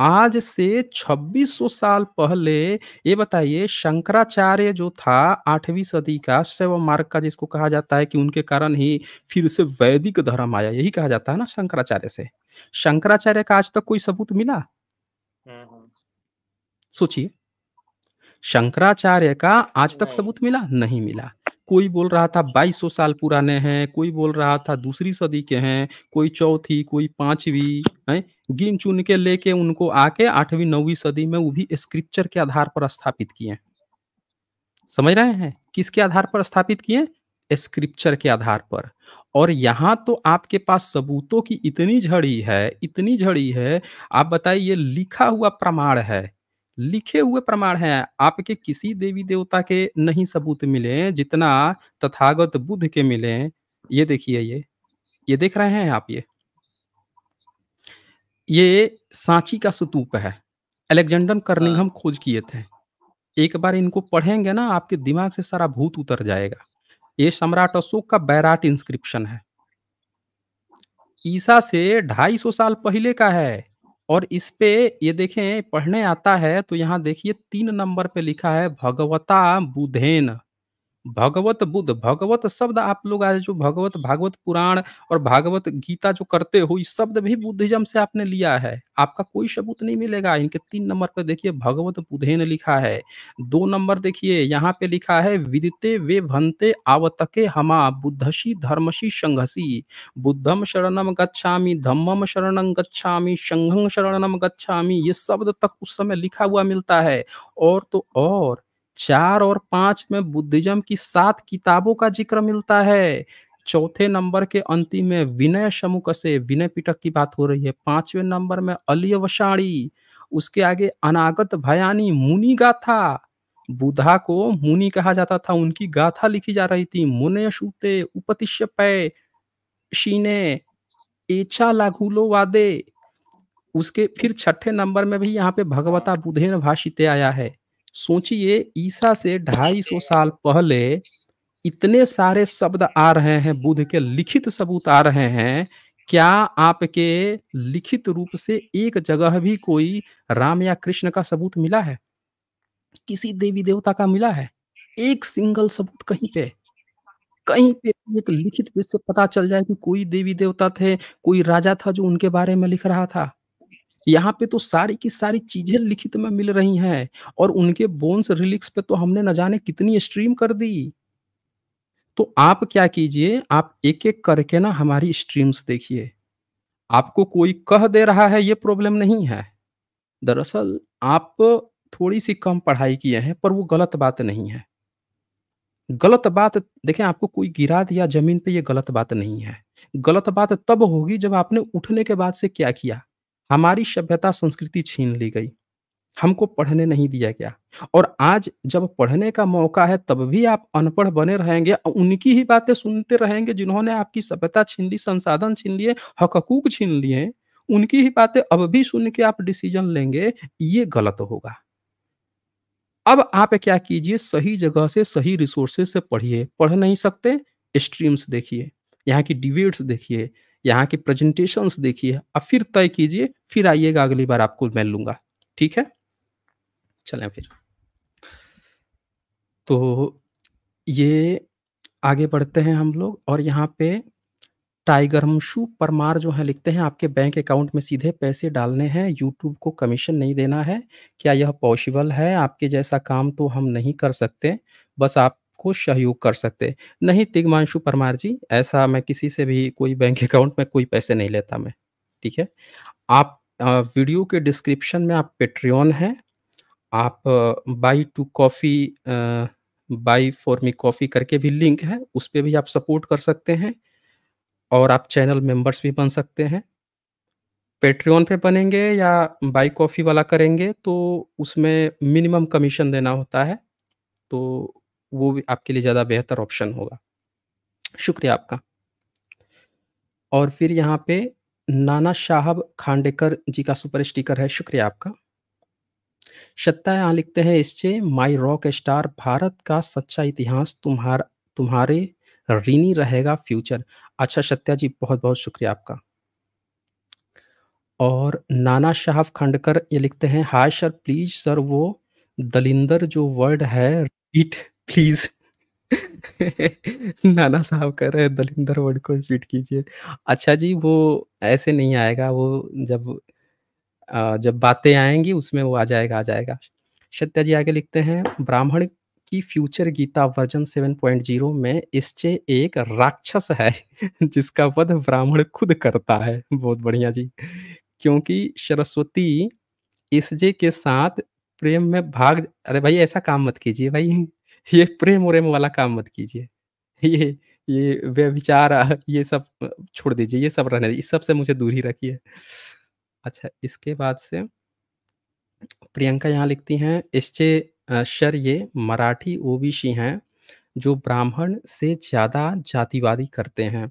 आज से 2600 साल पहले ये बताइए शंकराचार्य जो था आठवीं सदी का शैव मार्ग का जिसको कहा जाता है कि उनके कारण ही फिर से वैदिक धर्म आया यही कहा जाता है ना शंकराचार्य से शंकराचार्य का आज तक कोई सबूत मिला सोचिए शंकराचार्य का आज तक सबूत मिला नहीं मिला कोई बोल रहा था 2200 साल पुराने हैं कोई बोल रहा था दूसरी सदी के हैं कोई चौथी कोई पांचवी है गिन चुन के लेके उनको आके आठवीं नौवीं सदी में वो भी स्क्रिप्चर के आधार पर स्थापित किए समझ रहे हैं किसके आधार पर स्थापित किए स्क्रिप्चर के आधार पर और यहाँ तो आपके पास सबूतों की इतनी झड़ी है इतनी झड़ी है आप बताइए लिखा हुआ प्रमाण है लिखे हुए प्रमाण हैं आपके किसी देवी देवता के नहीं सबूत मिले जितना तथागत बुद्ध के मिले ये देखिए ये ये देख रहे हैं आप ये ये सांची का सुतूप है कर्निंग हम हाँ। खोज किए थे एक बार इनको पढ़ेंगे ना आपके दिमाग से सारा भूत उतर जाएगा ये सम्राट अशोक का बैराट इंस्क्रिप्शन है ईसा से 250 साल पहले का है और इस पे ये देखें पढ़ने आता है तो यहाँ देखिए तीन नंबर पे लिखा है भगवता बुधेन भगवत बुद्ध भगवत शब्द आप लोग आज जो भगवत भागवत पुराण और भागवत गीता जो करते हो इस शब्द भी बुद्धिज्म से आपने लिया है आपका कोई सबूत नहीं मिलेगा इनके तीन नंबर पर देखिए भगवत बुद्धे ने लिखा है दो नंबर देखिए यहाँ पे लिखा है विदिते वे भंते आवतके हमा बुद्धसी धर्मसी संघसी बुद्धम शरणम गच्छामी धम्मम शरणम गच्छामी संघम शरणम गच्छामी ये शब्द तक उस समय लिखा हुआ मिलता है और तो और चार और पांच में बुद्धिज्म की सात किताबों का जिक्र मिलता है चौथे नंबर के अंतिम में विनय शमुक से विनय पिटक की बात हो रही है पांचवें नंबर में अलिय वसाड़ी उसके आगे अनागत भयानी मुनि गाथा बुधा को मुनि कहा जाता था उनकी गाथा लिखी जा रही थी मुन सूते उपतिष्य पय शीने एचा लाघुलो वादे उसके फिर छठे नंबर में भी यहाँ पे भगवता बुधेन भाषित आया है सोचिए ईसा से 250 साल पहले इतने सारे शब्द आ रहे हैं बुद्ध के लिखित सबूत आ रहे हैं क्या आपके लिखित रूप से एक जगह भी कोई राम या कृष्ण का सबूत मिला है किसी देवी देवता का मिला है एक सिंगल सबूत कहीं पे कहीं पे एक लिखित जिससे पता चल जाए कि कोई देवी देवता थे कोई राजा था जो उनके बारे में लिख रहा था यहाँ पे तो सारी की सारी चीजें लिखित में मिल रही हैं और उनके बोन्स रिलिक्स पे तो हमने न जाने कितनी स्ट्रीम कर दी तो आप क्या कीजिए आप एक एक करके ना हमारी स्ट्रीम्स देखिए आपको कोई कह दे रहा है ये प्रॉब्लम नहीं है दरअसल आप थोड़ी सी कम पढ़ाई किए हैं पर वो गलत बात नहीं है गलत बात देखें आपको कोई गिरा दिया जमीन पे ये गलत बात नहीं है गलत बात तब होगी जब आपने उठने के बाद से क्या किया हमारी सभ्यता संस्कृति छीन ली गई हमको पढ़ने नहीं दिया गया और आज जब पढ़ने का मौका है तब भी आप अनपढ़ बने रहेंगे और उनकी ही बातें सुनते रहेंगे जिन्होंने आपकी सभ्यता छीन ली संसाधन छीन लिए हकूक छीन लिए उनकी ही बातें अब भी सुन के आप डिसीजन लेंगे ये गलत होगा अब आप क्या कीजिए सही जगह से सही रिसोर्सेज से पढ़िए पढ़ नहीं सकते स्ट्रीम्स देखिए यहाँ की डिबेट्स देखिए यहाँ की प्रेजेंटेशन देखिए अब फिर तय कीजिए फिर आइएगा अगली बार आपको मैं लूंगा ठीक है चलें फिर तो ये आगे बढ़ते हैं हम लोग और यहाँ पे टाइगर हमशु परमार जो है लिखते हैं आपके बैंक अकाउंट में सीधे पैसे डालने हैं यूट्यूब को कमीशन नहीं देना है क्या यह पॉसिबल है आपके जैसा काम तो हम नहीं कर सकते बस आप को सहयोग कर सकते नहीं तिगमांशु परमार जी ऐसा मैं किसी से भी कोई बैंक अकाउंट में कोई पैसे नहीं लेता मैं ठीक है आप वीडियो के डिस्क्रिप्शन में आप पेट्रियन है आप buy two coffee buy for me coffee करके भी लिंक है उस पर भी आप सपोर्ट कर सकते हैं और आप चैनल मेंबर्स भी बन सकते हैं पेट्रियन पे बनेंगे या बाई कॉफ़ी वाला करेंगे तो उसमें मिनिमम कमीशन देना होता है तो वो भी आपके लिए ज़्यादा बेहतर ऑप्शन होगा शुक्रिया आपका और फिर यहाँ पे नाना साहब खांडेकर जी का सुपर स्टिकर है शुक्रिया आपका सत्ता यहाँ लिखते हैं इससे माई रॉक स्टार भारत का सच्चा इतिहास तुम्हार तुम्हारे ऋणी रहेगा फ्यूचर अच्छा सत्या जी बहुत बहुत शुक्रिया आपका और नाना शाहब खंडकर ये लिखते हैं हाय सर प्लीज सर वो दलिंदर जो वर्ड है रीट प्लीज [LAUGHS] नाना साहब कह रहे हैं दलिंदर वर्ड को रिपीट कीजिए अच्छा जी वो ऐसे नहीं आएगा वो जब आ, जब बातें आएंगी उसमें वो आ जाएगा आ जाएगा सत्या जी आगे लिखते हैं ब्राह्मण की फ्यूचर गीता वर्जन 7.0 में इससे एक राक्षस है [LAUGHS] जिसका वध ब्राह्मण खुद करता है बहुत बढ़िया जी क्योंकि सरस्वती इसजे के साथ प्रेम में भाग अरे भाई ऐसा काम मत कीजिए भाई ये प्रेम उरेम वाला काम मत कीजिए ये ये व्यविचार ये सब छोड़ दीजिए ये सब रहने इस सब से मुझे दूर ही रखिए अच्छा इसके बाद से प्रियंका यहाँ लिखती हैं इससे शर ये मराठी ओबीसी हैं जो ब्राह्मण से ज़्यादा जातिवादी करते हैं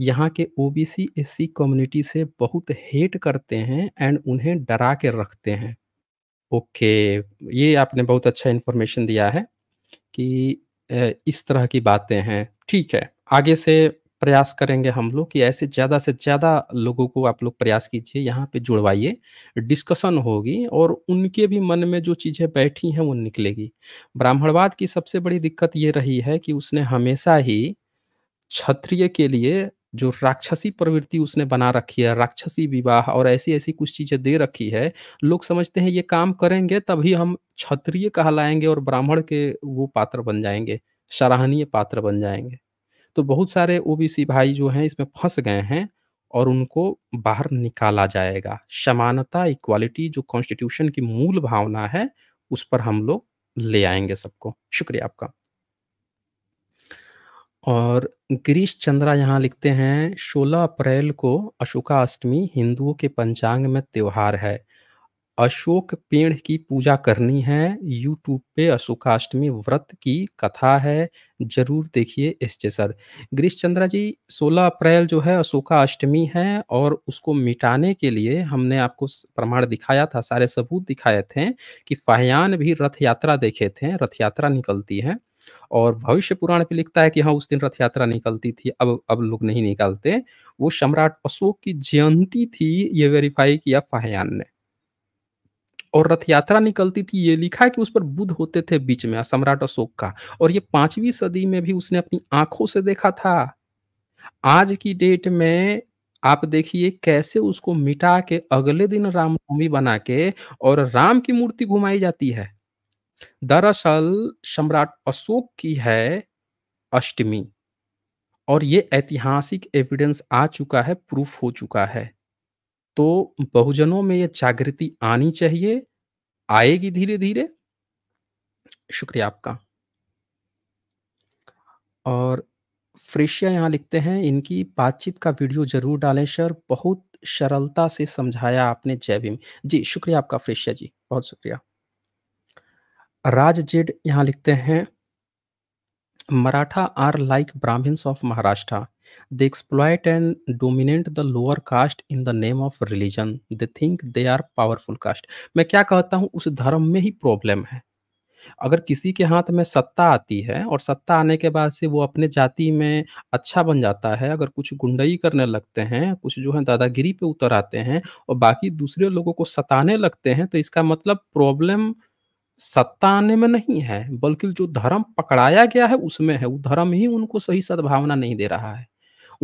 यहाँ के ओबीसी एससी कम्युनिटी से बहुत हेट करते हैं एंड उन्हें डरा के रखते हैं ओके ये आपने बहुत अच्छा इन्फॉर्मेशन दिया है कि इस तरह की बातें हैं ठीक है आगे से प्रयास करेंगे हम लोग कि ऐसे ज़्यादा से ज़्यादा लोगों को आप लोग प्रयास कीजिए यहाँ पे जुड़वाइए डिस्कशन होगी और उनके भी मन में जो चीज़ें बैठी हैं वो निकलेगी ब्राह्मणवाद की सबसे बड़ी दिक्कत ये रही है कि उसने हमेशा ही क्षत्रिय के लिए जो राक्षसी प्रवृत्ति उसने बना रखी है राक्षसी विवाह और ऐसी ऐसी कुछ चीजें दे रखी है लोग समझते हैं ये काम करेंगे तभी हम क्षत्रिय कहलाएंगे और ब्राह्मण के वो पात्र बन जाएंगे सराहनीय पात्र बन जाएंगे तो बहुत सारे ओबीसी भाई जो हैं इसमें फंस गए हैं और उनको बाहर निकाला जाएगा समानता इक्वालिटी जो कॉन्स्टिट्यूशन की मूल भावना है उस पर हम लोग ले आएंगे सबको शुक्रिया आपका और गिरीश चंद्रा यहाँ लिखते हैं 16 अप्रैल को अशोका अष्टमी हिंदुओं के पंचांग में त्योहार है अशोक पेड़ की पूजा करनी है यूट्यूब पे अशोका अष्टमी व्रत की कथा है जरूर देखिए इस जे सर गिरीश चंद्रा जी 16 अप्रैल जो है अशोका अष्टमी है और उसको मिटाने के लिए हमने आपको प्रमाण दिखाया था सारे सबूत दिखाए थे कि फाहयान भी रथ यात्रा देखे थे रथ यात्रा निकलती है और भविष्य पुराण पे लिखता है कि हाँ उस दिन रथ यात्रा निकलती थी अब अब लोग नहीं निकालते वो सम्राट अशोक की जयंती थी ये वेरीफाई किया फाहयान ने और रथ यात्रा निकलती थी ये लिखा है कि उस पर बुद्ध होते थे बीच में सम्राट अशोक का और ये पांचवी सदी में भी उसने अपनी आंखों से देखा था आज की डेट में आप देखिए कैसे उसको मिटा के अगले दिन रामनवमी बना के और राम की मूर्ति घुमाई जाती है दरअसल सम्राट अशोक की है अष्टमी और ये ऐतिहासिक एविडेंस आ चुका है प्रूफ हो चुका है तो बहुजनों में ये जागृति आनी चाहिए आएगी धीरे धीरे शुक्रिया आपका और फ्रेशिया यहाँ लिखते हैं इनकी बातचीत का वीडियो जरूर डालें सर बहुत सरलता से समझाया आपने जय भीम जी शुक्रिया आपका फ्रेशिया जी बहुत शुक्रिया राज जेड यहाँ लिखते हैं Maratha are like Brahmins of Maharashtra they exploit and dominate the lower caste in the name of religion they think they are powerful caste मैं क्या कहता हूँ उस धर्म में ही प्रॉब्लम है अगर किसी के हाथ में सत्ता आती है और सत्ता आने के बाद से वो अपने जाति में अच्छा बन जाता है अगर कुछ गुंडई करने लगते हैं कुछ जो है दादागिरी पे उतर आते हैं और बाकी दूसरे लोगों को सताने लगते हैं तो इसका मतलब प्रॉब्लम problem सत्ता आने में नहीं है बल्कि जो धर्म पकड़ाया गया है उसमें है वो धर्म ही उनको सही सद्भावना नहीं दे रहा है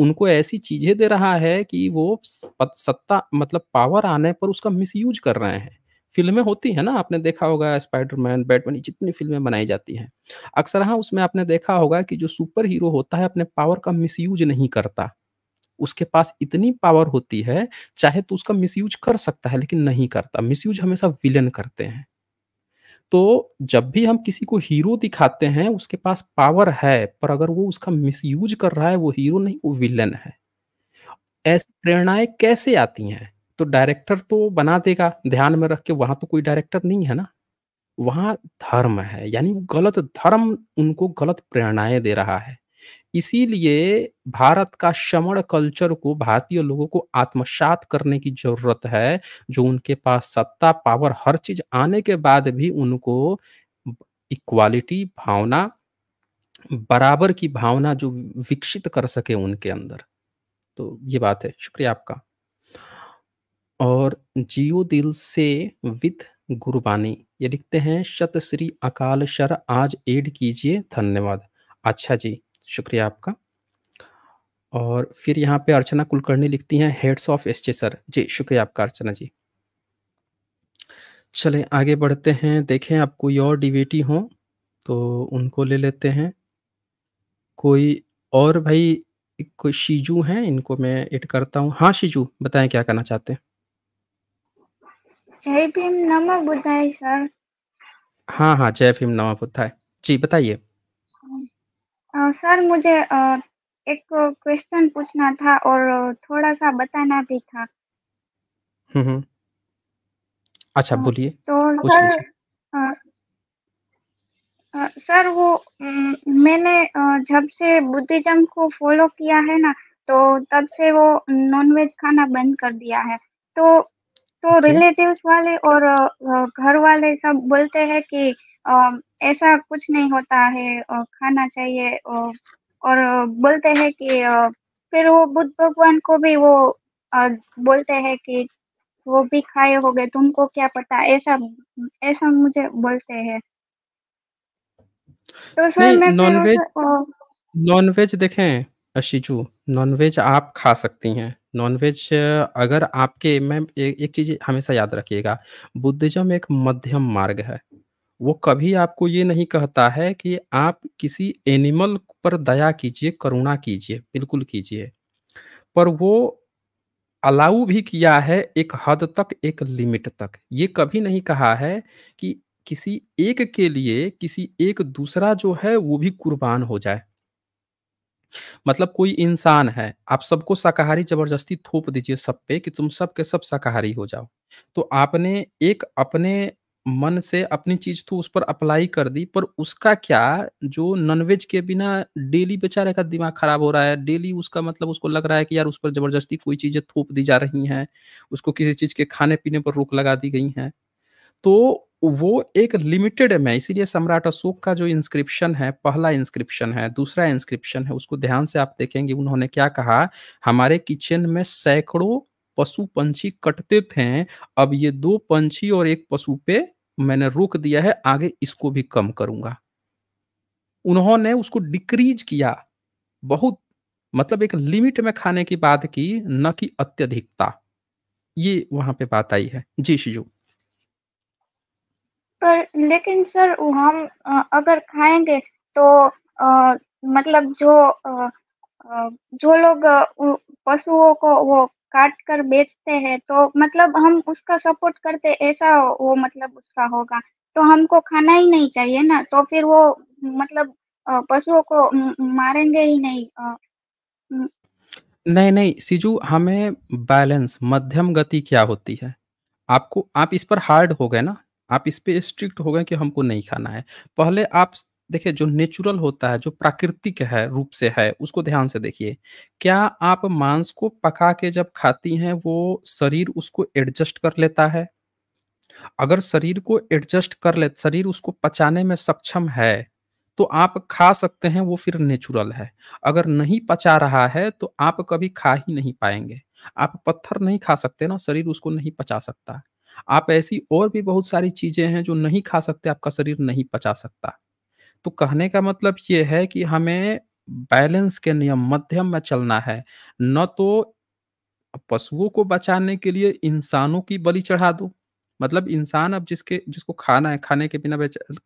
उनको ऐसी चीजें दे रहा है कि वो सत्ता मतलब पावर आने पर उसका मिसयूज कर रहे हैं फिल्में होती है ना आपने देखा होगा स्पाइडरमैन बैटमैन जितनी फिल्में बनाई जाती हैं अक्सर हाँ उसमें आपने देखा होगा कि जो सुपर हीरो होता है अपने पावर का मिसयूज नहीं करता उसके पास इतनी पावर होती है चाहे तो उसका मिसयूज कर सकता है लेकिन नहीं करता मिसयूज हमेशा विलन करते हैं तो जब भी हम किसी को हीरो दिखाते हैं उसके पास पावर है पर अगर वो उसका मिसयूज कर रहा है वो हीरो नहीं वो विलन है ऐसी प्रेरणाएं कैसे आती हैं तो डायरेक्टर तो बना देगा ध्यान में रख के वहां तो कोई डायरेक्टर नहीं है ना वहां धर्म है यानी गलत धर्म उनको गलत प्रेरणाएं दे रहा है इसीलिए भारत का श्रमण कल्चर को भारतीय लोगों को आत्मसात करने की जरूरत है जो उनके पास सत्ता पावर हर चीज आने के बाद भी उनको इक्वालिटी भावना बराबर की भावना जो विकसित कर सके उनके अंदर तो ये बात है शुक्रिया आपका और जियो दिल से विथ गुरबानी ये लिखते हैं शत श्री अकाल शर आज एड कीजिए धन्यवाद अच्छा जी शुक्रिया आपका और फिर यहाँ पे अर्चना कुलकर्णी लिखती हैं heads of S sir ji शुक्रिया आपका अर्चना जी चले आगे बढ़ते हैं देखें आप कोई और डीवीटी हो तो उनको ले लेते हैं कोई और भाई कोई शीजू हैं इनको मैं एड करता हूँ हाँ शीजू बताएं क्या करना चाहते हैं जय भीम नमः बुद्धाय सर हाँ हाँ जय भीम नमः बुद्धाय जी बताइए सर मुझे एक क्वेश्चन पूछना था और थोड़ा-सा बताना भी था। अच्छा, तो, बोलिए, तो सर सर वो मैंने जब से बुद्धिज़्म को फ़ॉलो किया है ना, तो तब से वो नॉनवेज खाना बंद कर दिया है। तो तो रिलेटिव्स वाले और घर वाले सब बोलते हैं कि ऐसा कुछ नहीं होता है और खाना चाहिए और, और बोलते हैं कि फिर वो बुद्ध भगवान को भी वो बोलते हैं कि वो भी खाए हो गए तुमको क्या पता ऐसा ऐसा मुझे बोलते हैं तो सर नॉनवेज नॉनवेज देखें नॉनवेज आप खा सकती हैं नॉनवेज अगर आपके मैम एक, एक चीज हमेशा याद रखिएगा बुद्धिज्म एक मध्यम मार्ग है वो कभी आपको ये नहीं कहता है कि आप किसी एनिमल पर दया कीजिए करुणा कीजिए बिल्कुल कीजिए पर वो अलाउ भी किया है एक हद तक एक लिमिट तक ये कभी नहीं कहा है कि किसी एक के लिए किसी एक दूसरा जो है वो भी कुर्बान हो जाए मतलब कोई इंसान है आप सबको शाकाहारी जबरदस्ती थोप दीजिए सब पे कि तुम सब के सब शाकाहारी हो जाओ तो आपने एक अपने मन से अपनी चीज तो उस पर अप्लाई कर दी पर उसका क्या जो नॉनवेज के बिना डेली बेचारे का दिमाग खराब हो रहा है डेली उसका मतलब उसको लग रहा है कि यार उस पर जबरदस्ती कोई चीजें थोप दी जा रही हैं उसको किसी चीज के खाने पीने पर रोक लगा दी गई है तो वो एक लिमिटेड में इसीलिए सम्राट अशोक का जो इंस्क्रिप्शन है पहला इंस्क्रिप्शन है दूसरा इंस्क्रिप्शन है उसको ध्यान से आप देखेंगे उन्होंने क्या कहा हमारे किचन में सैकड़ों पशु पंछी कटते थे अब ये दो पंछी और एक पशु पे मैंने रोक दिया है आगे इसको भी कम करूंगा उन्होंने उसको डिक्रीज किया बहुत मतलब एक लिमिट में खाने की बात की न कि अत्यधिकता ये वहां पे बात आई है जी शिजु पर लेकिन सर हम अगर खाएंगे तो आ, मतलब जो आ, जो लोग पशुओं को वो काट कर बेचते हैं तो मतलब हम उसका सपोर्ट करते ऐसा वो मतलब उसका होगा तो हमको खाना ही नहीं चाहिए ना तो फिर वो मतलब पशुओं को मारेंगे ही नहीं नहीं नहीं सिजू हमें बैलेंस मध्यम गति क्या होती है आपको आप इस पर हार्ड हो गए ना आप इस पे स्ट्रिक्ट हो गए कि हमको नहीं खाना है पहले आप देखिए जो नेचुरल होता है, जो प्राकृतिक है, रूप से है, उसको ध्यान से देखिए। क्या आप मांस को पका के जब खाती हैं, वो शरीर उसको एडजस्ट कर लेता है? अगर शरीर को एडजस्ट कर ले शरीर उसको पचाने में सक्षम है, तो आप खा सकते हैं, वो फिर नेचुरल है। अगर नहीं पचा रहा है, तो आप कभी खा ही नहीं पाएंगे आप पत्थर नहीं खा सकते ना, शरीर उसको नहीं पचा सकता। आप ऐसी और भी बहुत सारी चीज़ें हैं, जो नहीं खा सकते, आपका शरीर नहीं पचा सकता। तो कहने का मतलब ये है कि हमें बैलेंस के नियम मध्यम में चलना है न तो पशुओं को बचाने के लिए इंसानों की बलि चढ़ा दो मतलब इंसान अब जिसके जिसको खाना है खाने के बिना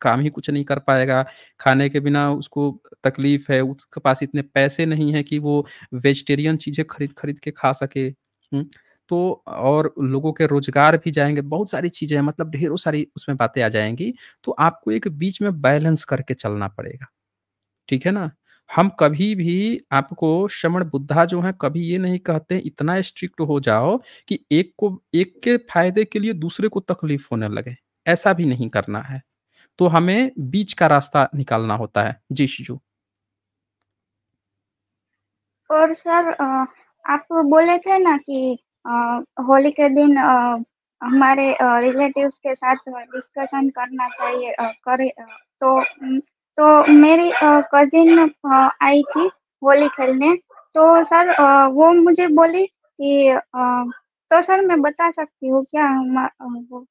काम ही कुछ नहीं कर पाएगा खाने के बिना उसको तकलीफ है उसके पास इतने पैसे नहीं है कि वो वेजिटेरियन चीजें खरीद खरीद के खा सके हुँ? तो और लोगों के रोजगार भी जाएंगे बहुत सारी चीजें हैं मतलब ढेरों सारी उसमें बातें आ जाएंगी तो आपको एक बीच में बैलेंस करके चलना पड़ेगा ठीक है ना हम कभी भी आपको श्रमण बुद्धा जो है कभी ये नहीं कहते इतना स्ट्रिक्ट हो जाओ कि एक को एक के फायदे के लिए दूसरे को तकलीफ होने लगे ऐसा भी नहीं करना है तो हमें बीच का रास्ता निकालना होता है जी शिजू और सर आप बोले थे ना कि होली के दिन हमारे रिलेटिव्स के साथ डिस्कशन करना चाहिए करे तो तो मेरी कजिन आई थी होली खेलने तो सर वो मुझे बोली कि तो सर मैं बता सकती हूँ क्या वो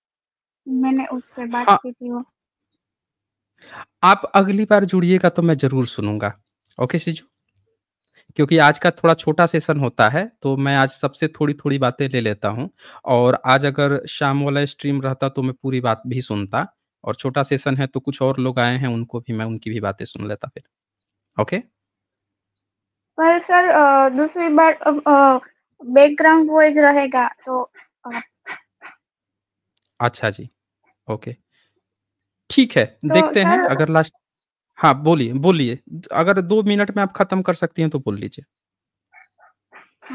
मैंने उससे बात हाँ। की थी वो आप अगली बार जुड़िएगा तो मैं जरूर सुनूंगा ओके सीजू क्योंकि आज का थोड़ा छोटा सेशन होता है तो मैं आज सबसे थोड़ी थोड़ी बातें ले लेता हूँ और आज अगर शाम वाला स्ट्रीम रहता तो मैं पूरी बात भी सुनता और छोटा सेशन है तो कुछ और लोग आए हैं उनको भी मैं उनकी भी बातें सुन लेता फिर ओके पर सर दूसरी बार बैकग्राउंड वॉइस रहेगा तो अच्छा जी ओके ठीक है तो देखते हैं अगर लास्ट हाँ बोलिए बोलिए अगर दो मिनट में आप खत्म कर सकती हैं तो बोल लीजिए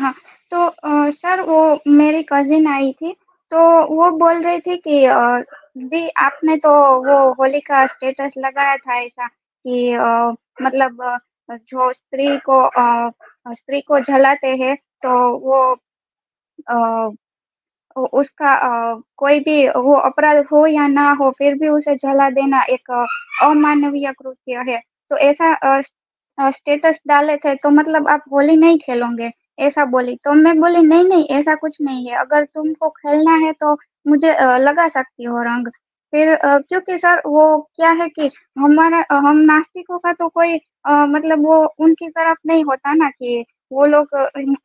हाँ तो आ, सर वो मेरी कजिन आई थी तो वो बोल रही थी कि जी आपने तो वो होली का स्टेटस लगाया था ऐसा कि आ, मतलब जो स्त्री को स्त्री को जलाते हैं तो वो आ, उसका कोई भी वो अपराध हो या ना हो फिर भी उसे जला देना एक अमानवीय कृत्य है तो ऐसा स्टेटस डाले थे तो मतलब आप होली नहीं खेलोगे ऐसा बोली तो मैं बोली नहीं नहीं ऐसा कुछ नहीं है अगर तुमको खेलना है तो मुझे लगा सकती हो रंग फिर क्योंकि सर वो क्या है कि हमारा हम नास्तिकों का तो कोई आ, मतलब वो उनकी तरफ नहीं होता ना कि वो लोग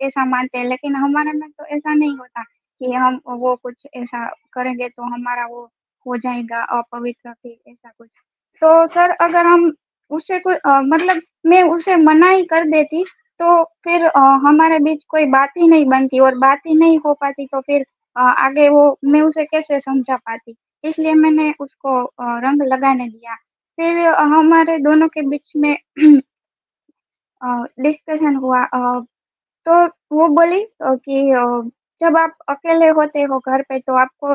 ऐसा मानते हैं लेकिन हमारे में तो ऐसा नहीं होता कि हम वो कुछ ऐसा करेंगे तो हमारा वो हो जाएगा अपवित्र फिर ऐसा कुछ तो सर अगर हम उसे कोई मतलब मैं उसे मना ही कर देती तो फिर आ, हमारे बीच कोई बात ही नहीं बनती और बात ही नहीं हो पाती तो फिर आ, आगे वो मैं उसे कैसे समझा पाती इसलिए मैंने उसको आ, रंग लगाने दिया फिर हमारे दोनों के बीच में डिस्कशन [CLEARS THROAT] हुआ तो वो बोली कि जब आप अकेले होते हो घर पे तो आपको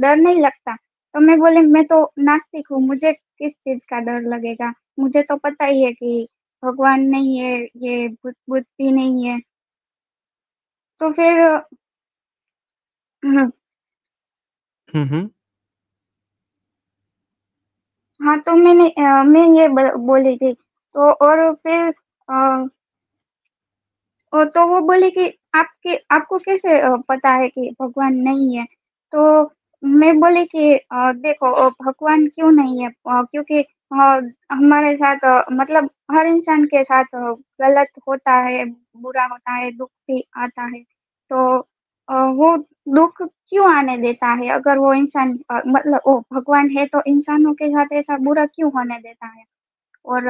डर नहीं लगता तो मैं बोले मैं तो नास्तिक हूँ मुझे किस चीज का डर लगेगा मुझे तो पता ही है कि भगवान नहीं है ये भूत भूत भी नहीं है तो फिर हाँ तो मैंने मैं ये बोली थी तो और फिर आ, और तो वो बोली कि आपके आपको कैसे पता है कि भगवान नहीं है तो मैं बोले कि देखो भगवान क्यों नहीं है क्योंकि हमारे साथ मतलब हर इंसान के साथ गलत होता है बुरा होता है दुख भी आता है तो वो दुख क्यों आने देता है अगर वो इंसान मतलब वो भगवान है तो इंसानों के साथ ऐसा बुरा क्यों होने देता है और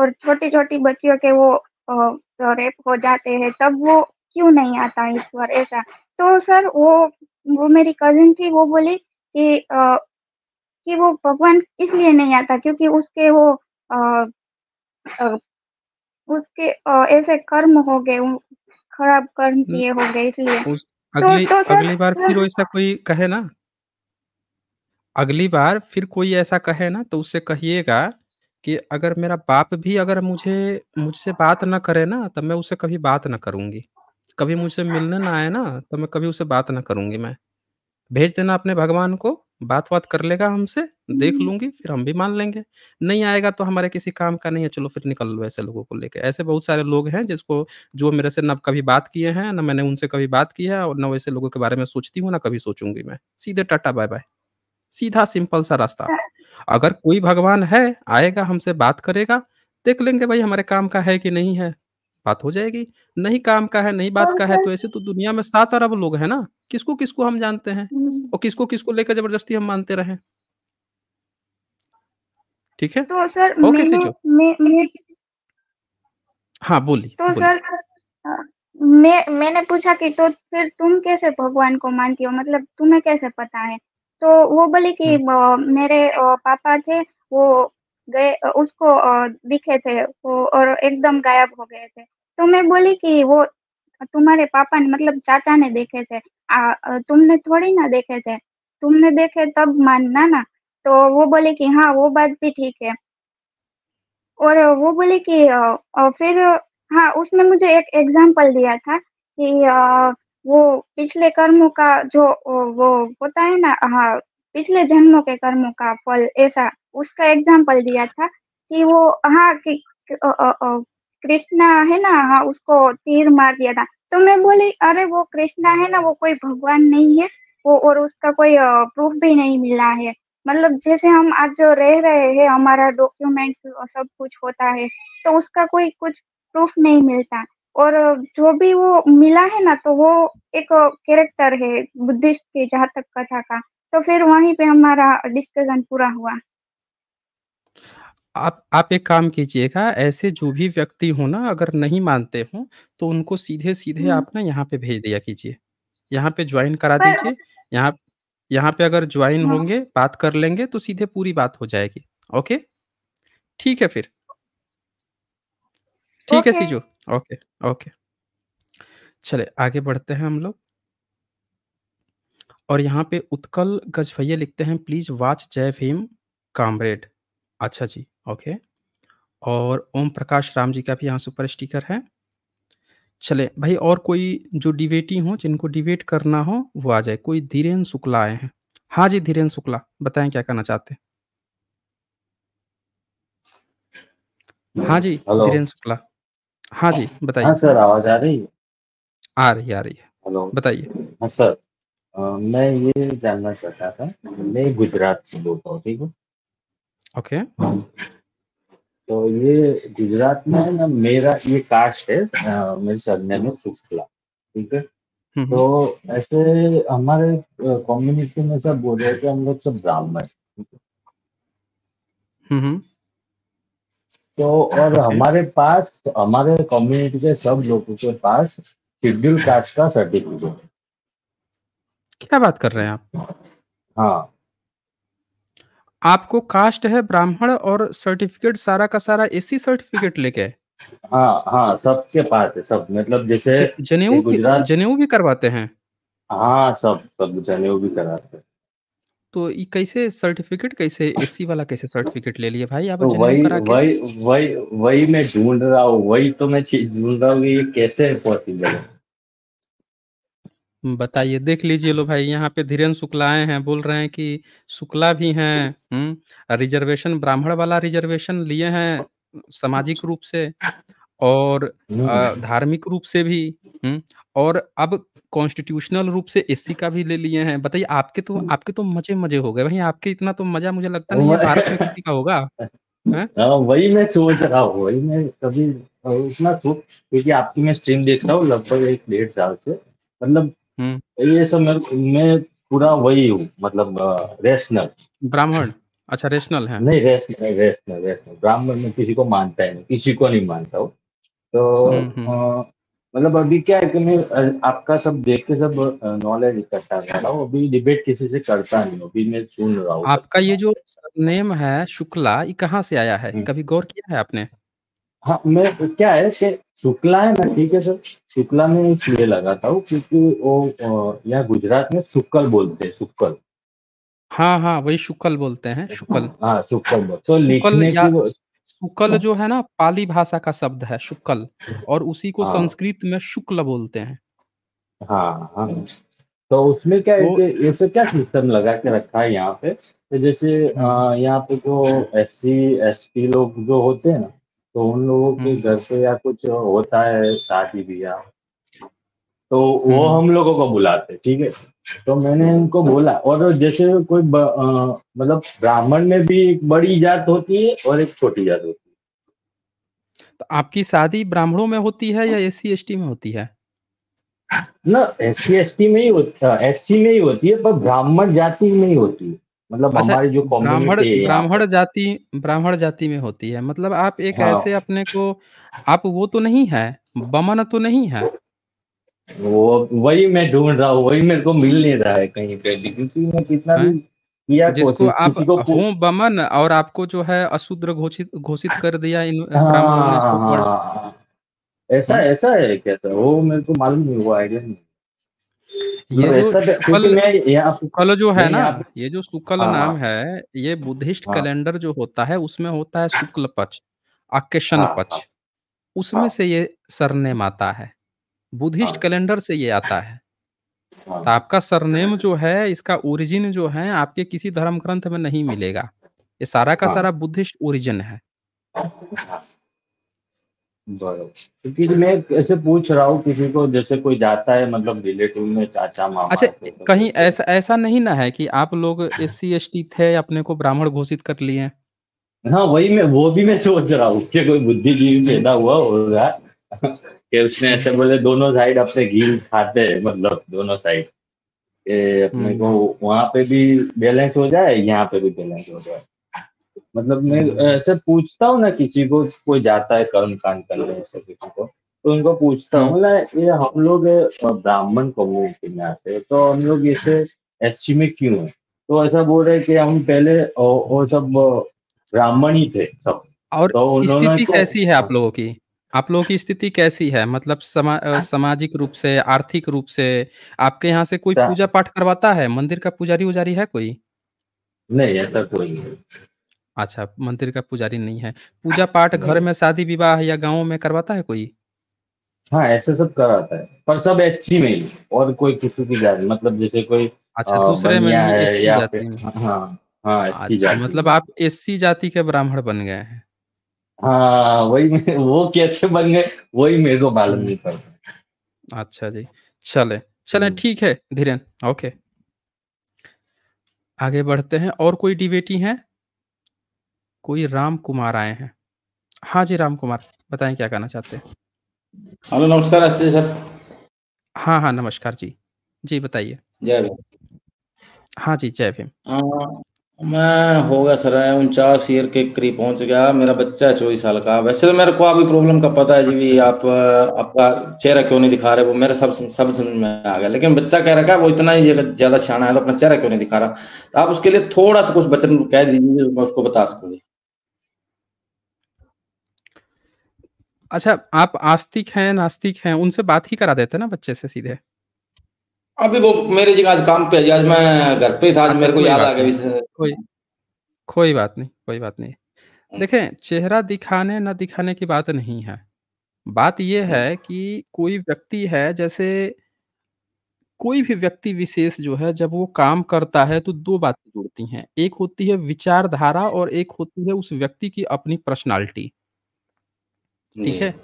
और छोटी छोटी बच्चियों के वो तो रेप तो हो जाते हैं तब वो क्यों नहीं आता ईश्वर ऐसा तो सर वो वो मेरी कज़िन थी वो बोली कि आ, कि वो भगवान इसलिए नहीं आता क्योंकि उसके वो आ, आ, उसके ऐसे कर्म हो गए खराब कर्म किए हो गए इसलिए। तो, अगली तो तो अगली बार फिर ऐसा कोई कहे ना अगली बार फिर कोई ऐसा कहे ना तो उससे कहिएगा कि अगर मेरा बाप भी अगर मुझे मुझसे बात ना करे ना, तो मैं उसे कभी बात ना करूंगी कभी मुझसे मिलने ना आए ना, तो मैं कभी उसे बात ना करूंगी मैं। भेज देना अपने भगवान को, बात बात कर लेगा हमसे, देख लूंगी फिर हम भी मान लेंगे। नहीं आएगा तो हमारे किसी काम का नहीं है, चलो फिर निकल लो ऐसे लोगों को लेके। ऐसे बहुत सारे लोग हैं जिसको जो मेरे से ना कभी बात किए हैं, ना मैंने उनसे कभी बात की है और ना वैसे लोगों के बारे में सोचती हूँ, ना कभी सोचूंगी मैं। सीधे टाटा बाय-बाय। सीधा सिंपल सा रास्ता। अगर कोई भगवान है, आएगा हमसे बात करेगा, देख लेंगे भाई हमारे काम का है कि नहीं है, बात हो जाएगी। नहीं काम का है, नहीं बात का है, तो ऐसे तो दुनिया में सात अरब लोग हैं ना, किसको-किसको हम जानते हैं हम्म। और किसको-किसको लेकर ज़बरदस्ती हम मानते रहे ठीक है? तो सर ओके मैंने हाँ, बोली तो बोली। सर मैं मैंने पूछा कि तो फिर तुम कैसे भगवान को मानती हो? मतलब तुम्हें कैसे पता है? तो वो बोले कि हम्म। मेरे पापा थे वो गए उसको दिखे थे वो और एकदम गायब हो गए थे तो मैं बोली कि वो तुम्हारे पापा ने मतलब चाचा ने देखे थे आ, तुमने थोड़ी ना देखे थे तुमने देखे तब मानना ना तो वो बोले कि हाँ वो बात भी ठीक है और वो बोले कि फिर हाँ उसने मुझे एक एग्जाम्पल दिया था कि वो पिछले कर्मों का जो वो होता है ना हाँ पिछले जन्मों के कर्मों का फल ऐसा उसका एग्जाम्पल दिया था कि वो हाँ कि कृष्णा है ना हाँ उसको तीर मार दिया था तो मैं बोली अरे वो कृष्णा है ना वो कोई भगवान नहीं है वो और उसका कोई प्रूफ भी नहीं मिला है मतलब जैसे हम आज जो रह रहे हैं हमारा डॉक्यूमेंट सब कुछ होता है तो उसका कोई कुछ प्रूफ नहीं मिलता और जो भी वो मिला है ना तो वो एक कैरेक्टर है बुद्धिस्ट के जहाँ तक कथा का तो फिर वहीं पे हमारा डिस्कशन पूरा हुआ आप आप एक काम कीजिएगा ऐसे जो भी व्यक्ति हो ना अगर नहीं मानते हो तो उनको सीधे सीधे हम्म। आप ना यहाँ पे भेज दिया कीजिए यहाँ पे ज्वाइन करा दीजिए यहाँ यहाँ पे अगर ज्वाइन हाँ। होंगे बात कर लेंगे तो सीधे पूरी बात हो जाएगी ओके ठीक है फिर ठीक है सीजू ओके ओके चले आगे बढ़ते हैं हम लोग और यहाँ पे उत्कल गजफैया लिखते हैं प्लीज वॉच जय भीम कामरेड अच्छा जी ओके और ओम प्रकाश राम जी का भी यहाँ सुपर स्टिकर है चले भाई और कोई जो डिबेटी हो जिनको डिबेट करना हो वो आ जाए कोई धीरेन्द्र शुक्ला आए हैं हाँ जी धीरेन्द्र शुक्ला बताएं क्या कहना चाहते हैं हाँ जी धीरेन्द्र शुक्ला हाँ जी हाँ बताइए हाँ सर आवाज आ रही है आ रही आ रही है हेलो बताइए हाँ सर आ, मैं ये जानना चाहता था मैं गुजरात से बोल रहा हूँ ठीक है ओके तो ये गुजरात में ना मेरा ये कास्ट है मेरे सरने में शुक्ला ठीक है हम्म, हम्म। तो ऐसे हमारे कम्युनिटी में सब बोल रहे थे हम लोग सब ब्राह्मण हम्म, हम्म। तो और हमारे पास हमारे कम्युनिटी के सब लोगों के पास शेड्यूल कास्ट का सर्टिफिकेट है क्या बात कर रहे हैं आप हाँ आपको कास्ट है ब्राह्मण और सर्टिफिकेट सारा का सारा एसी सर्टिफिकेट लेके हाँ हाँ सबके पास है सब मतलब जैसे जनेऊ जनेऊ भी करवाते हैं हाँ सब सब जनेऊ भी कराते हैं तो ये कैसे सर्टिफिकेट कैसे एसी वाला कैसे सर्टिफिकेट ले लिए भाई आप तो वही वही वही वही मैं ढूंढ रहा हूँ वही तो मैं चीज ढूंढ रहा हूँ ये कैसे पॉसिबल है हम्म, बताइए देख लीजिए लो भाई यहाँ पे धीरेन्द्र शुक्ला आए हैं बोल रहे हैं कि शुक्ला भी हैं हम्म, रिजर्वेशन ब्राह्मण वाला रिजर्वेशन लिए हैं हाँ। सामाजिक रूप से और हम्म। धार्मिक रूप से भी हम्म, और अब कॉन्स्टिट्यूशनल रूप से एससी का भी ले लिए हैं बताइए आपके तो हम्म। आपके तो मजे मजे हो गए भाई आपके इतना तो मजा मुझे लगता नहीं है भारत में किसी का होगा [LAUGHS] हाँ, वही मैं सोच रहा हूँ वही मैं कभी इतना सोच क्योंकि आपकी मैं स्ट्रीम देख रहा हूँ लगभग एक डेढ़ साल से मतलब ये सब मेरे मैं पूरा वही हूँ मतलब रेशनल ब्राह्मण अच्छा रेशनल है नहीं रेशनल रेशनल रेशनल ब्राह्मण में किसी को मानता है नहीं किसी को नहीं मानता हूँ तो हम्म, हम्म। मतलब अभी क्या है कि मैं आपका सब देख के सब नॉलेज इकट्ठा कर रहा हूँ अभी डिबेट किसी से करता नहीं अभी मैं सुन रहा हूँ आपका ये जो नेम है शुक्ला ये कहाँ से आया है हम्म। कभी गौर किया है आपने हाँ मैं क्या है शुक्ला है ना ठीक है सर शुक्ला में इसलिए लगाता हूँ क्योंकि वो यहाँ गुजरात में शुक्ल बोलते हैं शुक्ल हाँ हाँ वही शुक्ल बोलते हैं शुक्ल हाँ शुक्ल बोलते तो लिखने की शुक्ल जो है ना पाली भाषा का शब्द है शुक्ल और उसी को हाँ। संस्कृत में शुक्ल बोलते हैं हाँ हाँ तो उसमें क्या तो, इसे क्या सिस्टम लगा के रखा है यहाँ पे तो जैसे हाँ। यहाँ पे जो एस सी एस टी लोग जो होते हैं ना तो उन लोगों के हम्म। घर पे या कुछ होता है शादी ब्याह तो वो हम्म। हम लोगों को बुलाते ठीक है तो मैंने उनको बोला और जैसे कोई ब, आ, मतलब ब्राह्मण में भी एक बड़ी जात होती है और एक छोटी जात होती है तो आपकी शादी ब्राह्मणों में होती है या एस सी एस टी में होती है ना एस सी एस टी में ही एस में ही होती है पर ब्राह्मण जाति में ही होती है मतलब अच्छा, हमारी जो ब्राह्मण ब्राह्मण जाति ब्राह्मण जाति में होती है मतलब आप एक हाँ। ऐसे अपने को आप वो तो नहीं है बमन तो नहीं है वो वही मैं ढूंढ रहा हूँ वही मेरे को मिल नहीं रहा है कहीं पे क्योंकि मैं कितना भी हाँ? जिसको आप होम बमन और आपको जो है अशुद्र घोषित घोषित कर दिया इन हाँ, हाँ, हाँ। ऐसा हाँ, ऐसा है कैसा वो मेरे को मालूम नहीं हुआ आइडिया नहीं ये मतलब जो शुक्ल तो, शुक्ल जो है ना ये जो शुक्ल नाम है ये बुद्धिस्ट कैलेंडर जो होता है उसमें होता है शुक्ल पक्ष आकेशन पक्ष उसमें से ये सरनेम आता है बुद्धिस्ट हाँ। कैलेंडर से ये आता है तो आपका सरनेम जो है इसका ओरिजिन जो है आपके किसी धर्म ग्रंथ में नहीं मिलेगा ये सारा का हाँ। सारा बुद्धिस्ट ओरिजिन है क्योंकि तो मैं ऐसे पूछ रहा हूँ किसी को जैसे कोई जाता है मतलब रिलेटिव में चाचा मामा अच्छा तो कहीं ऐसा ऐसा नहीं ना है कि आप लोग एस सी एस टी थे अपने को ब्राह्मण घोषित कर लिए हाँ वही मैं वो भी मैं सोच रहा हूँ कि कोई बुद्धिजीवी पैदा हुआ होगा कि उसने ऐसे बोले दोनों साइड अपने घी खाते हैं मतलब दोनों साइड अपने हम्म। को वहां पे भी बैलेंस हो जाए यहाँ पे भी बैलेंस हो जाए मतलब मैं हम्म। ऐसे पूछता हूँ ना किसी को कोई जाता है कर्म कांड कर ले ऐसे किसी को तो उनको पूछता हूँ ये हम लोग ब्राह्मण कम्युनिटी में आते हैं तो हम लोग ऐसे एस में क्यों है तो ऐसा बोल रहे कि हम पहले वो सब ब्राह्मण ही थे सब और तो स्थिति कैसी है आप लोगों की आप लोगों की स्थिति कैसी है मतलब समा, आ, हाँ। सामाजिक रूप से आर्थिक रूप से आपके यहाँ से कोई अच्छा। पूजा पाठ करवाता है मंदिर का पुजारी उजारी है कोई नहीं ऐसा कोई नहीं अच्छा मंदिर का पुजारी नहीं है हाँ, पूजा पाठ घर में शादी विवाह या गाँव में करवाता है कोई हाँ ऐसे सब कराता है पर सब एस में ही और कोई किसी की जाति मतलब जैसे कोई अच्छा दूसरे में भी जाति हाँ हाँ अच्छा, मतलब आप एस जाति के ब्राह्मण बन गए हैं हाँ, वही वो कैसे बन गए वही मेरे को मालूम नहीं पड़ता अच्छा जी चले चले हम्म। ठीक है धीरेन ओके आगे बढ़ते हैं और कोई डिबेटी है कोई राम कुमार आए हैं हाँ जी राम कुमार बताएं क्या कहना चाहते हैं हेलो नमस्कार सर हाँ हाँ नमस्कार जी जी बताइए जय भीम हाँ जी जय भीम हाँ, मैं हो गया सर उनचास ईयर के करीब पहुंच गया मेरा बच्चा है चौबीस साल का वैसे तो मेरे को आपकी प्रॉब्लम का पता है जी भी आप आपका चेहरा क्यों नहीं दिखा रहे वो मेरा सब सब समझ में आ गया लेकिन बच्चा कह रखा है वो इतना ही ज्यादा शाना है तो अपना चेहरा क्यों नहीं दिखा रहा तो आप उसके लिए थोड़ा सा कुछ बचन कह दीजिए मैं उसको बता सकूंगी अच्छा आप आस्तिक हैं नास्तिक हैं उनसे बात ही करा देते ना बच्चे से सीधे अभी वो मेरे जी आज काम पे आज मैं घर पे था अच्छा, मेरे को याद आ गया कोई कोई बात नहीं कोई बात नहीं हम्म। देखें चेहरा दिखाने ना दिखाने की बात नहीं है बात यह है हम्म। कि कोई व्यक्ति है जैसे कोई भी व्यक्ति विशेष जो है जब वो काम करता है तो दो बातें जुड़ती हैं एक होती है विचारधारा और एक होती है उस व्यक्ति की अपनी पर्सनालिटी ठीक है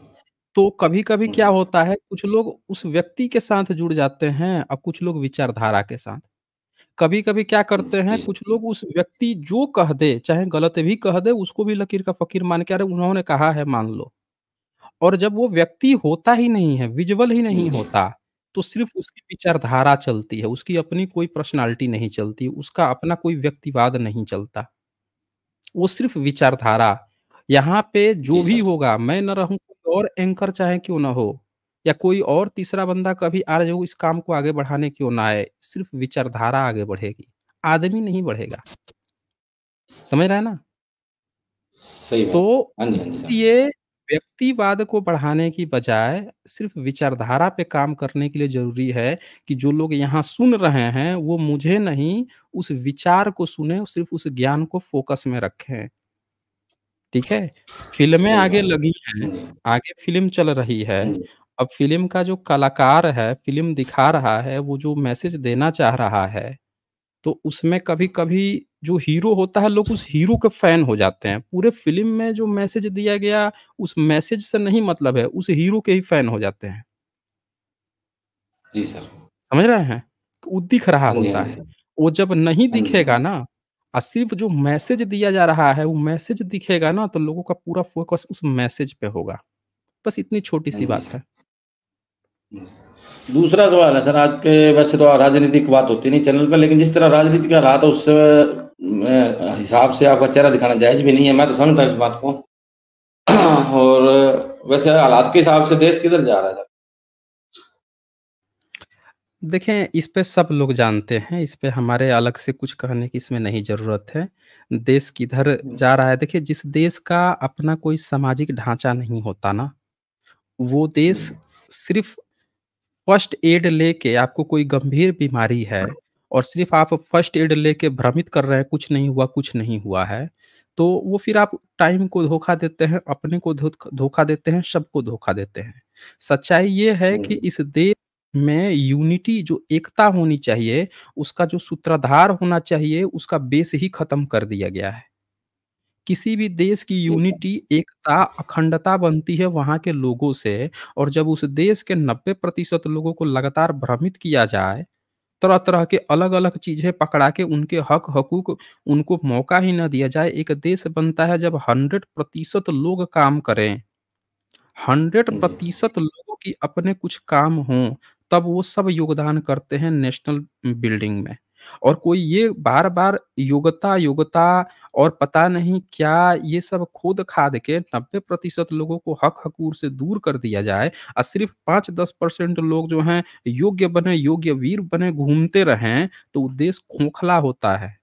तो कभी कभी क्या होता है कुछ लोग उस व्यक्ति के साथ जुड़ जाते हैं और कुछ लोग विचारधारा के साथ कभी कभी क्या करते हैं कुछ लोग उस व्यक्ति जो कह दे चाहे गलत भी कह दे उसको भी लकीर का फकीर मान के अरे उन्होंने कहा है मान लो और जब वो व्यक्ति होता ही नहीं है विजुअल ही नहीं होता तो सिर्फ उसकी विचारधारा चलती है उसकी अपनी कोई पर्सनालिटी नहीं चलती उसका अपना कोई व्यक्तिवाद नहीं चलता वो सिर्फ विचारधारा यहाँ पे जो भी होगा मैं न रहूं तो और एंकर चाहे क्यों ना हो या कोई और तीसरा बंदा कभी आज इस काम को आगे बढ़ाने क्यों ना आए सिर्फ विचारधारा आगे बढ़ेगी आदमी नहीं बढ़ेगा समझ रहा है ना सही तो हाँ हाँ हाँ ये व्यक्तिवाद को बढ़ाने की बजाय सिर्फ विचारधारा पे काम करने के लिए जरूरी है कि जो लोग यहाँ सुन रहे हैं वो मुझे नहीं उस विचार को सुने सिर्फ उस ज्ञान को फोकस में रखें ठीक है फिल्में आगे लगी हैं आगे फिल्म चल रही है अब फिल्म का जो कलाकार है फिल्म दिखा रहा है वो जो मैसेज देना चाह रहा है तो उसमें कभी कभी जो हीरो होता है लोग उस हीरो के फैन हो जाते हैं पूरे फिल्म में जो मैसेज दिया गया उस मैसेज से नहीं मतलब है उस हीरो के ही फैन हो जाते हैं जी सर समझ रहे हैं वो दिख रहा हाँ हाँ होता है वो जब नहीं हाँ दिखेगा ना और सिर्फ जो मैसेज दिया जा रहा है वो मैसेज दिखेगा ना तो लोगों का पूरा फोकस उस मैसेज पे होगा बस इतनी छोटी सी बात हम्म। है दूसरा सवाल है सर आज के वैसे तो राजनीतिक बात होती नहीं चैनल पर लेकिन जिस तरह राजनीति का रहा था उस हिसाब से आपका चेहरा दिखाना जायज भी नहीं है मैं तो समझता इस बात को और वैसे हालात के हिसाब से देश किधर जा रहा है देखें, इस पे सब लोग जानते हैं, इस पे हमारे अलग से कुछ कहने की इसमें नहीं ज़रूरत है। देश किधर जा रहा है देखिए जिस देश का अपना कोई सामाजिक ढांचा नहीं होता ना, वो देश सिर्फ़ फर्स्ट एड लेके आपको कोई गंभीर बीमारी है हाँ। और सिर्फ़ आप फर्स्ट एड लेके भ्रमित कर रहे हैं, कुछ नहीं हुआ, कुछ नहीं हुआ है, तो वो फिर आप टाइम को धोखा देते हैं, अपने को धोखा देते हैं, सबको धोखा देते हैं। सच्चाई ये है कि इस देश में यूनिटी जो एकता होनी चाहिए उसका जो सूत्रधार होना चाहिए उसका बेस ही खत्म कर दिया गया है किसी भी देश की यूनिटी एकता अखंडता बनती है वहाँ के लोगों से और जब उस देश के नब्बे प्रतिशत लोगों को लगातार भ्रमित किया जाए तरह तरह के अलग अलग चीजें पकड़ा के उनके हक हकूक उनको मौका ही ना दिया जाए एक देश बनता है जब हंड्रेड प्रतिशत लोग काम करें हंड्रेड प्रतिशत लोगों की अपने कुछ काम हों तब वो सब योगदान करते हैं नेशनल बिल्डिंग में और कोई ये बार बार योग्यता योग्यता और पता नहीं क्या ये सब खोद खाद के नब्बे प्रतिशत लोगों को हक हकूर से दूर कर दिया जाए और सिर्फ पांच दस परसेंट लोग जो हैं योग्य बने योग्य वीर बने घूमते रहें तो देश खोखला होता है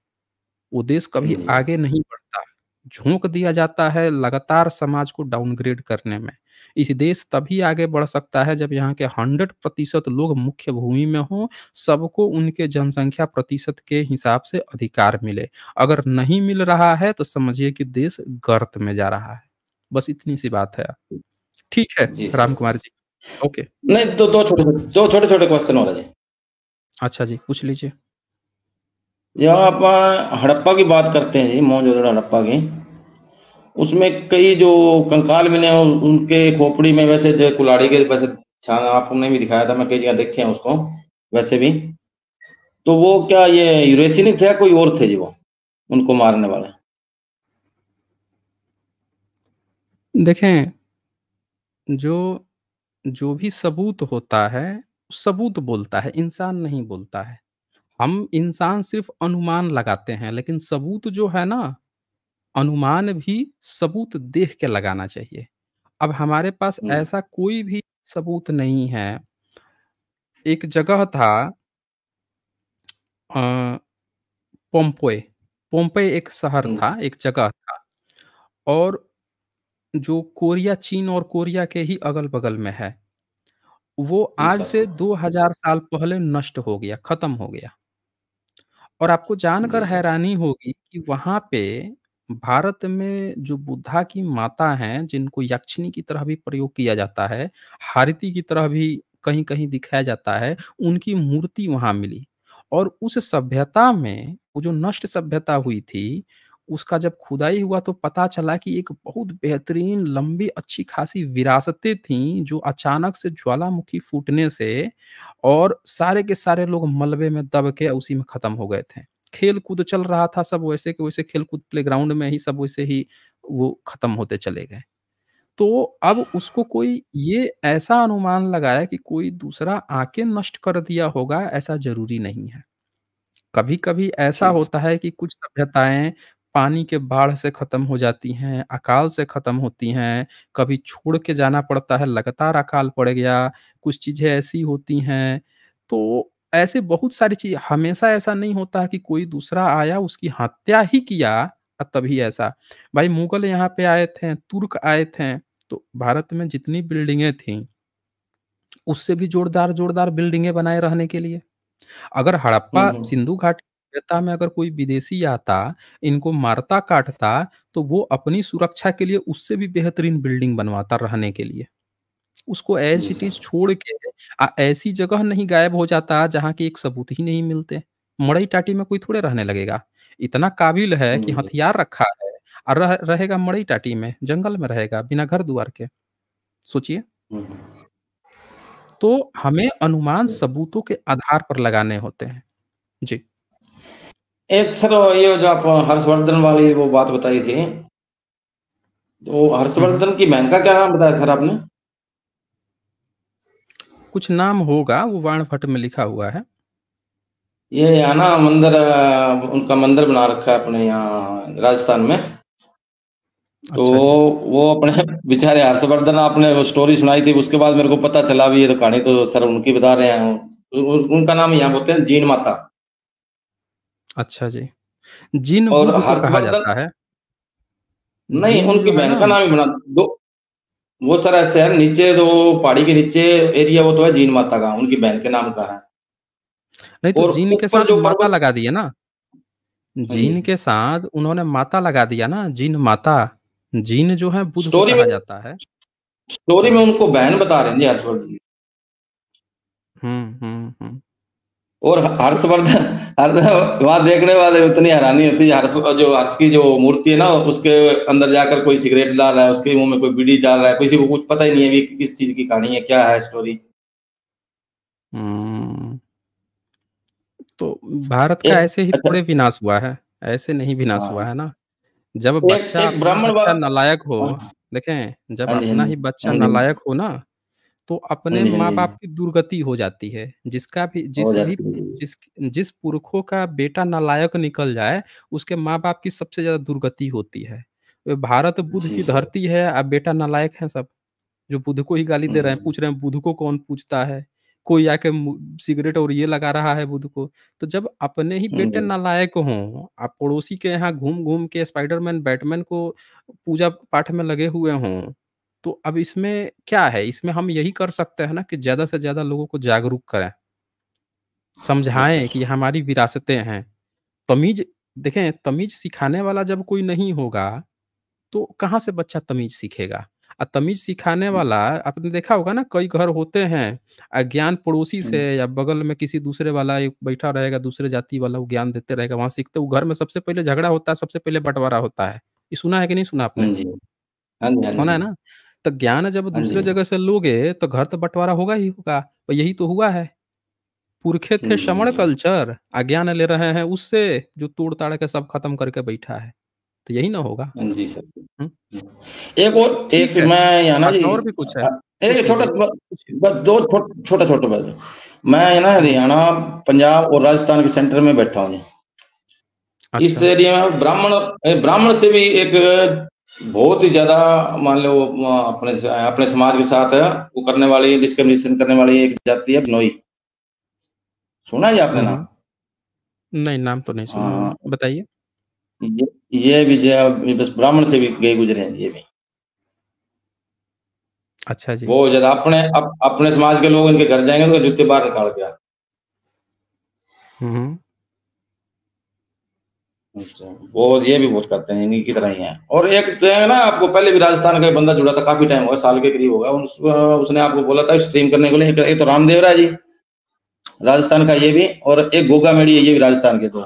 वो देश कभी आगे नहीं बढ़ता झोंक दिया जाता है लगातार समाज को डाउनग्रेड करने में इस देश तभी आगे बढ़ सकता है जब यहाँ के हंड्रेड प्रतिशत लोग मुख्य भूमि में हो सबको उनके जनसंख्या प्रतिशत के हिसाब से अधिकार मिले अगर नहीं मिल रहा है तो समझिए कि देश गर्त में जा रहा है बस इतनी सी बात है ठीक है राम कुमार जी ओके नहीं तो दो छोटे दो छोटे छोटे क्वेश्चन रहे अच्छा जी पूछ लीजिए जब आप हड़प्पा की बात करते हैं जी मोहनजोदड़ो हड़प्पा की उसमें कई जो कंकाल मिले हैं उनके खोपड़ी में वैसे जो कुलाड़ी के वैसे आपने भी दिखाया था मैं कई जगह देखे हैं उसको वैसे भी तो वो क्या ये यूरेसी नहीं थे कोई और थे जी वो उनको मारने वाले देखें जो जो भी सबूत होता है सबूत बोलता है इंसान नहीं बोलता है हम इंसान सिर्फ अनुमान लगाते हैं लेकिन सबूत जो है ना अनुमान भी सबूत देख के लगाना चाहिए अब हमारे पास ऐसा कोई भी सबूत नहीं है एक जगह था पोम्पोए पोम्पे एक शहर था एक जगह था और जो कोरिया चीन और कोरिया के ही अगल बगल में है वो आज से 2000 साल पहले नष्ट हो गया खत्म हो गया और आपको जानकर हैरानी होगी कि वहां पे भारत में जो बुद्धा की माता हैं, जिनको यक्षिनी की तरह भी प्रयोग किया जाता है, हारती की तरह भी कहीं-कहीं दिखाया जाता है, उनकी मूर्ति वहां मिली। और उस सभ्यता में वो जो नष्ट सभ्यता हुई थी उसका जब खुदाई हुआ तो पता चला कि एक बहुत बेहतरीन लंबी अच्छी खासी विरासतें थीं जो अचानक से ज्वालामुखी फूटने से और सारे के सारे लोग मलबे में दब के उसी में खत्म हो गए थे खेल कूद चल रहा था सब वैसे के वैसे खेल कूद ग्राउंड में ही सब वैसे ही वो खत्म होते चले गए तो अब उसको कोई ये ऐसा अनुमान लगाया कि कोई दूसरा आके नष्ट कर दिया होगा ऐसा जरूरी नहीं है कभी कभी ऐसा होता है कि कुछ सभ्यताएं पानी के बाढ़ से ख़त्म हो जाती हैं अकाल से ख़त्म होती हैं कभी छोड़ के जाना पड़ता है लगातार अकाल पड़ गया कुछ चीज़ें ऐसी होती हैं तो ऐसे बहुत सारी चीज़ हमेशा ऐसा नहीं होता कि कोई दूसरा आया उसकी हत्या ही किया तभी ऐसा भाई मुगल यहाँ पे आए थे तुर्क आए थे तो भारत में जितनी बिल्डिंगें थी उससे भी जोरदार जोरदार बिल्डिंगें बनाए रहने के लिए अगर हड़प्पा सिंधु घाटी सभ्यता में अगर कोई विदेशी आता इनको मारता काटता तो वो अपनी सुरक्षा के लिए उससे भी बेहतरीन बिल्डिंग बनवाता रहने के लिए उसको एज इट इज छोड़ के आ, ऐसी जगह नहीं गायब हो जाता जहाँ के एक सबूत ही नहीं मिलते मड़ई टाटी में कोई थोड़े रहने लगेगा इतना काबिल है कि हथियार रखा है और रह, रहेगा मड़ई टाटी में जंगल में रहेगा बिना घर द्वार के सोचिए तो हमें अनुमान सबूतों के आधार पर लगाने होते हैं जी एक सर ये जो आप हर्षवर्धन वाली वो बात बताई थी तो हर्षवर्धन की बहन का क्या नाम बताया सर आपने कुछ नाम होगा वो फट में लिखा हुआ है ये ना मंदिर उनका मंदिर बना रखा है अपने यहाँ राजस्थान में अच्छा तो वो अपने बेचारे हर्षवर्धन आपने वो स्टोरी सुनाई थी उसके बाद मेरे को पता चला भी ये तो कहानी तो सर उनकी बता रहे हैं उनका नाम यहाँ बोलते हैं जीन माता अच्छा जी जिन और कहा जाता है नहीं उनकी बहन का नाम ही बना दो वो सर ऐसे है नीचे तो पहाड़ी के नीचे एरिया वो तो है जीन माता का उनकी बहन के नाम का है नहीं तो जीन के साथ जो माता लगा दिया ना हाँ जीन के साथ उन्होंने माता लगा दिया ना जीन माता जीन जो है बुद्ध स्टोरी में जाता है स्टोरी में उनको बहन बता रहे हैं जी हर्षवर्धन हम्म हम्म हम्म और हर्षवर्धन हर्ष वहां देखने वाले उतनी हैरानी होती है हर्ष जो हर्ष की जो मूर्ति है ना उसके अंदर जाकर कोई सिगरेट डाल रहा है उसके मुंह में कोई बीड़ी डाल रहा है किसी को कुछ पता ही नहीं है किस चीज की कहानी है क्या है स्टोरी हम्म, तो भारत का ऐसे ही अच्छा थोड़े विनाश हुआ है ऐसे नहीं विनाश हाँ। हुआ है ना जब बच्चा ब्राह्मण नलायक हो हाँ। देखें जब हाँ अपना ही बच्चा नलायक हो ना तो अपने हम्म, हम्म, माँ बाप हम्म। की दुर्गति हो जाती है जिसका भी जिस भी जिस जिस पुरखों का बेटा नालायक निकल जाए उसके माँ बाप की सबसे ज्यादा दुर्गति होती है भारत बुद्ध की धरती है अब बेटा नालायक है सब जो बुद्ध को ही गाली दे रहे हैं पूछ रहे हैं बुद्ध को कौन पूछता है कोई आके सिगरेट और ये लगा रहा है बुद्ध को तो जब अपने ही बेटे नालायक हो आप पड़ोसी के यहाँ घूम घूम के स्पाइडरमैन बैटमैन को पूजा पाठ में लगे हुए हों तो अब इसमें क्या है इसमें हम यही कर सकते हैं ना कि ज्यादा से ज्यादा लोगों को जागरूक करें समझाएं कि हमारी विरासतें हैं तमीज देखें तमीज सिखाने वाला जब कोई नहीं होगा तो कहाँ से बच्चा तमीज सीखेगा और तमीज सिखाने वाला आपने देखा होगा ना कई घर होते हैं अज्ञान पड़ोसी से या बगल में किसी दूसरे वाला एक बैठा रहेगा दूसरे जाति वाला वो ज्ञान देते रहेगा वहां सीखते वो घर में सबसे पहले झगड़ा होता है सबसे पहले बंटवारा होता है ये सुना है कि नहीं सुना आपने होना हाँ हाँ हाँ है ना तो ज्ञान जब हाँ दूसरे जगह से लोगे तो घर तो बंटवारा होगा ही होगा और यही तो हुआ है पुरखे थे श्रमण हम्म। कल्चर अज्ञान ले रहे हैं उससे जो तोड़ ताड़ के सब खत्म करके बैठा है तो यही ना होगा हाँ जी सर एक और एक मैं याना अच्छा, जी और भी कुछ है हाँ, एक छोटा बस दो छोटा छोटा बस मैं है ना हरियाणा पंजाब और राजस्थान के सेंटर में बैठा हूँ अच्छा। इस एरिया में ब्राह्मण ब्राह्मण से भी एक बहुत ही ज्यादा मान लो अपने अपने समाज के साथ वो करने वाली डिस्क्रिमिनेशन करने वाली एक जाति है नोई सुना है आपने नाम हम्म। नहीं नाम तो नहीं सुना हाँ। बताइए ये, भी जो बस ब्राह्मण से भी गए गुजरे हैं ये भी अच्छा जी वो ज्यादा अपने अप, अपने समाज के लोग इनके घर जाएंगे तो जूते बाहर निकाल के आते अच्छा। वो ये भी बहुत करते हैं इनकी तरह ही है और एक जो तो है ना आपको पहले भी राजस्थान का बंदा जुड़ा था काफी टाइम हुआ साल के करीब होगा उस, उसने आपको बोला था स्ट्रीम करने के लिए एक तो रामदेव राय जी राजस्थान का ये भी और एक गोगा मेड़ी है ये भी राजस्थान के तो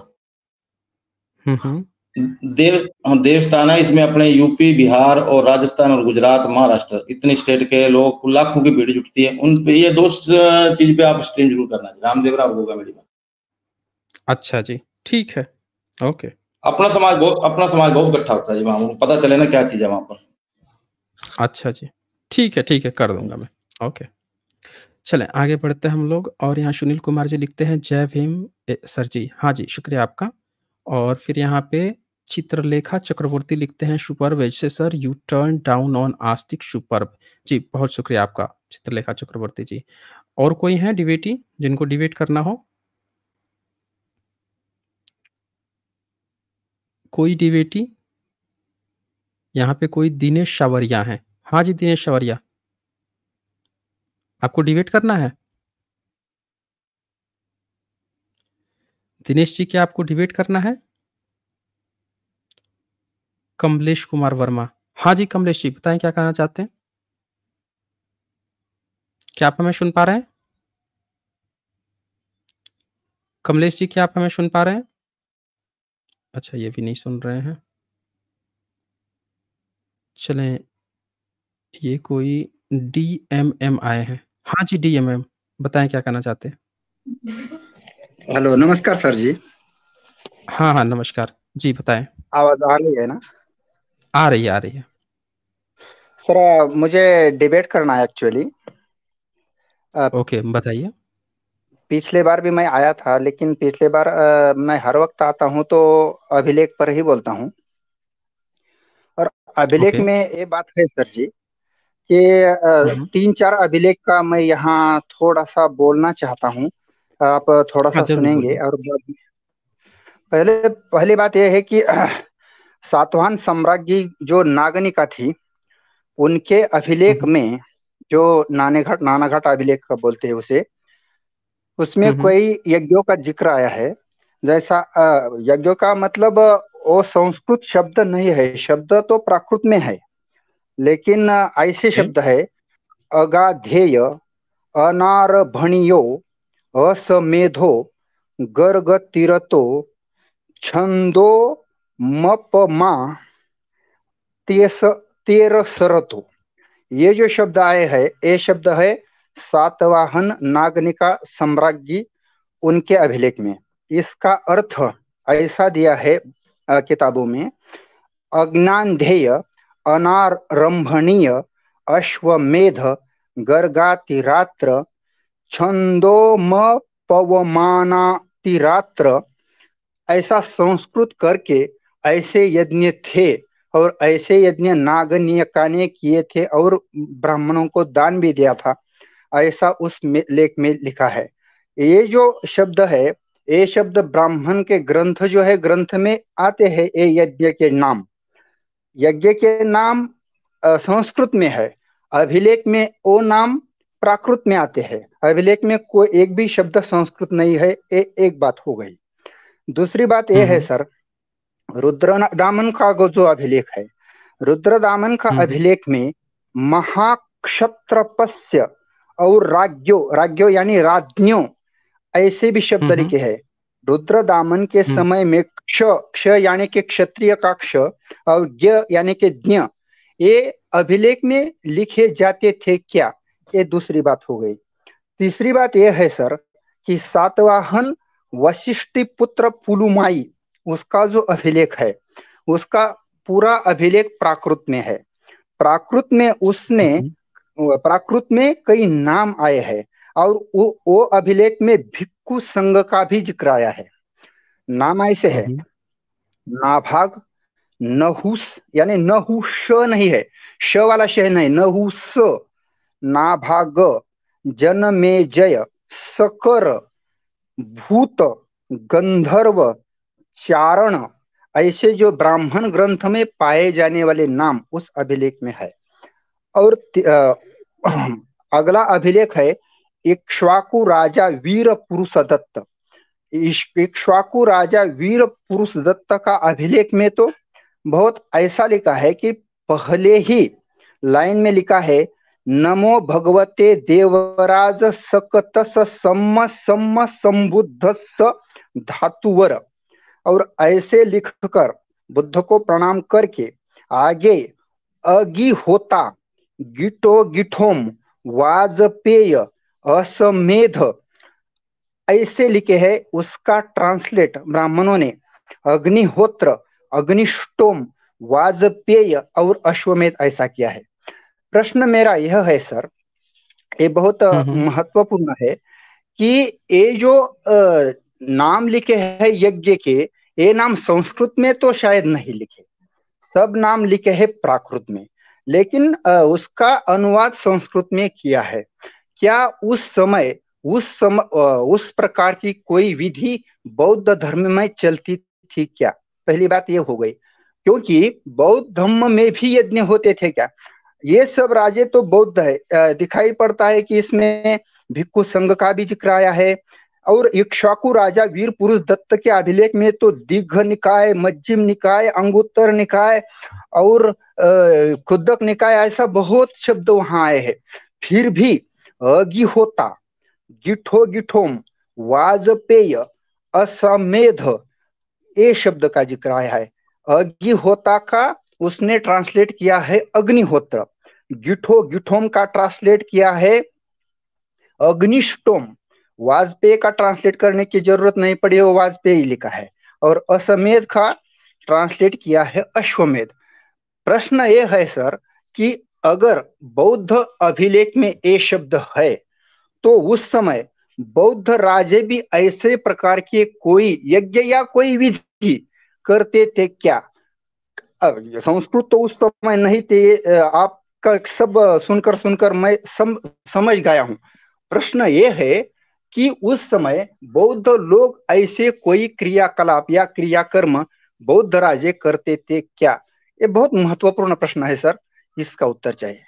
देव हाँ, देवस्थान है इसमें अपने यूपी बिहार और राजस्थान और गुजरात महाराष्ट्र इतने स्टेट के लोग लाखों की भीड़ जुटती है उन पे ये दो चीज पे आप स्ट्रीम जरूर करना चाहिए रामदेवरा और गोगा मेड़ी अच्छा जी ठीक है ओके अपना समाज बहुत अपना समाज बहुत इकट्ठा होता है जी वहाँ पता चले ना क्या चीज है वहाँ पर अच्छा जी ठीक है ठीक है कर दूंगा मैं ओके चले आगे बढ़ते हैं हम लोग और यहाँ सुनील कुमार जी लिखते हैं जय भीम सर जी हाँ जी शुक्रिया आपका और फिर यहाँ पे चित्रलेखा चक्रवर्ती लिखते हैं सुपर्ब से sir you turn down on आस्तिक सुपर्ब जी बहुत शुक्रिया आपका चित्रलेखा चक्रवर्ती जी और कोई है डिबेटी जिनको डिबेट करना हो कोई डिबेटी यहाँ पे कोई दिनेश शावरिया है हाँ जी दिनेश शावरिया आपको डिबेट करना है दिनेश जी क्या आपको डिबेट करना है कमलेश कुमार वर्मा हाँ जी कमलेश जी बताएं क्या कहना चाहते हैं क्या आप हमें सुन पा रहे हैं कमलेश जी क्या आप हमें सुन पा रहे हैं अच्छा ये भी नहीं सुन रहे हैं चलें ये कोई डी एम एम आए हैं हाँ जी डी एम एम बताएं क्या कहना चाहते हैं हेलो नमस्कार सर जी हाँ हाँ नमस्कार जी बताएं आवाज आ रही है ना आ रही है आ रही है सर मुझे डिबेट करना है एक्चुअली ओके बताइए पिछले बार भी मैं आया था लेकिन पिछले बार आ, मैं हर वक्त आता हूँ तो अभिलेख पर ही बोलता हूँ और अभिलेख okay. में ये बात है सर जी कि हम्म। तीन चार अभिलेख का मैं यहाँ थोड़ा सा बोलना चाहता हूँ आप थोड़ा सा अच्छा, सुनेंगे और पहले पहली बात यह है कि [CLEARS THROAT] सातवान सम्राज्ञी जो नागनिका थी उनके अभिलेख हम्म। में जो नानेघाट नानाघाट अभिलेख बोलते हैं उसे उसमें कोई यज्ञों का जिक्र आया है जैसा यज्ञों का मतलब वो संस्कृत शब्द नहीं है शब्द तो प्राकृत में है लेकिन ऐसे शब्द है अगाधेय भणियो असमेधो गर्ग तिरतो छंदो मपमा तेस सरतो ये जो शब्द आए है ये शब्द है सातवाहन नागनिका सम्राज्ञी उनके अभिलेख में इसका अर्थ ऐसा दिया है किताबों में अज्ञानधेय अनारंभणीय अश्वमेध गर्गातिरात्र छंदोम पवमानातिरात्र ऐसा संस्कृत करके ऐसे यज्ञ थे और ऐसे यज्ञ नागनियका ने किए थे और ब्राह्मणों को दान भी दिया था ऐसा उस लेख में लिखा है ये जो शब्द है ये शब्द ब्राह्मण के ग्रंथ जो है ग्रंथ में आते हैं ये यज्ञ के नाम यज्ञ के नाम संस्कृत में है अभिलेख में वो नाम प्राकृत में आते हैं अभिलेख में कोई एक भी शब्द संस्कृत नहीं है ये एक बात हो गई दूसरी बात यह है हम्म। सर रुद्र दामन का जो अभिलेख है रुद्र दामन का हम्म। अभिलेख में महाक्षत्रपस्य और राज्यो राज्यो यानी राज्यो ऐसे भी शब्द लिखे है रुद्र दामन के हम्म। समय में क्ष क्ष यानी के क्षत्रिय का क्ष और ज्ञ यानी के ज्ञ ये अभिलेख में लिखे जाते थे क्या ये दूसरी बात हो गई तीसरी बात यह है सर कि सातवाहन वशिष्ठ पुत्र पुलुमाई उसका जो अभिलेख है उसका पूरा अभिलेख प्राकृत में है प्राकृत में उसने प्राकृत में कई नाम आए हैं और वो वो अभिलेख में भिक्खु संघ का भी जिक्र आया है नाम ऐसे है हम्म। नाभाग नहुस यानी नहुष नहीं है श वाला शह नहीं नहुस नाभाग जन में जय सकर भूत गंधर्व चारण ऐसे जो ब्राह्मण ग्रंथ में पाए जाने वाले नाम उस अभिलेख में है और [CLEARS THROAT] अगला अभिलेख है इक्ष्वाकु राजा वीर पुरुष दत्त इक्ष्वाकु राजा वीर पुरुष दत्त का अभिलेख में तो बहुत ऐसा लिखा है कि पहले ही लाइन में लिखा है नमो भगवते देवराज सकतस सम्म सम्म संबुद्ध धातुवर और ऐसे लिखकर बुद्ध को प्रणाम करके आगे अगी होता गिठोम वाजपेय असमेध ऐसे लिखे है उसका ट्रांसलेट ब्राह्मणों ने अग्निहोत्र अग्निष्टोम वाजपेय और अश्वमेध ऐसा किया है प्रश्न मेरा यह है सर ये बहुत हम्म, हम्म। महत्वपूर्ण है कि ये जो नाम लिखे है यज्ञ के ये नाम संस्कृत में तो शायद नहीं लिखे सब नाम लिखे है प्राकृत में लेकिन उसका अनुवाद संस्कृत में किया है क्या उस समय उस सम उस प्रकार की कोई विधि बौद्ध धर्म में चलती थी क्या पहली बात ये हो गई क्योंकि बौद्ध धर्म में भी यज्ञ होते थे क्या ये सब राजे तो बौद्ध है दिखाई पड़ता है कि इसमें भिक्खु संघ का भी जिक्र आया है और इक्ष्वाकु राजा वीर पुरुष दत्त के अभिलेख में तो दीघ निकाय मज्जिम निकाय अंगुत्तर निकाय और खुदक निकाय ऐसा बहुत शब्द वहां आए हैं फिर भी अगी होता गिठो गिठोम वाजपेय असमेध ये शब्द का जिक्र आया है अग्निहोता का उसने ट्रांसलेट किया है अग्निहोत्र गिठो गिठोम का ट्रांसलेट किया है अग्निष्टोम वाजपेयी का ट्रांसलेट करने की जरूरत नहीं पड़ी वो वाजपेयी लिखा है और असमेध का ट्रांसलेट किया है अश्वमेध प्रश्न ये है सर कि अगर बौद्ध अभिलेख में ये शब्द है तो उस समय बौद्ध राजे भी ऐसे प्रकार के कोई यज्ञ या कोई विधि करते थे क्या संस्कृत तो उस समय नहीं थे आपका सब सुनकर सुनकर मैं सम, समझ गया हूं प्रश्न ये है कि उस समय बौद्ध लोग ऐसे कोई क्रियाकलाप या क्रियाकर्म बौद्ध राजे करते थे क्या ये बहुत महत्वपूर्ण प्रश्न है सर इसका उत्तर चाहिए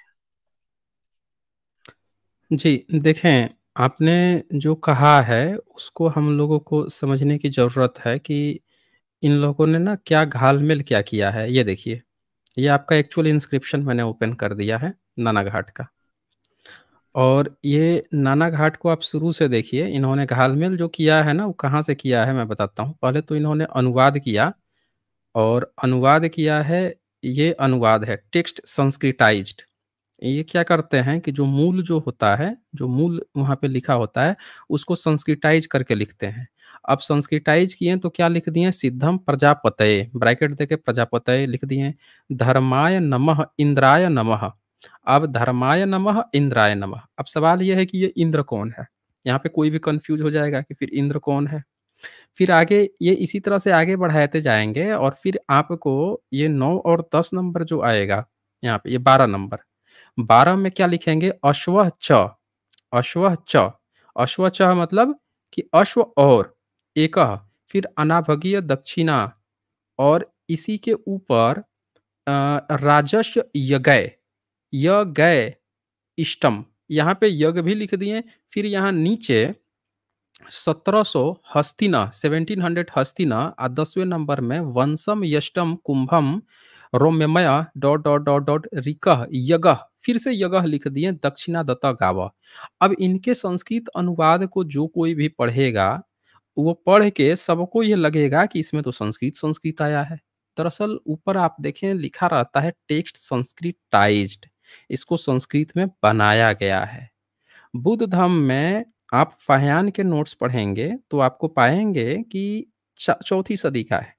जी देखें आपने जो कहा है उसको हम लोगों को समझने की ज़रूरत है कि इन लोगों ने ना क्या घालमेल क्या किया है ये देखिए ये आपका एक्चुअल इंस्क्रिप्शन मैंने ओपन कर दिया है नाना घाट का और ये नाना घाट को आप शुरू से देखिए इन्होंने घालमेल जो किया है ना वो कहाँ से किया है मैं बताता हूँ पहले तो इन्होंने अनुवाद किया और अनुवाद किया है ये अनुवाद है टेक्स्ट संस्कृताइज्ड ये क्या करते हैं कि जो मूल जो होता है जो मूल वहाँ पे लिखा होता है उसको संस्कृताइज करके लिखते हैं अब संस्कृताइज किए तो क्या लिख दिए सिद्धम प्रजापत ब्रैकेट देके प्रजापतय लिख दिए धर्माय नमः इंद्राय नमः अब धर्माय नमः इंद्राय नमः अब सवाल यह है कि ये इंद्र कौन है यहाँ पे कोई भी कंफ्यूज हो जाएगा कि फिर इंद्र कौन है फिर आगे ये इसी तरह से आगे बढ़ाते जाएंगे और फिर आपको ये नौ और दस नंबर जो आएगा यहाँ पे ये बारह नंबर बारह में क्या लिखेंगे अश्व च अश्व च अश्व च मतलब कि अश्व और एक फिर अनाभगीय दक्षिणा और इसी के ऊपर राजस्व यज्ञ यज्ञ इष्टम यहाँ पे यज्ञ भी लिख दिए फिर यहाँ नीचे सत्रह सौ हस्तिना हंड्रेड हस्तिना आ दसवें नंबर में वंशम यष्टम कुंभम रोम्यमया डॉट डॉट डॉट डॉट रिकह यगह फिर से यगह लिख दिए दक्षिणा दत्ता गावा अब इनके संस्कृत अनुवाद को जो कोई भी पढ़ेगा वो पढ़ के सबको ये लगेगा कि इसमें तो संस्कृत संस्कृत आया है दरअसल ऊपर आप देखें लिखा रहता है टेक्स्ट संस्कृताइज्ड इसको संस्कृत में बनाया गया है बुद्ध धर्म में आप फाह्यान के नोट्स पढ़ेंगे तो आपको पाएंगे कि चौथी सदी का है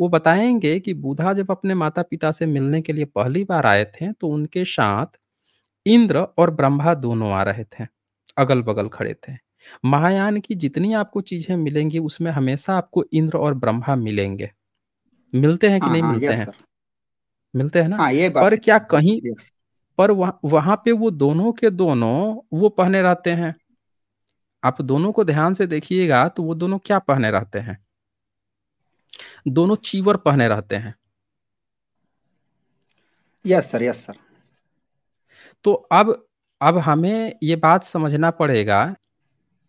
वो बताएंगे कि बुधा जब अपने माता पिता से मिलने के लिए पहली बार आए थे तो उनके साथ इंद्र और ब्रह्मा दोनों आ रहे थे अगल बगल खड़े थे महायान की जितनी आपको चीजें मिलेंगी उसमें हमेशा आपको इंद्र और ब्रह्मा मिलेंगे मिलते हैं कि हाँ, नहीं हाँ, मिलते हैं मिलते हैं ना आ, हाँ, ये पर तो क्या कहीं पर वह, वहां पे वो दोनों के दोनों वो पहने रहते हैं आप दोनों को ध्यान से देखिएगा तो वो दोनों क्या पहने रहते हैं दोनों चीवर पहने रहते हैं यस सर यस सर तो अब अब हमें ये बात समझना पड़ेगा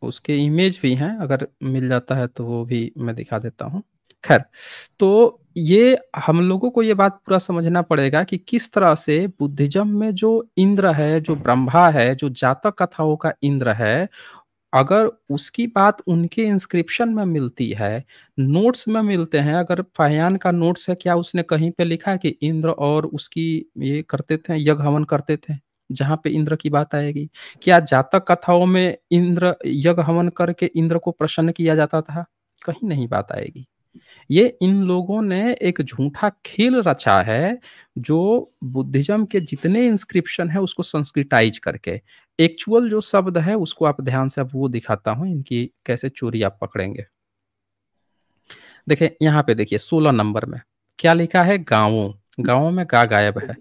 उसके इमेज भी हैं अगर मिल जाता है तो वो भी मैं दिखा देता हूँ खैर तो ये हम लोगों को ये बात पूरा समझना पड़ेगा कि किस तरह से बुद्धिज्म में जो इंद्र है जो ब्रह्मा है जो जातक कथाओं का इंद्र है अगर उसकी बात उनके इंस्क्रिप्शन में मिलती है नोट्स में मिलते हैं अगर फयान का नोट्स है क्या उसने कहीं पे लिखा है कि इंद्र और उसकी ये करते थे यज्ञ हवन करते थे जहाँ पे इंद्र की बात आएगी क्या जातक कथाओं में इंद्र यज्ञ हवन करके इंद्र को प्रसन्न किया जाता था कहीं नहीं बात आएगी ये इन लोगों ने एक झूठा खेल रचा है जो बुद्धिज्म के जितने इंस्क्रिप्शन है उसको संस्कृताइज करके एक्चुअल जो शब्द है उसको आप ध्यान से अब वो दिखाता हूं इनकी कैसे चोरी आप पकड़ेंगे देखिये यहाँ पे देखिए सोलह नंबर में क्या लिखा है गाँव गाँव में गा गायब है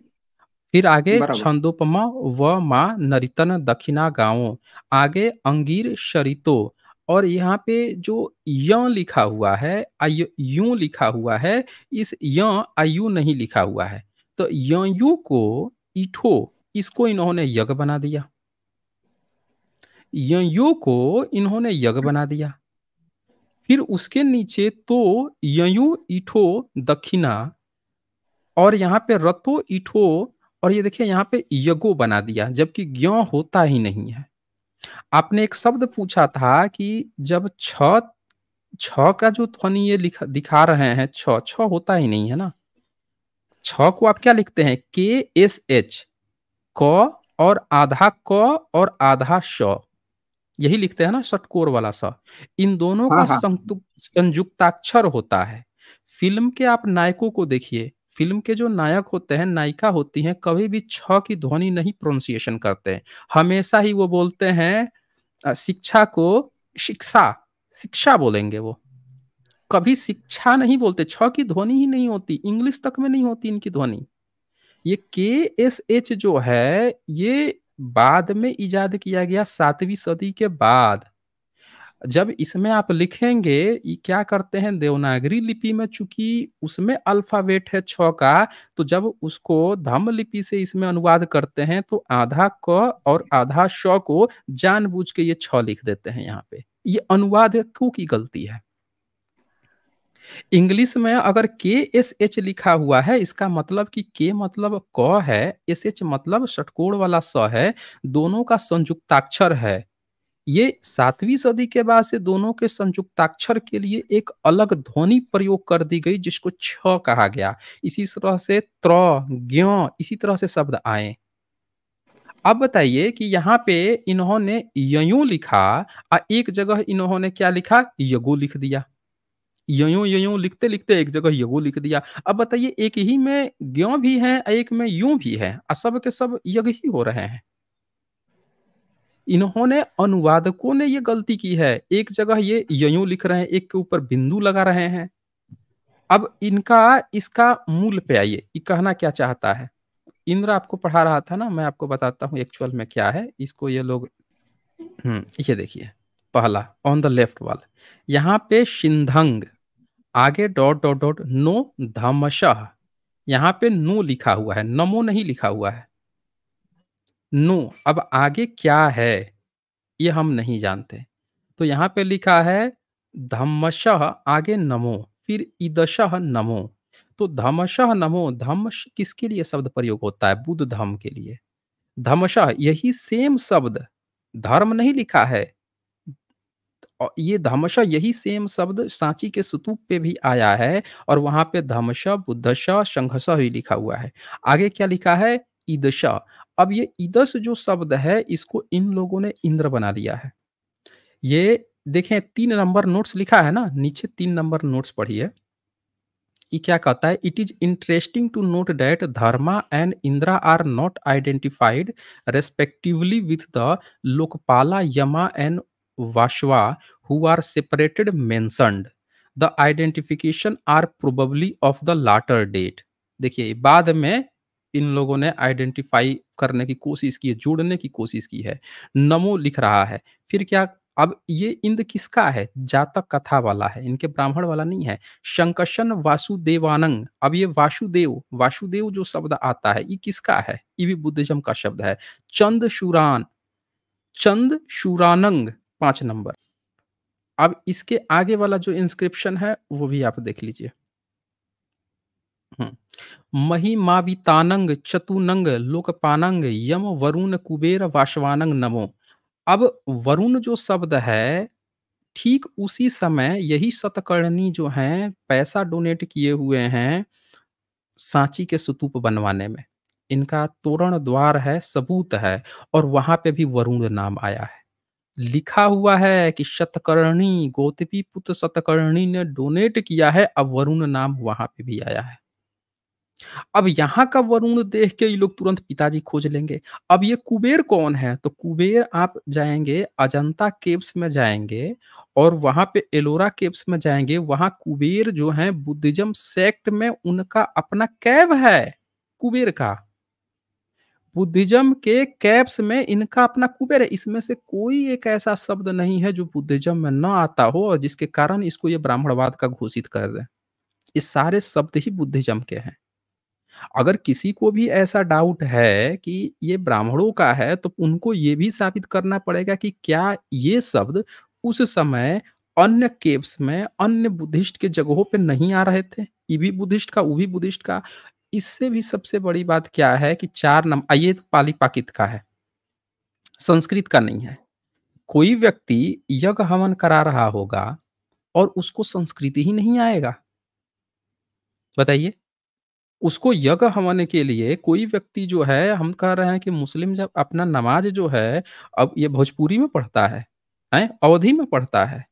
फिर आगे छंदोपमा व माँ नरितन दक्षिणा गाँव आगे अंगीर शरितो और यहाँ पे जो य लिखा हुआ है यू लिखा हुआ है इस य आयु नहीं लिखा हुआ है तो यू को इठो इसको इन्होंने यज्ञ बना दिया यू को इन्होंने यज्ञ बना दिया फिर उसके नीचे तो ययु इठो दक्षिणा और यहाँ पे रतो इठो और ये देखिए यहाँ पे यगो बना दिया जबकि ज्ञ होता ही नहीं है आपने एक शब्द पूछा था कि जब छ छ का जो ध्वनि ये लिखा दिखा रहे हैं छ छ होता ही नहीं है ना छ को आप क्या लिखते हैं के एस एच क और आधा क और आधा श यही लिखते हैं ना षटकोर वाला स इन दोनों हाँ, का हाँ। संयुक्ताक्षर होता है फिल्म के आप नायकों को देखिए फिल्म के जो नायक होते हैं नायिका होती हैं कभी भी छ की ध्वनि नहीं प्रोनाउंसिएशन करते हैं हमेशा ही वो बोलते हैं शिक्षा को शिक्षा शिक्षा बोलेंगे वो कभी शिक्षा नहीं बोलते छ की ध्वनि ही नहीं होती इंग्लिश तक में नहीं होती इनकी ध्वनि ये के एस एच जो है ये बाद में इजाद किया गया सातवीं सदी के बाद जब इसमें आप लिखेंगे ये क्या करते हैं देवनागरी लिपि में चूंकि उसमें अल्फावेट है छ का तो जब उसको धम्म लिपि से इसमें अनुवाद करते हैं तो आधा क और आधा श को जानबूझ के ये छ लिख देते हैं यहाँ पे ये अनुवाद क्यों की गलती है इंग्लिश में अगर के एस एच लिखा हुआ है इसका मतलब कि के मतलब क है एस एच मतलब षटकोण वाला स है दोनों का संयुक्ताक्षर है ये सातवीं सदी के बाद से दोनों के संयुक्ताक्षर के लिए एक अलग ध्वनि प्रयोग कर दी गई जिसको छ कहा गया इसी तरह से त्र ज्ञ इसी तरह से शब्द आए अब बताइए कि यहाँ पे इन्होंने ययू लिखा और एक जगह इन्होंने क्या लिखा यगो लिख दिया यू यू लिखते लिखते एक जगह यगो लिख दिया अब बताइए एक ही में ज्ञ भी है एक में यू भी है और सब के सब यज्ञ ही हो रहे हैं इन्होंने अनुवादकों ने ये गलती की है एक जगह ये यू लिख रहे हैं एक के ऊपर बिंदु लगा रहे हैं अब इनका इसका मूल पे आइए कहना क्या चाहता है इंद्र आपको पढ़ा रहा था ना मैं आपको बताता हूँ एक्चुअल में क्या है इसको ये लोग हम्म, ये देखिए पहला ऑन द लेफ्ट वाल यहाँ पे सिंधंग आगे डॉट डॉट डॉट नो धमश यहाँ पे नो लिखा हुआ है नमो नहीं लिखा हुआ है नो अब आगे क्या है ये हम नहीं जानते तो यहाँ पे लिखा है धम्मशह आगे नमो फिर ईदशः नमो तो धमशह नमो धमश किसके लिए शब्द प्रयोग होता है बुद्ध धम के लिए धमशः यही सेम शब्द धर्म नहीं लिखा है ये धमस यही सेम शब्द सांची के सुतूप पे भी आया है और वहां पे धमशा बुद्धश संघशा भी लिखा हुआ है आगे क्या लिखा है ईदशा अब ये इदस जो शब्द है इसको इन लोगों ने इंद्र बना दिया है ये देखें तीन नंबर नोट्स लिखा है ना नीचे तीन नंबर नोट्स पढ़िए ये क्या कहता है it is interesting to note that Dharma and Indra are not identified respectively with the Lokapala Yama and Vasava who are separated mentioned the identification are probably of the later date देखिए बाद में इन लोगों ने आइडेंटिफाई करने की कोशिश की है जोड़ने की कोशिश की है नमो लिख रहा है फिर क्या अब ये इंद किसका है जातक कथा वाला है इनके ब्राह्मण वाला नहीं है शंकशन वासुदेवानंग अब ये वासुदेव वासुदेव जो शब्द आता है ये किसका है ये भी बुद्धिज्म का शब्द है चंद शुरान चंद शुरानंग पांच नंबर अब इसके आगे वाला जो इंस्क्रिप्शन है वो भी आप देख लीजिए हम्म। महिमावितानंग चतुनंग लोकपानंग यम वरुण कुबेर वाशवानंग नमो अब वरुण जो शब्द है ठीक उसी समय यही सतकर्णी जो हैं पैसा डोनेट किए हुए हैं सांची के सुतूप बनवाने में इनका तोरण द्वार है सबूत है और वहां पे भी वरुण नाम आया है लिखा हुआ है कि सतकर्णी गोतपी पुत्र सतकर्णी ने डोनेट किया है अब वरुण नाम वहां पे भी आया है अब यहाँ का वरुण देख के ये लोग तुरंत पिताजी खोज लेंगे अब ये कुबेर कौन है तो कुबेर आप जाएंगे अजंता केव्स में जाएंगे और वहां पे एलोरा केव्स में जाएंगे वहां कुबेर जो है बुद्धिज्म सेक्ट में उनका अपना कैब है कुबेर का बुद्धिज्म के कैप्स में इनका अपना कुबेर है इसमें से कोई एक ऐसा शब्द नहीं है जो बुद्धिज्म में न आता हो और जिसके कारण इसको ये ब्राह्मणवाद का घोषित कर दे इस सारे शब्द ही बुद्धिज्म के हैं अगर किसी को भी ऐसा डाउट है कि ये ब्राह्मणों का है तो उनको ये भी साबित करना पड़ेगा कि क्या ये शब्द उस समय अन्य केव्स में अन्य बुद्धिस्ट के जगहों पे नहीं आ रहे थे ये भी बुद्धिस्ट का वो भी बुद्धिस्ट का इससे भी सबसे बड़ी बात क्या है कि चार नंबर ये तो पाली पाकित का है संस्कृत का नहीं है कोई व्यक्ति यज्ञ हवन करा रहा होगा और उसको संस्कृति ही नहीं आएगा बताइए उसको यज्ञ हवाने के लिए कोई व्यक्ति जो है हम कह रहे हैं कि मुस्लिम जब अपना नमाज जो है अब ये भोजपुरी में पढ़ता है अवधि में पढ़ता है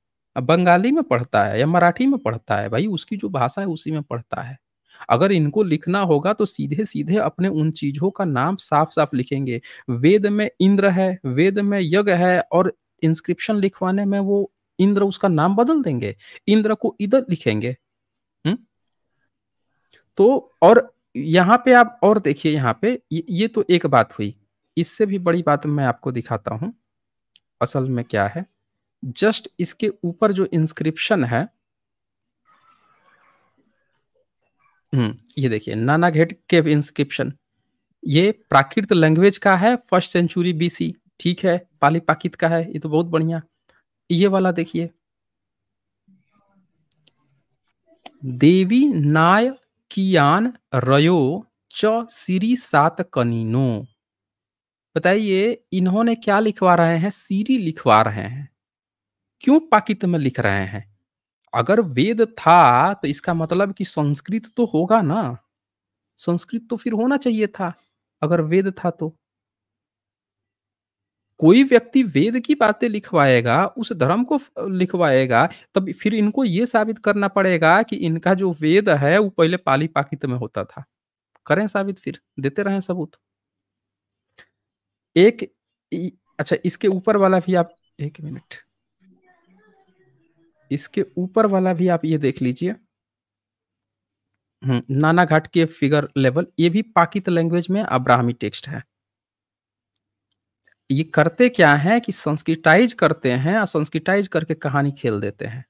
बंगाली में पढ़ता है या मराठी में पढ़ता है भाई उसकी जो भाषा है उसी में पढ़ता है अगर इनको लिखना होगा तो सीधे सीधे अपने उन चीजों का नाम साफ साफ लिखेंगे वेद में इंद्र है वेद में यज्ञ है और इंस्क्रिप्शन लिखवाने में वो इंद्र उसका नाम बदल देंगे इंद्र को इधर लिखेंगे तो और यहाँ पे आप और देखिए यहाँ पे ये, तो एक बात हुई इससे भी बड़ी बात मैं आपको दिखाता हूँ असल में क्या है जस्ट इसके ऊपर जो इंस्क्रिप्शन है हम्म, ये देखिए नाना घेट के इंस्क्रिप्शन ये प्राकृत लैंग्वेज का है फर्स्ट सेंचुरी बीसी ठीक है पाली पाकित का है ये तो बहुत बढ़िया ये वाला देखिए देवी नाय कियान रयो च सीरी सात कनीनो बताइए इन्होंने क्या लिखवा रहे हैं सीरी लिखवा रहे हैं क्यों पाकित में लिख रहे हैं अगर वेद था तो इसका मतलब कि संस्कृत तो होगा ना संस्कृत तो फिर होना चाहिए था अगर वेद था तो कोई व्यक्ति वेद की बातें लिखवाएगा उस धर्म को लिखवाएगा तब फिर इनको ये साबित करना पड़ेगा कि इनका जो वेद है वो पहले पाली पाकित में होता था करें साबित फिर देते रहें सबूत एक अच्छा इसके ऊपर वाला भी आप एक मिनट इसके ऊपर वाला भी आप ये देख लीजिए हम्म, नाना घाट के फिगर लेवल ये भी पाकित लैंग्वेज में अब्राहमी टेक्स्ट है ये करते क्या है कि संस्कृटाइज करते हैं और संस्कृटाइज करके कहानी खेल देते हैं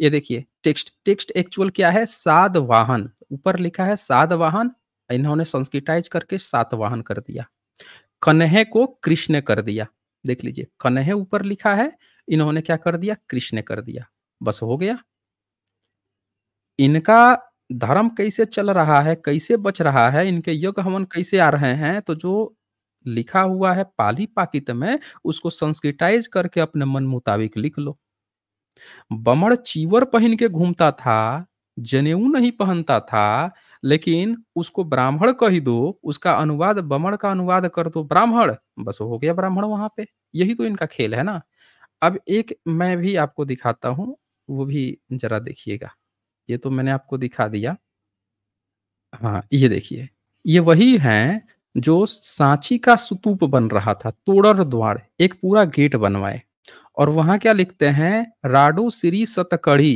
ये देखिए टेक्स्ट टेक्स्ट एक्चुअल क्या है वाहन ऊपर लिखा है वाहन इन्होंने संस्कृताइज करके वाहन कर दिया कन्हे को कृष्ण कर दिया देख लीजिए कन्हे ऊपर लिखा है इन्होंने क्या कर दिया कृष्ण कर दिया बस हो गया इनका धर्म कैसे चल रहा है कैसे बच रहा है इनके यज्ञ हवन कैसे आ रहे हैं तो जो लिखा हुआ है पाली पाकित में उसको संस्कृताइज करके अपने मन मुताबिक लिख लो बमर चीवर पहन के घूमता था जनेऊ नहीं पहनता था लेकिन उसको ब्राह्मण कह दो उसका अनुवाद बमर का अनुवाद कर दो ब्राह्मण बस हो गया ब्राह्मण वहां पे यही तो इनका खेल है ना अब एक मैं भी आपको दिखाता हूं वो भी जरा देखिएगा ये तो मैंने आपको दिखा दिया हाँ ये देखिए ये वही हैं जो सांची का सुतूप बन रहा था तोड़र द्वार एक पूरा गेट बनवाए और वहां क्या लिखते हैं राडो श्री सतकड़ी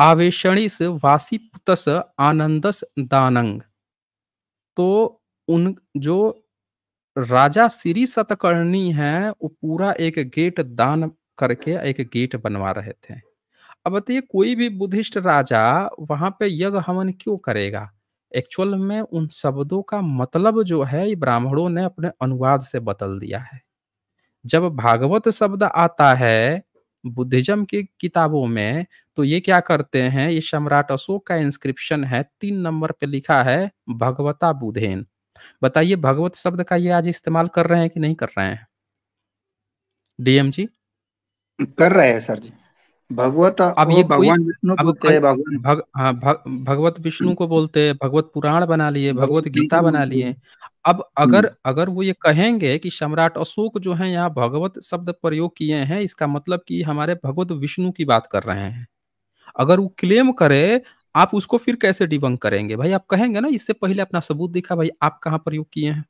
आवेशणिस वासी पुतस आनंदस दानंग तो उन जो राजा श्री सतकर्णी है वो पूरा एक गेट दान करके एक गेट बनवा रहे थे अब बताइए कोई भी बुद्धिस्ट राजा वहां पे यज्ञ हवन क्यों करेगा एक्चुअल में उन शब्दों का मतलब जो है ब्राह्मणों ने अपने अनुवाद से बदल दिया है जब भागवत शब्द आता है बुद्धिज्म की किताबों में तो ये क्या करते हैं ये सम्राट अशोक का इंस्क्रिप्शन है तीन नंबर पे लिखा है भगवता बुधेन बताइए भगवत शब्द का ये आज इस्तेमाल कर रहे हैं कि नहीं कर रहे हैं डीएम जी कर रहे हैं सर जी भगवत अब ये भगवान विष्णु हैं भगवान हाँ, भग, भगवत विष्णु को बोलते हैं भगवत पुराण बना लिए भगवत गीता बना लिए अब अगर हम्म। अगर वो ये कहेंगे कि सम्राट अशोक जो है यहाँ भगवत शब्द प्रयोग किए हैं इसका मतलब कि हमारे भगवत विष्णु की बात कर रहे हैं अगर वो क्लेम करे आप उसको फिर कैसे डिबंग करेंगे भाई आप कहेंगे ना इससे पहले अपना सबूत दिखा भाई आप कहाँ प्रयोग किए हैं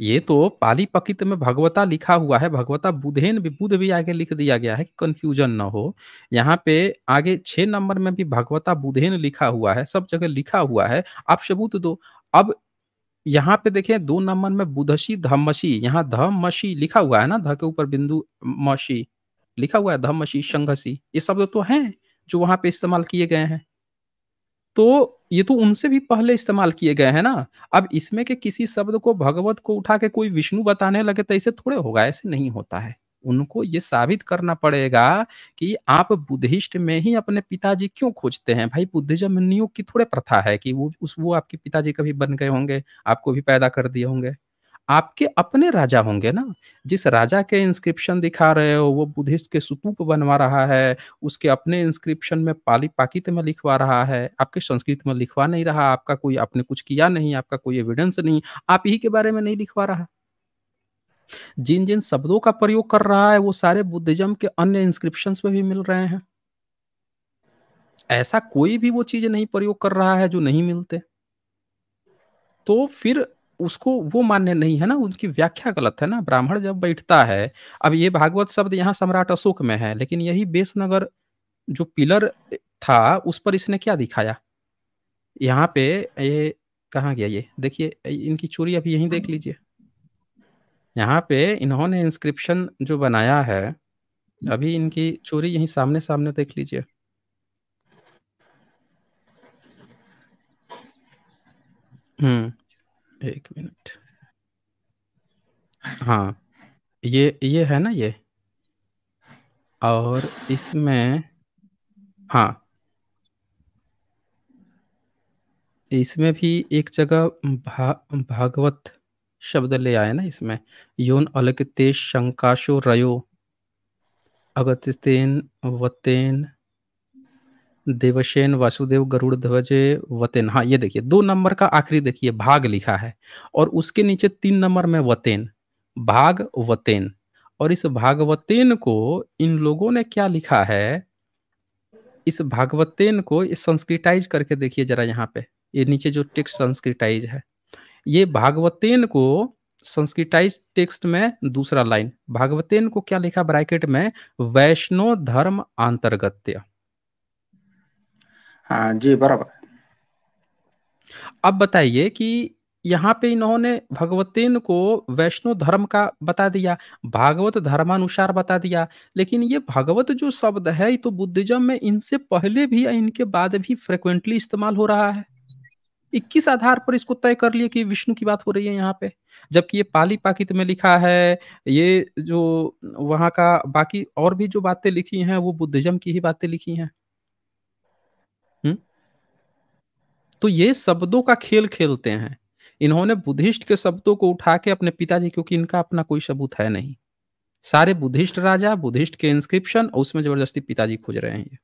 ये तो पाली पकित में भगवता लिखा हुआ है भगवता बुधेन भी बुध भी आगे लिख दिया गया है कि कंफ्यूजन ना हो यहाँ पे आगे छह नंबर में भी भगवता बुधेन लिखा हुआ है सब जगह लिखा हुआ है आप सबूत दो अब यहाँ पे देखें दो नंबर में बुधसी धमसी यहाँ धमसी लिखा हुआ है ना ध के ऊपर बिंदु मसी लिखा हुआ है धमसी संघसी ये शब्द तो है जो वहां पे इस्तेमाल किए गए हैं तो ये तो उनसे भी पहले इस्तेमाल किए गए हैं ना अब इसमें के किसी शब्द को भगवत को उठा के कोई विष्णु बताने लगे तो ऐसे थोड़े होगा ऐसे नहीं होता है उनको ये साबित करना पड़ेगा कि आप बुद्धिस्ट में ही अपने पिताजी क्यों खोजते हैं भाई बुद्धिज्म नियोग की थोड़े प्रथा है कि वो उस वो आपके पिताजी कभी बन गए होंगे आपको भी पैदा कर दिए होंगे आपके अपने राजा होंगे ना जिस राजा के इंस्क्रिप्शन दिखा रहे हो वो बुद्धिस्ट के सुतूप बनवा रहा है उसके अपने इंस्क्रिप्शन में पाली पाकित तो में लिखवा रहा है आपके संस्कृत में लिखवा नहीं रहा आपका कोई आपने कुछ किया नहीं आपका कोई एविडेंस नहीं आप ही के बारे में नहीं लिखवा रहा जिन जिन शब्दों का प्रयोग कर रहा है वो सारे बुद्धिज्म के अन्य इंस्क्रिप्शन में भी मिल रहे हैं ऐसा कोई भी वो चीज नहीं प्रयोग कर रहा है जो नहीं मिलते तो फिर उसको वो मान्य नहीं है ना उनकी व्याख्या गलत है ना ब्राह्मण जब बैठता है अब ये भागवत शब्द यहाँ सम्राट अशोक में है लेकिन यही बेसनगर जो पिलर था उस पर इसने क्या दिखाया यहाँ पे ये कहा गया ये देखिए इनकी चोरी अभी यहीं देख लीजिए यहाँ पे इन्होंने इंस्क्रिप्शन जो बनाया है अभी इनकी चोरी यहीं सामने सामने देख लीजिए हम्म एक मिनट हाँ ये ये है ना ये और इसमें हाँ इसमें भी एक जगह भा, भागवत शब्द ले आए ना इसमें योन अलगते शंकाशो रयो अगतस्तेन वतेन देवशेन वासुदेव गरुड़ ध्वज वतेन हाँ ये देखिए दो नंबर का आखिरी देखिए भाग लिखा है और उसके नीचे तीन नंबर में वतेन भाग वतेन और इस भागवतेन को इन लोगों ने क्या लिखा है इस भागवतेन को संस्कृताइज करके देखिए जरा यहाँ पे ये नीचे जो टेक्स्ट संस्कृताइज है ये भागवतेन को संस्कृताइज टेक्स्ट में दूसरा लाइन भागवतेन को क्या लिखा ब्रैकेट में वैष्णो धर्म अंतर्गत्य हाँ जी, बराबर। अब बताइए कि यहाँ पे इन्होंने भगवतीन को वैष्णो धर्म का बता दिया, भागवत धर्मानुसार बता दिया, लेकिन ये भागवत जो शब्द है, तो बुद्धिज़्म में इनसे पहले भी इनके बाद भी फ्रिक्वेंटली इस्तेमाल हो रहा है। इक्कीस किस आधार पर इसको तय कर लिए कि विष्णु की बात हो रही है यहाँ पे? जबकि ये पाली-पाकित में लिखा है, ये जो वहाँ का बाकी और भी जो बातें लिखी हैं, वो बुद्धिज़्म की ही बातें लिखी हैं। तो ये शब्दों का खेल खेलते हैं इन्होंने बुद्धिस्ट के शब्दों को उठा के अपने पिताजी क्योंकि इनका अपना कोई सबूत है नहीं सारे बुद्धिस्ट राजा बुद्धिस्ट के इंस्क्रिप्शन और उसमें जबरदस्ती पिताजी खोज रहे हैं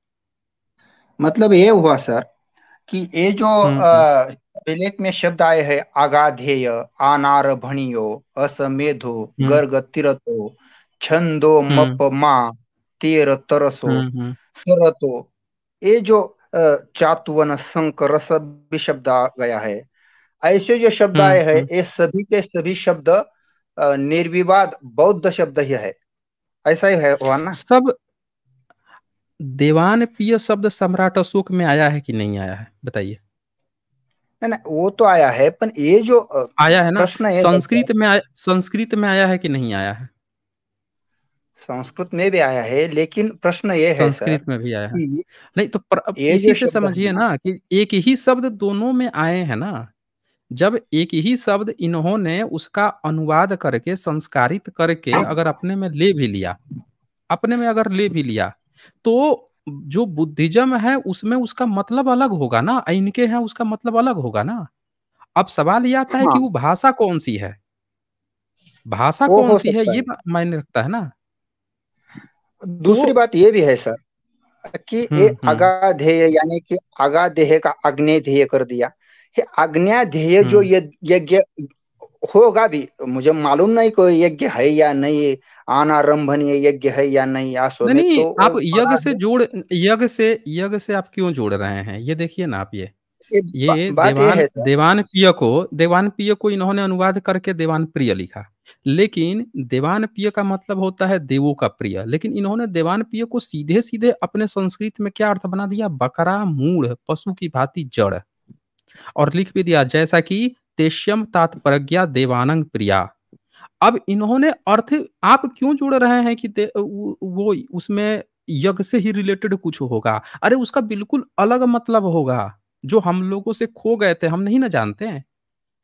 मतलब ये हुआ सर कि ये जो हम्म, अभिलेख में शब्द आए है आगाधेय आनार भणियो असमेधो हम्म। गर्ग तिरतो छंदो हम्म। मप मा तेर तरसो सरतो ये जो चातुवन संकर रस भी शब्द आ गया है ऐसे जो शब्द हम्म, आए हैं हम्म। ये सभी के सभी शब्द निर्विवाद बौद्ध शब्द ही है ऐसा ही है ना सब देवान प्रिय शब्द सम्राट अशोक में आया है कि नहीं आया है बताइए नहीं वो तो आया है पर ये जो आया है ना प्रश्न संस्कृत में संस्कृत में आया है कि नहीं आया है संस्कृत में भी आया है लेकिन प्रश्न ये है संस्कृत में भी आया है नहीं तो पर, इसी से समझिए ना कि एक ही शब्द दोनों में आए हैं ना जब एक ही शब्द इन्होंने उसका अनुवाद करके संस्कारित करके अगर अपने में ले भी लिया अपने में अगर ले भी लिया तो जो बुद्धिज्म है उसमें उसका मतलब अलग होगा ना इनके हैं उसका मतलब अलग होगा ना अब सवाल ये आता है कि हाँ। वो भाषा कौन सी है भाषा कौन सी है ये मायने रखता है ना दूसरी बात ये भी है सर कि हम्म, ये हम्म। यानी कि अगाध्येय का अग्नि ध्येय कर दिया ये अग्निध्येय जो हम्म। यज्ञ होगा भी मुझे मालूम नहीं कोई यज्ञ है या नहीं अनारंभनीय यज्ञ है या नहीं आसो नहीं, तो आप यज्ञ से जोड़ यज्ञ से यज्ञ से आप क्यों जोड़ रहे हैं ये देखिए ना आप ये ये देवान देवान प्रिय को देवान प्रिय को इन्होंने अनुवाद करके देवान प्रिय लिखा लेकिन देवान प्रिय का मतलब होता है देवो का प्रिय लेकिन इन्होंने देवान प्रिय को सीधे सीधे अपने संस्कृत में क्या अर्थ बना दिया बकरा मूढ़ पशु की भांति जड़ और लिख भी दिया जैसा कि तेष्यम तात्प्रज्ञा देवानंग प्रिया अब इन्होंने अर्थ आप क्यों जुड़ रहे हैं कि वो उसमें यज्ञ से ही रिलेटेड कुछ होगा अरे उसका बिल्कुल अलग मतलब होगा जो हम लोगों से खो गए थे हम नहीं ना जानते हैं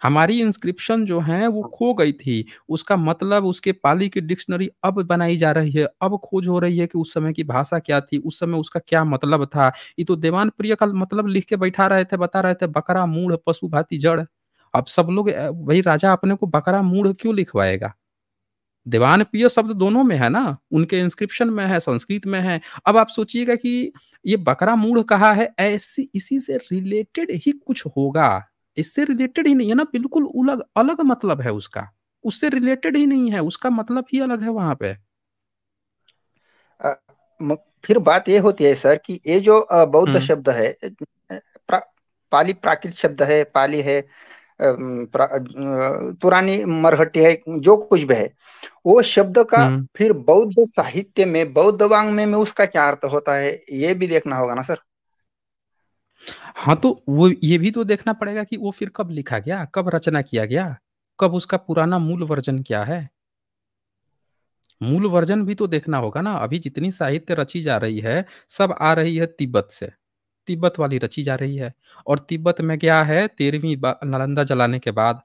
हमारी इंस्क्रिप्शन जो है वो खो गई थी उसका मतलब उसके पाली की डिक्शनरी अब बनाई जा रही है अब खोज हो रही है कि उस समय की भाषा क्या थी उस समय उसका क्या मतलब था ये तो देवान प्रिय का मतलब लिख के बैठा रहे थे बता रहे थे बकरा मूढ़ पशु भाती जड़ अब सब लोग भाई राजा अपने को बकरा मूढ़ क्यों लिखवाएगा देवान प्रिय शब्द दोनों में है ना उनके इंस्क्रिप्शन में है संस्कृत में है अब आप सोचिएगा कि ये बकरा मूढ़ कहा है ऐसी इसी से रिलेटेड ही कुछ होगा इससे रिलेटेड ही नहीं है ना बिल्कुल अलग अलग मतलब है उसका उससे रिलेटेड ही नहीं है उसका मतलब ही अलग है वहां पे फिर बात ये होती है सर कि ये जो बौद्ध हम्म। शब्द है प्रा, पाली प्राकृत शब्द है पाली है पुरानी मरहट्टी है जो कुछ भी है वो शब्द का हम्म। फिर बौद्ध साहित्य में बौद्ध वांग में, में उसका क्या अर्थ होता है ये भी देखना होगा ना सर हाँ तो वो ये भी तो देखना पड़ेगा कि वो फिर कब लिखा गया कब रचना किया गया कब उसका पुराना मूल वर्जन क्या है मूल वर्जन भी तो देखना होगा ना अभी जितनी साहित्य रची जा रही है सब आ रही है तिब्बत से तिब्बत वाली रची जा रही है और तिब्बत में क्या है तेरहवीं नालंदा जलाने के बाद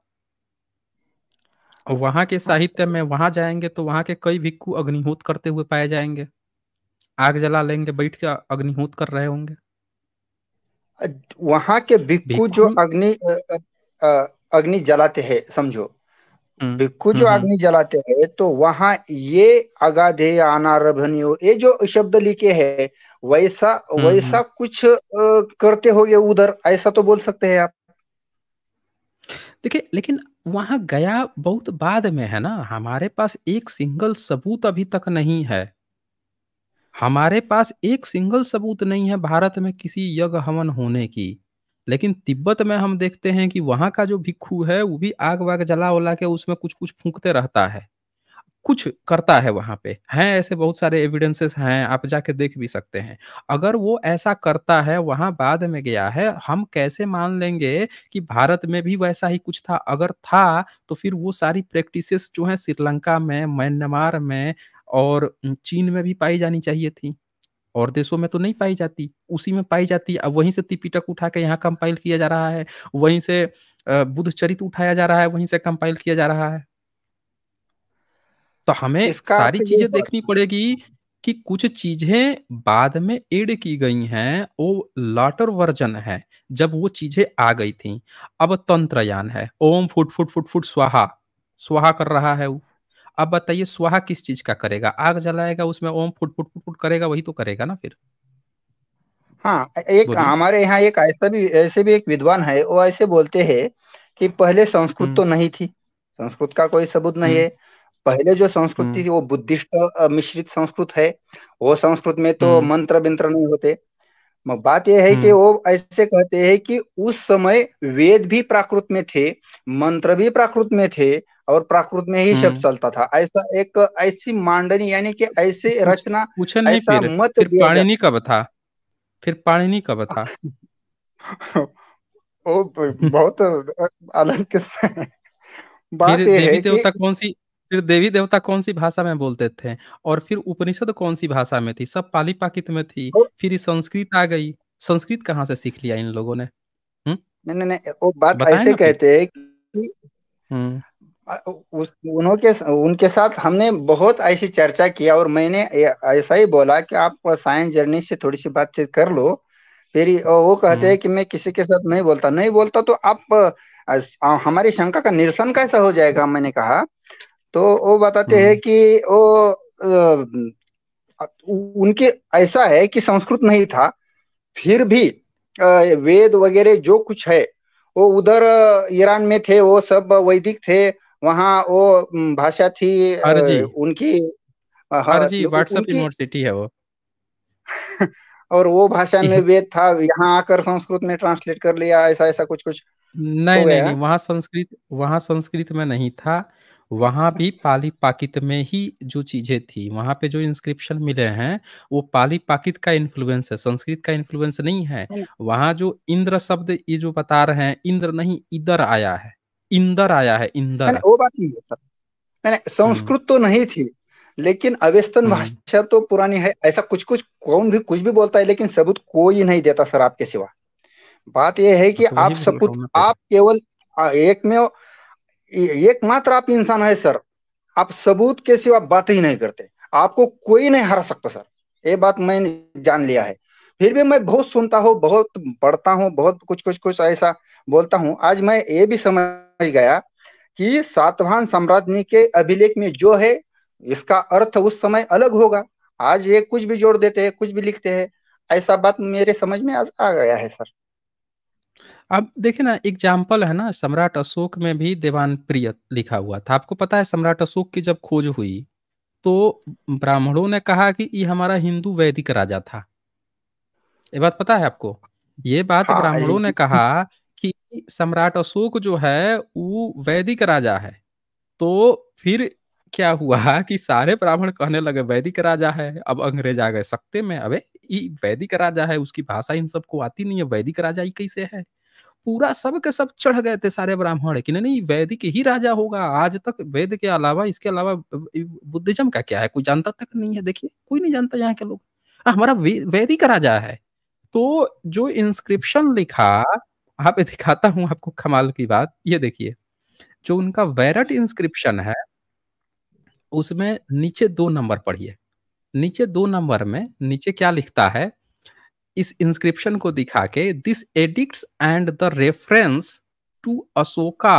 वहां के साहित्य में अच्छा। वहां जाएंगे तो वहां के कई भिक्खु अग्निहोत करते हुए पाए जाएंगे आग जला लेंगे बैठ के अग्निहोत कर रहे होंगे वहां के भिक्खु जो अग्नि अग्नि जलाते हैं समझो हम्म। भिक्खु जो हम्म, हम्म। अग्नि जलाते हैं तो वहां ये अगाधे अनारभनियो ये जो शब्द लिखे है वैसा वैसा कुछ करते हो गए उधर ऐसा तो बोल सकते हैं आप देखिए लेकिन वहां गया बहुत बाद में है ना हमारे पास एक सिंगल सबूत अभी तक नहीं है हमारे पास एक सिंगल सबूत नहीं है भारत में किसी यज्ञ हवन होने की लेकिन तिब्बत में हम देखते हैं कि वहां का जो भिक्खु है वो भी आग वाग जला वला के उसमें कुछ कुछ फूंकते रहता है कुछ करता है वहां पे हैं ऐसे बहुत सारे एविडेंसेस हैं आप जाके देख भी सकते हैं अगर वो ऐसा करता है वहां बाद में गया है हम कैसे मान लेंगे कि भारत में भी वैसा ही कुछ था अगर था तो फिर वो सारी प्रैक्टिसेस जो है श्रीलंका में म्यांमार में और चीन में भी पाई जानी चाहिए थी और देशों में तो नहीं पाई जाती उसी में पाई जाती अब वहीं से तिपिटक उठा के यहाँ कंपाइल किया जा रहा है वहीं से बुद्ध चरित उठाया जा रहा है वहीं से कंपाइल किया जा रहा है तो हमें सारी चीजें देखनी पड़ेगी कि कुछ चीजें बाद में एड की गई हैं वो लाटर वर्जन है जब वो चीजें आ गई थी अब तंत्रयान है ओम फुट फुट फुट फुट स्वाहा स्वाहा कर रहा है वो अब बताइए स्वाहा किस चीज का करेगा आग जलाएगा उसमें ओम फुट फुट फुट फुट करेगा वही तो करेगा ना फिर हाँ एक हमारे यहाँ एक ऐसा भी ऐसे भी एक विद्वान है वो ऐसे बोलते हैं कि पहले संस्कृत तो हम्म। नहीं थी संस्कृत का कोई सबूत नहीं हम्म। है पहले जो संस्कृति थी हम्म। वो बुद्धिस्ट मिश्रित संस्कृत है वो संस्कृत में तो मंत्र बिंत्र नहीं होते मग बात यह है कि हम्म। वो ऐसे कहते हैं कि उस समय वेद भी प्राकृत में थे मंत्र भी प्राकृत में थे और प्राकृत में ही शब्द हम्म। चलता था ऐसा एक ऐसी मांडनी यानी कि ऐसे रचना ऐसा मत पाणिनि कब था फिर पाणिनि कब था वो बहुत अलग किस्म बात यह है कि देवी देवता कौन सी फिर देवी देवता कौन सी भाषा में बोलते थे और फिर उपनिषद कौन सी भाषा में थी सब पाली पाकित में थी फिर संस्कृत आ गई संस्कृत कहाँ से सीख लिया इन लोगों ने हुँ? नहीं नहीं नहीं वो बात ऐसे कहते हैं कि उस उन्होंने उनके साथ हमने बहुत ऐसी चर्चा किया और मैंने ऐसा ही बोला कि आप साइंस जर्नी से थोड़ी सी बातचीत कर लो फिर वो कहते हैं कि मैं किसी के साथ नहीं बोलता नहीं बोलता तो आप हमारी शंका का निरसन कैसा हो जाएगा मैंने कहा तो वो बताते हैं हम्म। कि वो उनके ऐसा है कि संस्कृत नहीं था फिर भी वेद वगैरह जो कुछ है वो उधर ईरान में थे वो सब वैदिक थे वहाँ वो भाषा थी उनकी हाँ, व्हाट्सएप यूनिवर्सिटी है वो [LAUGHS] और वो भाषा में [LAUGHS] वेद था यहाँ आकर संस्कृत में ट्रांसलेट कर लिया ऐसा ऐसा कुछ कुछ नहीं नहीं, नहीं वहाँ संस्कृत वहाँ संस्कृत में नहीं था वहां भी पाली पाकित में ही जो चीजें थी वहां पे जो इंस्क्रिप्शन मिले हैं वो पाली पाकित का इन्फ्लुएंस है संस्कृत का इन्फ्लुएंस नहीं है हाँ वहां जो इंद्र शब्द ये जो बता रहे हैं इंद्र नहीं इधर आया है इंदर आया है इंदर वो बात ही है हम्म। संस्कृत तो नहीं थी लेकिन अवेस्तन हम्म। भाषा तो पुरानी है ऐसा कुछ कुछ कौन भी कुछ भी बोलता है लेकिन सबूत कोई नहीं देता सर आपके सिवा बात यह है कि तो आप सबूत आप केवल एक में एकमात्र आप इंसान है सर आप सबूत के सिवा बात ही नहीं करते आपको कोई नहीं हरा सकता सर ये बात मैंने जान लिया है फिर भी मैं बहुत सुनता हूँ बहुत पढ़ता हूँ बहुत कुछ कुछ कुछ ऐसा बोलता हूँ आज मैं ये भी समझ गया कि सातवान साम्राज्य के अभिलेख में जो है इसका अर्थ उस समय अलग होगा आज ये कुछ भी जोड़ देते हैं कुछ भी लिखते हैं ऐसा बात मेरे समझ में आज आ गया है सर अब देखिए ना एग्जाम्पल है ना सम्राट अशोक में भी देवान प्रिय लिखा हुआ था आपको पता है सम्राट अशोक की जब खोज हुई तो ब्राह्मणों ने कहा कि ये हमारा हिंदू वैदिक राजा था ये बात पता है आपको ये बात हाँ, ब्राह्मणों ने कहा कि सम्राट अशोक जो है वो वैदिक राजा है तो फिर क्या हुआ कि सारे ब्राह्मण कहने लगे वैदिक राजा है अब अंग्रेज आ गए सकते में अबे ये वैदिक राजा है उसकी भाषा इन सबको आती नहीं है वैदिक राजा ही कैसे है पूरा सब के सब चढ़ गए थे सारे ब्राह्मण कि नहीं वैदिक ही राजा होगा आज तक वेद के अलावा इसके अलावा बुद्धिज्म का क्या है कोई जानता तक नहीं है देखिए कोई नहीं जानता यहाँ के लोग हमारा वैदिक राजा है तो जो इंस्क्रिप्शन लिखा आप दिखाता हूं आपको कमाल की बात ये देखिए जो उनका वैरट इंस्क्रिप्शन है उसमें नीचे दो नंबर पढ़िए नीचे दो नंबर में नीचे क्या लिखता है इस इंस्क्रिप्शन को दिखा के this edict and the reference to Ashoka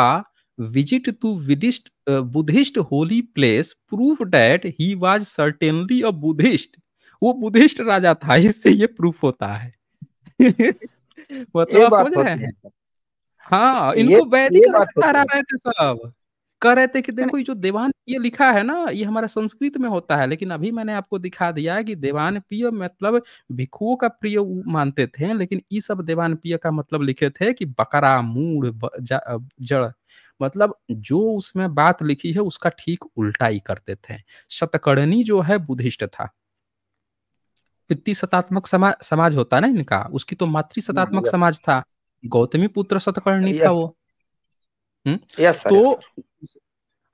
visit to Vidisha Buddhist holy place proof that he was certainly a Buddhist वो बुद्धिस्ट राजा था इससे ये प्रूफ होता है [LAUGHS] मतलब समझ रहे हैं हाँ इनको वैदिक रहे थे सब कह रहे थे कि देखो ये जो देवान पिय लिखा है ना ये हमारा संस्कृत में होता है लेकिन अभी मैंने आपको दिखा दिया कि देवान पिय मतलब भिक्षुओं का प्रिय मानते थे लेकिन ये सब देवान पिय का मतलब लिखे थे कि बकरा मूड़ जड़ मतलब जो उसमें बात लिखी है उसका ठीक उल्टा ही करते थे शतकर्णी जो है बुद्धिस्ट था पित्ती सतात्मक समा, समाज होता ना इनका उसकी तो मातृ सतात्मक समाज था गौतमी पुत्र सतकर्णी था वो यस, तो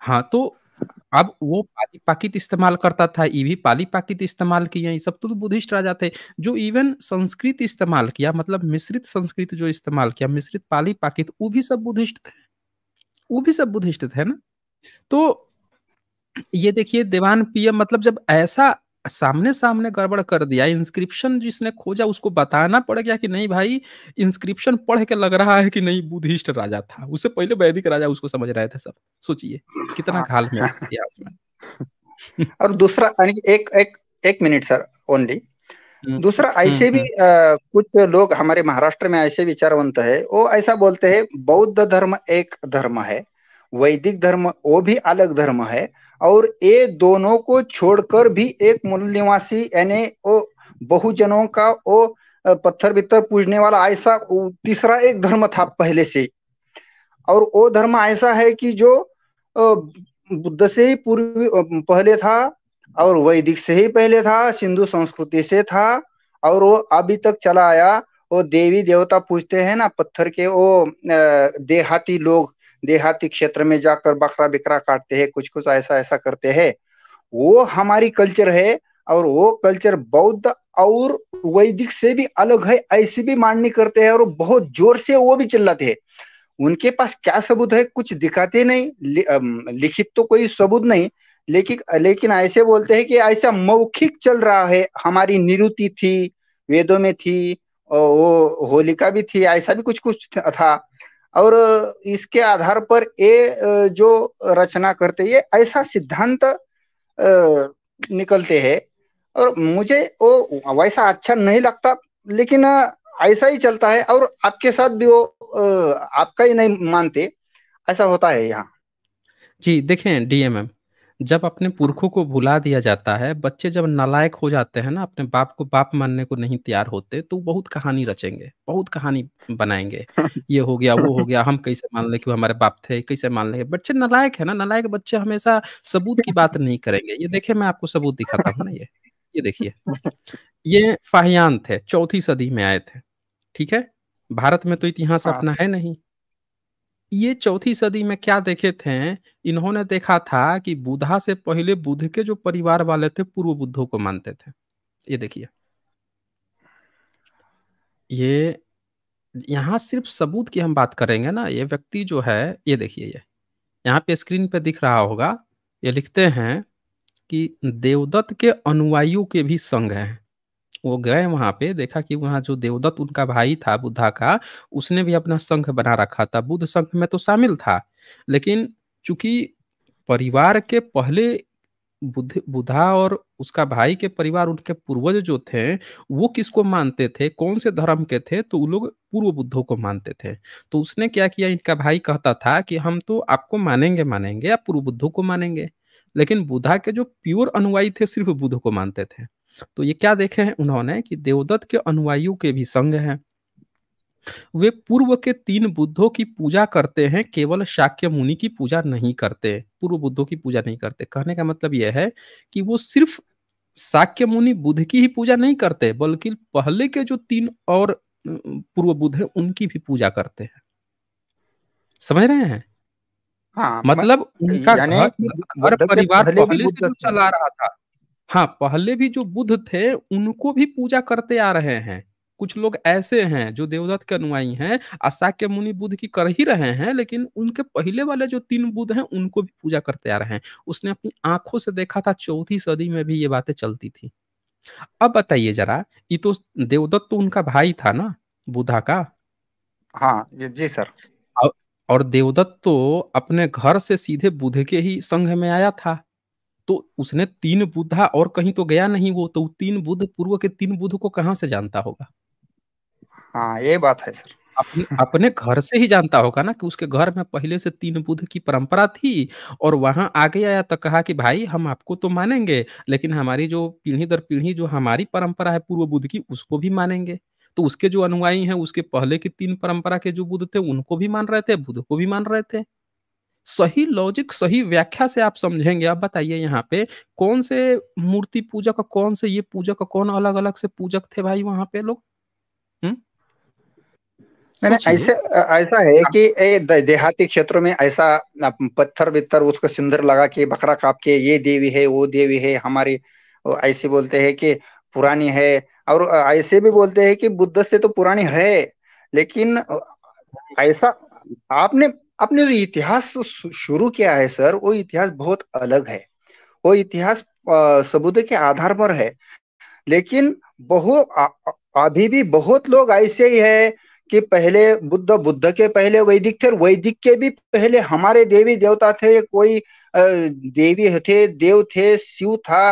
हाँ तो अब वो पाली पाकित इस्तेमाल करता था ये भी पाली पाकित इस्तेमाल किए ये सब तो, तो बुद्धिस्ट राजा थे जो इवन संस्कृत इस्तेमाल किया मतलब मिश्रित संस्कृत जो इस्तेमाल किया मिश्रित पाली पाकित वो भी सब बुद्धिस्ट थे वो भी सब बुद्धिस्ट थे ना तो ये देखिए देवान पीएम मतलब जब ऐसा सामने सामने गड़बड़ कर दिया इंस्क्रिप्शन जिसने खोजा उसको बताना पड़ गया कि नहीं भाई इंस्क्रिप्शन पढ़ के लग रहा है कि नहीं बुद्धिस्ट राजा था उससे पहले वैदिक राजा उसको समझ रहे थे सब सोचिए कितना घाल हाँ। में दिया में [LAUGHS] और दूसरा एक एक एक मिनट सर ओनली हम्म। दूसरा ऐसे हम्म, भी आ, हम्म। कुछ लोग हमारे महाराष्ट्र में ऐसे विचारवंत है वो ऐसा बोलते हैं बौद्ध धर्म एक धर्म है वैदिक धर्म वो भी अलग धर्म है और ये दोनों को छोड़कर भी एक मूल्यवासी यानी वो बहुजनों का वो पत्थर भीतर पूजने वाला ऐसा तीसरा एक धर्म था पहले से और वो धर्म ऐसा है कि जो बुद्ध से ही पूर्व पहले था और वैदिक से ही पहले था सिंधु संस्कृति से था और वो अभी तक चला आया वो देवी देवता पूजते हैं ना पत्थर के वो देहाती लोग देहाती क्षेत्र में जाकर बकरा बिकरा काटते हैं कुछ कुछ ऐसा ऐसा करते हैं वो हमारी कल्चर है और वो कल्चर बौद्ध और वैदिक से भी अलग है ऐसी भी माननी करते हैं और बहुत जोर से वो भी चिल्लाते हैं उनके पास क्या सबूत है कुछ दिखाते नहीं लिखित तो कोई सबूत नहीं लेकिन लेकिन ऐसे बोलते हैं कि ऐसा मौखिक चल रहा है हमारी निरुति थी वेदों में थी वो होलिका भी थी ऐसा भी कुछ कुछ था और इसके आधार पर ये जो रचना करते ये ऐसा सिद्धांत निकलते हैं और मुझे वो वैसा अच्छा नहीं लगता लेकिन ऐसा ही चलता है और आपके साथ भी वो आपका ही नहीं मानते ऐसा होता है यहाँ जी देखें डीएमएम जब अपने पुरखों को भुला दिया जाता है, बच्चे जब नालायक हो जाते हैं ना, अपने बाप को बाप मानने को नहीं तैयार होते, तो बहुत कहानी रचेंगे, बहुत कहानी बनाएंगे [LAUGHS] ये हो गया, वो हो गया, हम कैसे मान लें कि वो हमारे बाप थे, कैसे मान लेंगे बच्चे नालायक है ना, नालायक बच्चे हमेशा सबूत की बात नहीं करेंगे। ये देखे मैं आपको सबूत दिखाता हूँ ना ये, ये देखिए। ये फाहियान थे, चौथी सदी में आए थे, ठीक है? भारत में तो इतिहास हाँ। अपना है नहीं। ये चौथी सदी में क्या देखे थे इन्होंने देखा था कि बुधा से पहले बुद्ध के जो परिवार वाले थे पूर्व बुद्धों को मानते थे ये देखिए ये यहाँ सिर्फ सबूत की हम बात करेंगे ना ये व्यक्ति जो है ये देखिए ये यहाँ पे स्क्रीन पे दिख रहा होगा ये लिखते हैं कि देवदत्त के अनुयायियों के भी संघ हैं वो गए वहां पे देखा कि वहां जो देवदत्त उनका भाई था बुद्धा का उसने भी अपना संघ बना रखा था बुद्ध संघ में तो शामिल था लेकिन चूंकि परिवार के पहले बुद्ध बुधा और उसका भाई के परिवार उनके पूर्वज जो थे वो किसको मानते थे कौन से धर्म के थे तो वो लोग पूर्व बुद्धों को मानते थे तो उसने क्या किया इनका भाई कहता था कि हम तो आपको मानेंगे मानेंगे या पूर्व बुद्धों को मानेंगे लेकिन बुधा के जो प्योर अनुयायी थे सिर्फ बुद्ध को मानते थे तो ये क्या देखे हैं उन्होंने कि देवदत्त के अनुवायु के भी संग हैं वे पूर्व के तीन बुद्धों की पूजा करते हैं केवल शाक्य मुनि की पूजा नहीं करते पूर्व बुद्धों की पूजा नहीं करते कहने का मतलब यह है कि वो सिर्फ शाक्य मुनि बुद्ध की ही पूजा नहीं करते बल्कि पहले के जो तीन और पूर्व बुद्ध है उनकी भी पूजा करते हैं समझ रहे हैं हाँ, मतलब, मतलब उनका घर परिवार पहले से चला रहा था हाँ पहले भी जो बुद्ध थे उनको भी पूजा करते आ रहे हैं कुछ लोग ऐसे हैं जो देवदत्त के अनुयायी हैं असाक्य मुनि बुद्ध की कर ही रहे हैं लेकिन उनके पहले वाले जो तीन बुद्ध हैं उनको भी पूजा करते आ रहे हैं उसने अपनी आंखों से देखा था चौथी सदी में भी ये बातें चलती थी अब बताइए जरा ये तो देवदत्त तो उनका भाई था ना बुधा का हाँ जी सर और देवदत्त तो अपने घर से सीधे बुध के ही संघ में आया था तो उसने तीन बुद्धा हाँ, और कहीं तो गया नहीं वो तो तीन बुद्ध पूर्व के तीन बुद्ध को कहा से जानता होगा हाँ ये बात है सर अपने अपने घर से ही जानता होगा ना कि उसके घर में पहले से तीन बुद्ध की परंपरा थी और वहां आगे आया तो कहा कि भाई हम आपको तो मानेंगे लेकिन हमारी जो पीढ़ी दर पीढ़ी जो हमारी परंपरा है पूर्व बुद्ध की उसको भी मानेंगे तो उसके जो अनुयायी हैं उसके पहले की तीन परंपरा के जो बुद्ध थे उनको भी मान रहे थे बुद्ध को भी मान रहे थे सही लॉजिक सही व्याख्या से आप समझेंगे आप बताइए यहाँ पे कौन से मूर्ति पूजक कौन से ये पूजक कौन अलग अलग से पूजक थे भाई वहां पे लोग हम्म? ऐसे ऐसा है कि देहाती क्षेत्रों में ऐसा पत्थर बित्तर उसको सिंदर लगा के बकरा काप के ये देवी है वो देवी है हमारी ऐसे बोलते हैं कि पुरानी है और ऐसे भी बोलते हैं कि बुद्ध से तो पुरानी है लेकिन ऐसा आपने आपने जो इतिहास शुरू किया है सर वो इतिहास बहुत अलग है वो इतिहास सबूत के आधार पर है लेकिन बहु अभी भी बहुत लोग ऐसे ही है कि पहले बुद्ध बुद्ध के पहले वैदिक थे वैदिक के भी पहले हमारे देवी देवता थे कोई देवी थे देव थे शिव था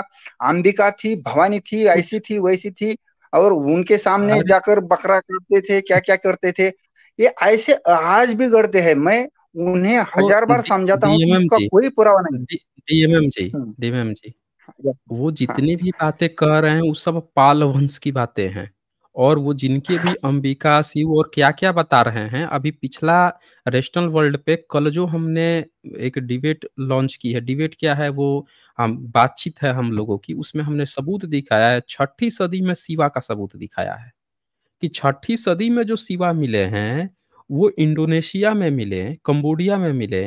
अंबिका थी भवानी थी ऐसी थी वैसी थी और उनके सामने हाँ। जाकर बकरा करते थे क्या क्या करते थे ये ऐसे आज भी गढ़ते हैं मैं उन्हें हजार बार समझाता हूँ कोई पुरावा नहीं डीएमएम जी डीएमएम जी वो हाँ। जितनी भी बातें कह रहे हैं वो सब पाल वंश की बातें हैं और वो जिनके भी हाँ। अंबिका शिव और क्या क्या बता रहे हैं अभी पिछला रेशनल वर्ल्ड पे कल जो हमने एक डिबेट लॉन्च की है डिबेट क्या है वो हम बातचीत है हम लोगों की उसमें हमने सबूत दिखाया है छठी सदी में शिवा का सबूत दिखाया है कि छठी सदी में जो शिवा मिले हैं वो इंडोनेशिया में मिले कंबोडिया में मिले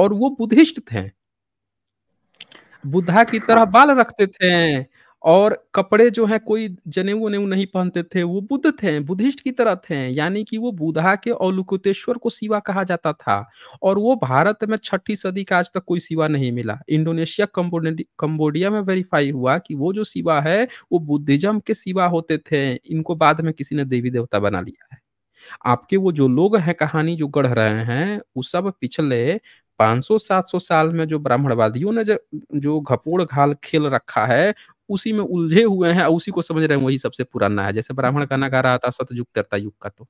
और वो बुद्धिस्ट थे बुद्धा की तरह हाँ। बाल रखते थे और कपड़े जो है कोई जनेऊ वनेऊ नहीं पहनते थे वो बुद्ध थे बुद्धिस्ट की तरह थे यानी कि वो बुधा के औलुकुतेश्वर को शिवा कहा जाता था और वो भारत में छठी सदी का आज तक कोई शिवा नहीं मिला इंडोनेशिया कम्बोडिया में वेरीफाई हुआ कि वो जो शिवा है वो बुद्धिज्म के शिवा होते थे इनको बाद में किसी ने देवी देवता बना लिया है आपके वो जो लोग हैं कहानी जो गढ़ रहे हैं वो सब पिछले 500-700 साल में जो ब्राह्मणवादियों ने जो घपोड़ घाल खेल रखा है उसी में उलझे हुए हैं उसी को समझ रहे हैं वही सबसे पुराना है जैसे ब्राह्मण का नकार रहा था सतयुग तरता युग का तो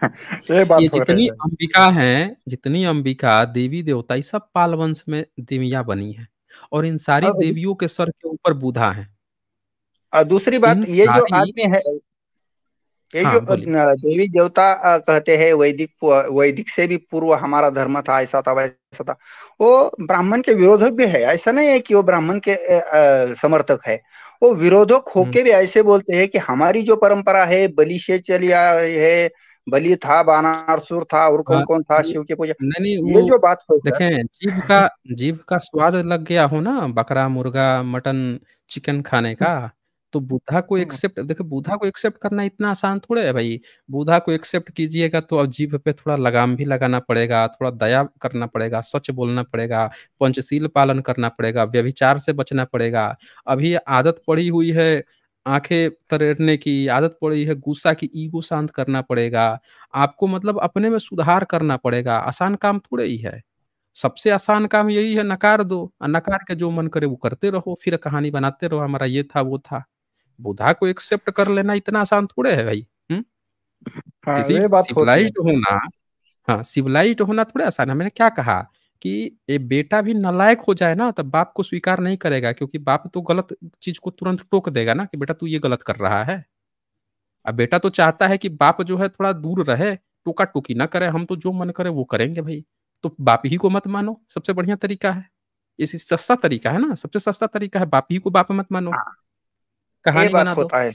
[LAUGHS] ये, बात ये जितनी अंबिका है जितनी अंबिका देवी देवता ये सब पाल वंश में देविया बनी है और इन सारी देवियों के सर के ऊपर बुधा है और दूसरी बात ये जो आदमी है ये हाँ, जो देवी देवता कहते हैं वैदिक वैदिक से भी पूर्व हमारा धर्म था ऐसा था वैसा ऐसा था वो ब्राह्मण के विरोधक भी है ऐसा नहीं है कि वो ब्राह्मण के आ, समर्थक है वो विरोधक होके हम्म। भी ऐसे बोलते हैं कि हमारी जो परंपरा है बलि से चली आ रही है बलि था बानासुर था और कौन हाँ, कौन था शिव की पूजा नहीं नहीं ये जो बात हो देखें जीव का जीव का स्वाद लग गया हो ना बकरा मुर्गा मटन चिकन खाने का तो बुधा को हाँ, हाँ। एक्सेप्ट देखो बुधा को एक्सेप्ट करना इतना आसान थोड़ा है भाई बुधा को एक्सेप्ट कीजिएगा तो अब जीभ पे थोड़ा लगाम भी लगाना पड़ेगा थोड़ा दया करना पड़ेगा सच बोलना पड़ेगा पंचशील पालन करना पड़ेगा व्यभिचार से बचना पड़ेगा अभी आदत पड़ी हुई है आंखें तरेरने की आदत पड़ी है गुस्सा की ईगो शांत करना पड़ेगा आपको मतलब अपने में सुधार करना पड़ेगा आसान काम थोड़े ही है सबसे आसान काम यही है नकार दो नकार के जो मन करे वो करते रहो फिर कहानी बनाते रहो हमारा ये था वो था बुधा को एक्सेप्ट कर लेना इतना आसान थोड़े है भाई हम्म? हाँ, सिविलाइज्ड होना हाँ सिविलाइज्ड होना थोड़े आसान है मैंने क्या कहा कि ये बेटा भी नलायक हो जाए ना तब बाप को स्वीकार नहीं करेगा क्योंकि बाप तो गलत चीज को तुरंत टोक देगा ना कि बेटा तू ये गलत कर रहा है अब बेटा तो चाहता है कि बाप जो है थोड़ा दूर रहे टोका टोकी ना करे हम तो जो मन करे वो करेंगे भाई तो बाप ही को मत मानो सबसे बढ़िया तरीका है ये सस्ता तरीका है ना सबसे सस्ता तरीका है बाप ही को बाप मत मानो हाँ। कहानी बना होता है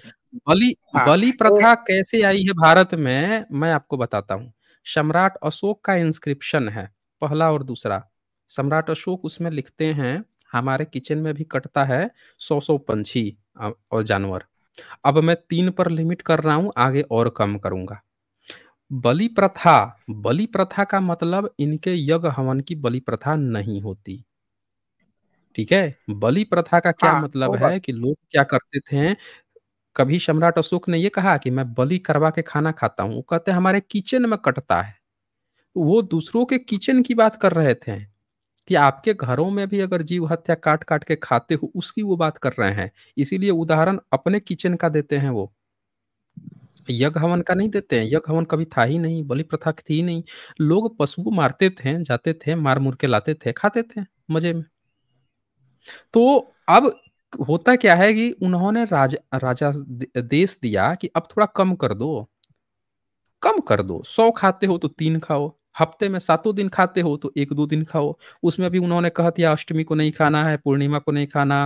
बलि हाँ, बलि तो प्रथा तो, कैसे आई है भारत में मैं आपको बताता हूँ सम्राट अशोक का इंस्क्रिप्शन है पहला और दूसरा सम्राट अशोक उसमें लिखते हैं हमारे किचन में भी कटता है सौ सौ पंछी और जानवर अब मैं तीन पर लिमिट कर रहा हूं आगे और कम करूंगा बलि प्रथा बलि प्रथा का मतलब इनके यज्ञ हवन की बलि प्रथा नहीं होती ठीक है बलि प्रथा का क्या हाँ, मतलब है कि लोग क्या करते थे कभी सम्राट अशोक ने ये कहा कि मैं बलि करवा के खाना खाता हूँ कहते हमारे किचन में कटता है तो वो दूसरों के किचन की बात कर रहे थे कि आपके घरों में भी अगर जीव हत्या काट काट के खाते हो उसकी वो बात कर रहे हैं इसीलिए उदाहरण अपने किचन का देते हैं वो यज्ञ हवन का नहीं देते हैं यज्ञ हवन कभी था ही नहीं बलि प्रथा थी ही नहीं लोग पशु मारते थे जाते थे मार मुर के लाते थे खाते थे मजे में तो अब होता क्या है कि उन्होंने राजा राजा देश दिया कि अब थोड़ा कम कर दो कम कर दो सौ खाते हो तो तीन खाओ हफ्ते में सातों दिन खाते हो तो एक दो दिन खाओ उसमें अभी उन्होंने कहा दिया अष्टमी को नहीं खाना है पूर्णिमा को नहीं खाना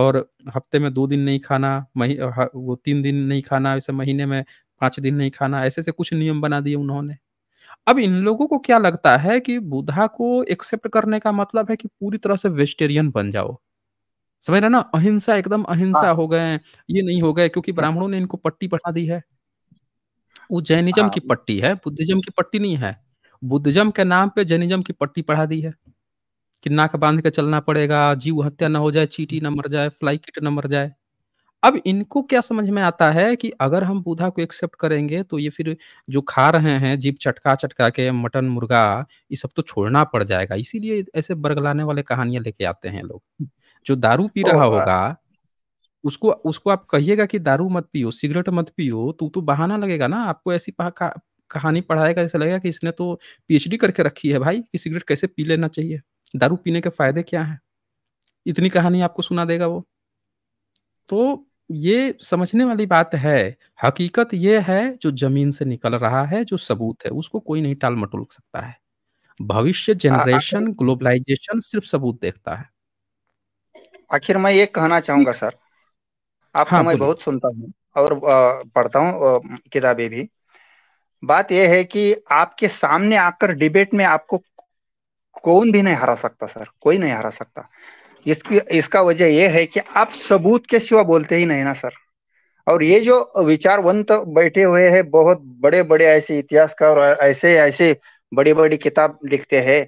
और हफ्ते में दो दिन नहीं खाना मही वो तीन दिन नहीं खाना ऐसे महीने में पांच दिन नहीं खाना ऐसे से कुछ नियम बना दिए उन्होंने अब इन लोगों को क्या लगता है कि बुधा को एक्सेप्ट करने का मतलब है कि पूरी तरह से वेजिटेरियन बन जाओ समझ रहे ना अहिंसा एकदम अहिंसा हाँ। हो गए ये नहीं हो गए क्योंकि हाँ। ब्राह्मणों ने इनको पट्टी पढ़ा दी है वो जैनिज्म की हाँ। पट्टी है बुद्धिज्म की पट्टी नहीं है बुद्धिज्म के नाम पे जैनिज्म की पट्टी पढ़ा दी है कि नाक बांध के चलना पड़ेगा जीव हत्या ना हो जाए चीटी ना मर जाए फ्लाई किट ना मर जाए अब इनको क्या समझ में आता है कि अगर हम बुधा को एक्सेप्ट करेंगे तो ये फिर जो खा रहे हैं जीप चटका चटका के मटन मुर्गा ये सब तो छोड़ना पड़ जाएगा इसीलिए ऐसे बरगलाने वाले कहानियां लेके आते हैं लोग जो दारू पी रहा होगा उसको उसको आप कहिएगा कि दारू मत पियो सिगरेट मत पियो तो तो बहाना लगेगा ना आपको ऐसी कहानी पढ़ाएगा ऐसा लगेगा कि इसने तो पीएचडी करके रखी है भाई कि सिगरेट कैसे पी लेना चाहिए दारू पीने के फायदे क्या हैं इतनी कहानी आपको सुना देगा वो तो ये समझने वाली बात है हकीकत ये है जो जमीन से निकल रहा है जो सबूत है उसको कोई नहीं टाल मटोल सकता है भविष्य जनरेशन ग्लोबलाइजेशन सिर्फ सबूत देखता है आखिर मैं ये कहना चाहूंगा सर आप हाँ, मैं बहुत सुनता हूँ और पढ़ता हूँ किताबें भी बात यह है कि आपके सामने आकर डिबेट में आपको कौन भी नहीं हरा सकता सर कोई नहीं हरा सकता इसकी इसका वजह यह है कि आप सबूत के सिवा बोलते ही नहीं ना सर और ये जो विचारवंत बैठे हुए हैं बहुत बड़े बड़े ऐसे इतिहासकार ऐसे ऐसे बड़ी बड़ी किताब लिखते हैं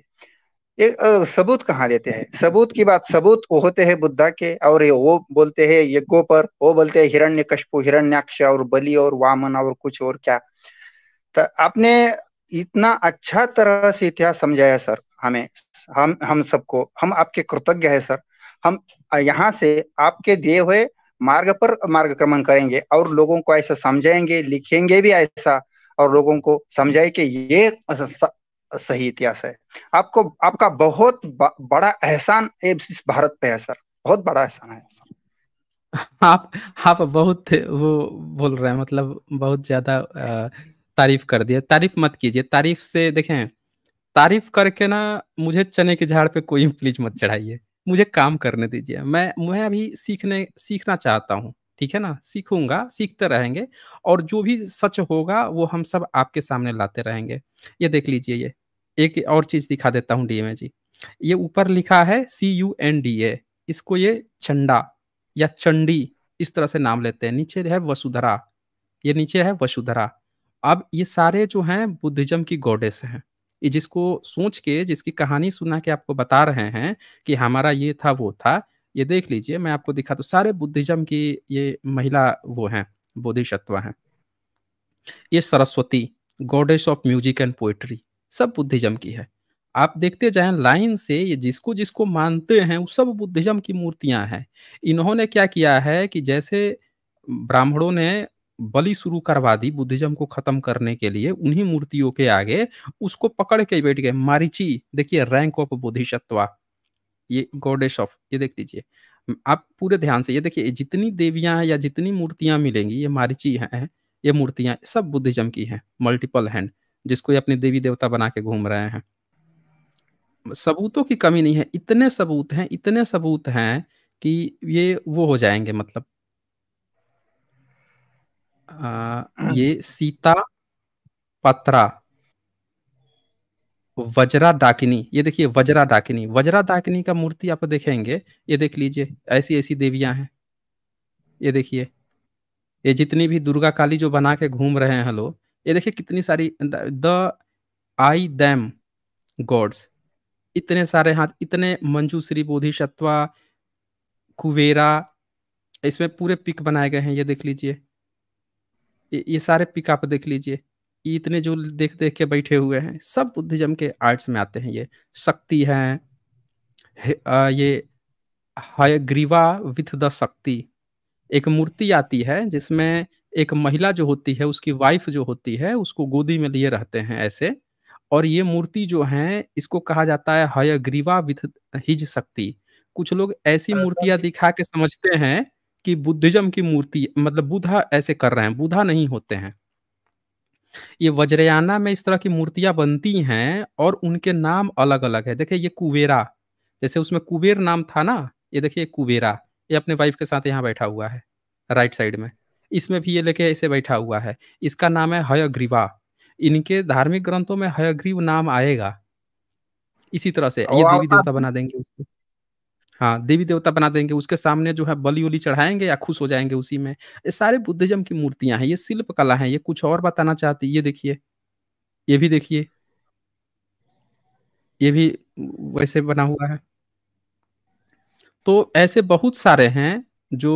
ये सबूत कहाँ देते हैं सबूत की बात सबूत वो होते हैं बुद्धा के और ये वो बोलते हैं यज्ञों पर वो बोलते हैं हिरण्य कशपू हिरण्याक्ष और बलि और वामन और कुछ और क्या तो आपने इतना अच्छा तरह से इतिहास समझाया सर हमें हम हम सबको हम आपके कृतज्ञ है सर हम यहाँ से आपके दिए हुए मार्ग पर मार्गक्रमण करेंगे और लोगों को ऐसा समझाएंगे लिखेंगे भी ऐसा और लोगों को समझाए कि ये सही इतिहास है आपको आपका बहुत बड़ा एहसान इस भारत पे है सर बहुत बड़ा एहसान है आप आप बहुत वो बोल रहे हैं मतलब बहुत ज्यादा तारीफ कर दिया तारीफ मत कीजिए तारीफ से देखें तारीफ करके ना मुझे चने के झाड़ पे कोई प्लीज मत चढ़ाइए मुझे काम करने दीजिए मैं मैं अभी सीखने सीखना चाहता हूँ ठीक है ना सीखूंगा सीखते रहेंगे और जो भी सच होगा वो हम सब आपके सामने लाते रहेंगे ये देख लीजिए ये एक और चीज दिखा देता हूँ डी जी ये ऊपर लिखा है C U N D A इसको ये चंडा या चंडी इस तरह से नाम लेते हैं नीचे है वसुधरा ये नीचे है वसुधरा अब ये सारे जो हैं बुद्धिज्म की गोडेस हैं जिसको सोच के जिसकी कहानी सुना के आपको बता रहे हैं कि हमारा ये था वो था ये देख लीजिए मैं आपको दिखा तो सारे बुद्धिज्म की ये महिला वो हैं बोधिशत्व हैं ये Saraswati goddess of music and poetry सब बुद्धिज्म की है आप देखते जाए लाइन से ये जिसको जिसको मानते हैं वो सब बुद्धिज्म की मूर्तियां हैं इन्होंने क्या किया है कि जैसे ब्राह्मणों ने बलि शुरू करवा दी बुद्धिज्म को खत्म करने के लिए उन्हीं मूर्तियों के आगे उसको पकड़ के बैठ गए मारिची देखिए रैंक ऑफ बोधिसत्वा ये गॉडेस ऑफ ये देख लीजिए आप पूरे ध्यान से ये देखिए जितनी देवियां हैं या जितनी मूर्तियां मिलेंगी ये मारिची हैं ये मूर्तियां सब बुद्धिज्म की हैं मल्टीपल हैंड जिसको ये अपने देवी देवता बना के घूम रहे हैं सबूतों की कमी नहीं है इतने सबूत हैं इतने सबूत हैं कि ये वो हो जाएंगे मतलब ये सीता पत्रा वज्रा डाकिनी ये देखिए वज्रा डाकिनी वज्रा डाकिनी का मूर्ति आप देखेंगे ये देख लीजिए ऐसी ऐसी देवियां हैं ये देखिए ये जितनी भी दुर्गा काली जो बना के घूम रहे हैं लोग ये देखिए कितनी सारी द आई दैम गॉड्स इतने सारे हाथ इतने मंजू श्री बोधिशत्वा कुबेरा इसमें पूरे पिक बनाए गए हैं ये देख लीजिए ये सारे पिकअप देख लीजिए इतने जो देख देख के बैठे हुए हैं सब बुद्धिज्म के आर्ट्स में आते हैं ये शक्ति है ये हय ग्रीवा विथ द शक्ति एक मूर्ति आती है जिसमें एक महिला जो होती है उसकी वाइफ जो होती है उसको गोदी में लिए रहते हैं ऐसे और ये मूर्ति जो है इसको कहा जाता है हय ग्रीवा विथ हिज शक्ति कुछ लोग ऐसी हाँ, मूर्तियां दिखा के समझते हैं कि बुद्धिज्म की मूर्ति मतलब बुधा ऐसे कर रहे हैं बुधा नहीं होते हैं ये वज्रयाना में इस तरह की मूर्तियां बनती हैं और उनके नाम अलग अलग है देखिए ये कुबेरा जैसे उसमें कुबेर नाम था ना ये देखिए कुबेरा ये अपने वाइफ के साथ यहाँ बैठा हुआ है राइट साइड में इसमें भी ये लेके ऐसे बैठा हुआ है इसका नाम है हयग्रीवा इनके धार्मिक ग्रंथों में हयग्रीव नाम आएगा इसी तरह से ये देवी देवता बना देंगे उसको हाँ देवी देवता बना देंगे उसके सामने जो है बलि उली चढ़ाएंगे या खुश हो जाएंगे उसी में ये सारे बुद्धिज्म की मूर्तियां हैं ये शिल्प कला है ये कुछ और बताना चाहती ये देखिए ये भी देखिए ये भी वैसे बना हुआ है तो ऐसे बहुत सारे हैं जो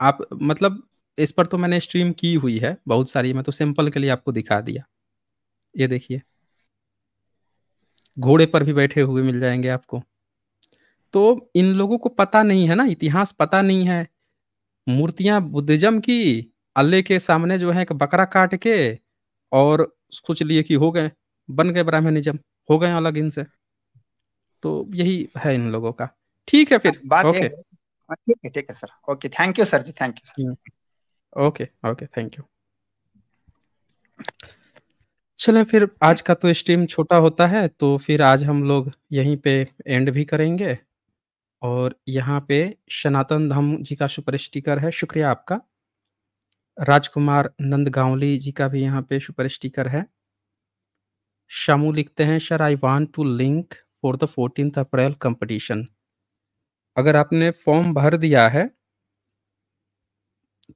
आप मतलब इस पर तो मैंने स्ट्रीम की हुई है बहुत सारी मैं तो सिंपल के लिए आपको दिखा दिया ये देखिए घोड़े पर भी बैठे हुए मिल जाएंगे आपको तो इन लोगों को पता नहीं है ना इतिहास पता नहीं है मूर्तियां बुद्धिज्म की अल्ले के सामने जो है एक बकरा काट के और सोच लिए कि हो गए बन गए ब्राह्मणिज्म हो गए अलग इनसे तो यही है इन लोगों का ठीक है फिर बात ओके हाँ, ठीक है ठीक है sir okay thank you sir ji thank you hmm. Okay okay thank you चले फिर आज का तो स्ट्रीम छोटा होता है तो फिर आज हम लोग यहीं पे एंड भी करेंगे और यहाँ पे सनातन धम जी का सुपर स्टिकर है शुक्रिया आपका राजकुमार नंद गांवली जी का भी यहाँ पे सुपर स्टिकर है शामू लिखते हैं sir I want to link for the fourteen April competition अगर आपने फॉर्म भर दिया है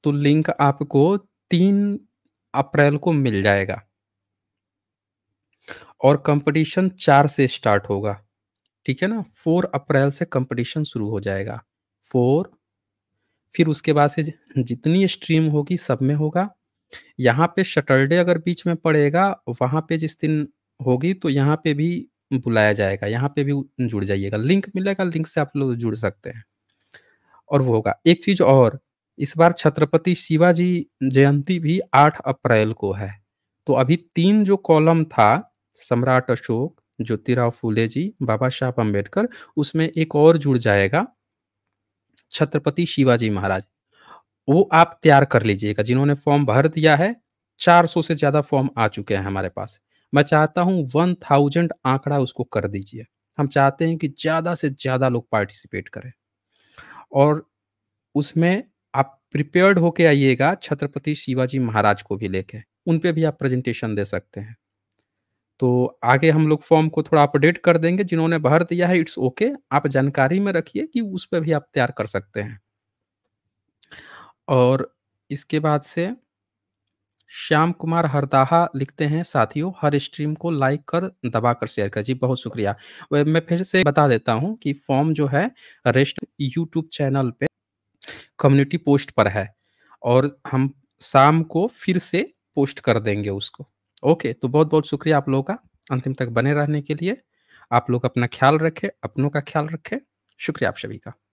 तो लिंक आपको तीन अप्रैल को मिल जाएगा और कंपटीशन चार से स्टार्ट होगा ठीक है ना फोर अप्रैल से कंपटीशन शुरू हो जाएगा फोर फिर उसके बाद से जितनी स्ट्रीम होगी सब में होगा यहाँ पे सटरडे अगर बीच में पड़ेगा वहाँ पे जिस दिन होगी तो यहाँ पे भी बुलाया जाएगा यहाँ पे भी जुड़ जाइएगा लिंक मिलेगा लिंक से आप लोग जुड़ सकते हैं और वो होगा एक चीज और इस बार छत्रपति शिवाजी जयंती भी आठ अप्रैल को है तो अभी तीन जो कॉलम था सम्राट अशोक ज्योतिराव फूले जी बाबा साहब अम्बेडकर उसमें एक और जुड़ जाएगा छत्रपति शिवाजी महाराज वो आप तैयार कर लीजिएगा जिन्होंने फॉर्म भर दिया है 400 से ज्यादा फॉर्म आ चुके हैं हमारे पास मैं चाहता हूं वन थाउजेंड आंकड़ा उसको कर दीजिए हम चाहते हैं कि ज्यादा से ज्यादा लोग पार्टिसिपेट करें और उसमें आप प्रिपेयर्ड होके आइएगा छत्रपति शिवाजी महाराज को भी लेके उन पे भी आप प्रेजेंटेशन दे सकते हैं तो आगे हम लोग फॉर्म को थोड़ा अपडेट कर देंगे जिन्होंने भर दिया है इट्स ओके okay, आप जानकारी में रखिए कि उस पर भी आप तैयार कर सकते हैं और इसके बाद से श्याम कुमार हरदाहा लिखते हैं साथियों हर स्ट्रीम को लाइक कर दबा कर शेयर कर जी बहुत शुक्रिया मैं फिर से बता देता हूँ कि फॉर्म जो है रेस्ट यूट्यूब चैनल पे कम्युनिटी पोस्ट पर है और हम शाम को फिर से पोस्ट कर देंगे उसको ओके तो बहुत बहुत शुक्रिया आप लोगों का अंतिम तक बने रहने के लिए आप लोग अपना ख्याल रखें अपनों का ख्याल रखें शुक्रिया आप सभी का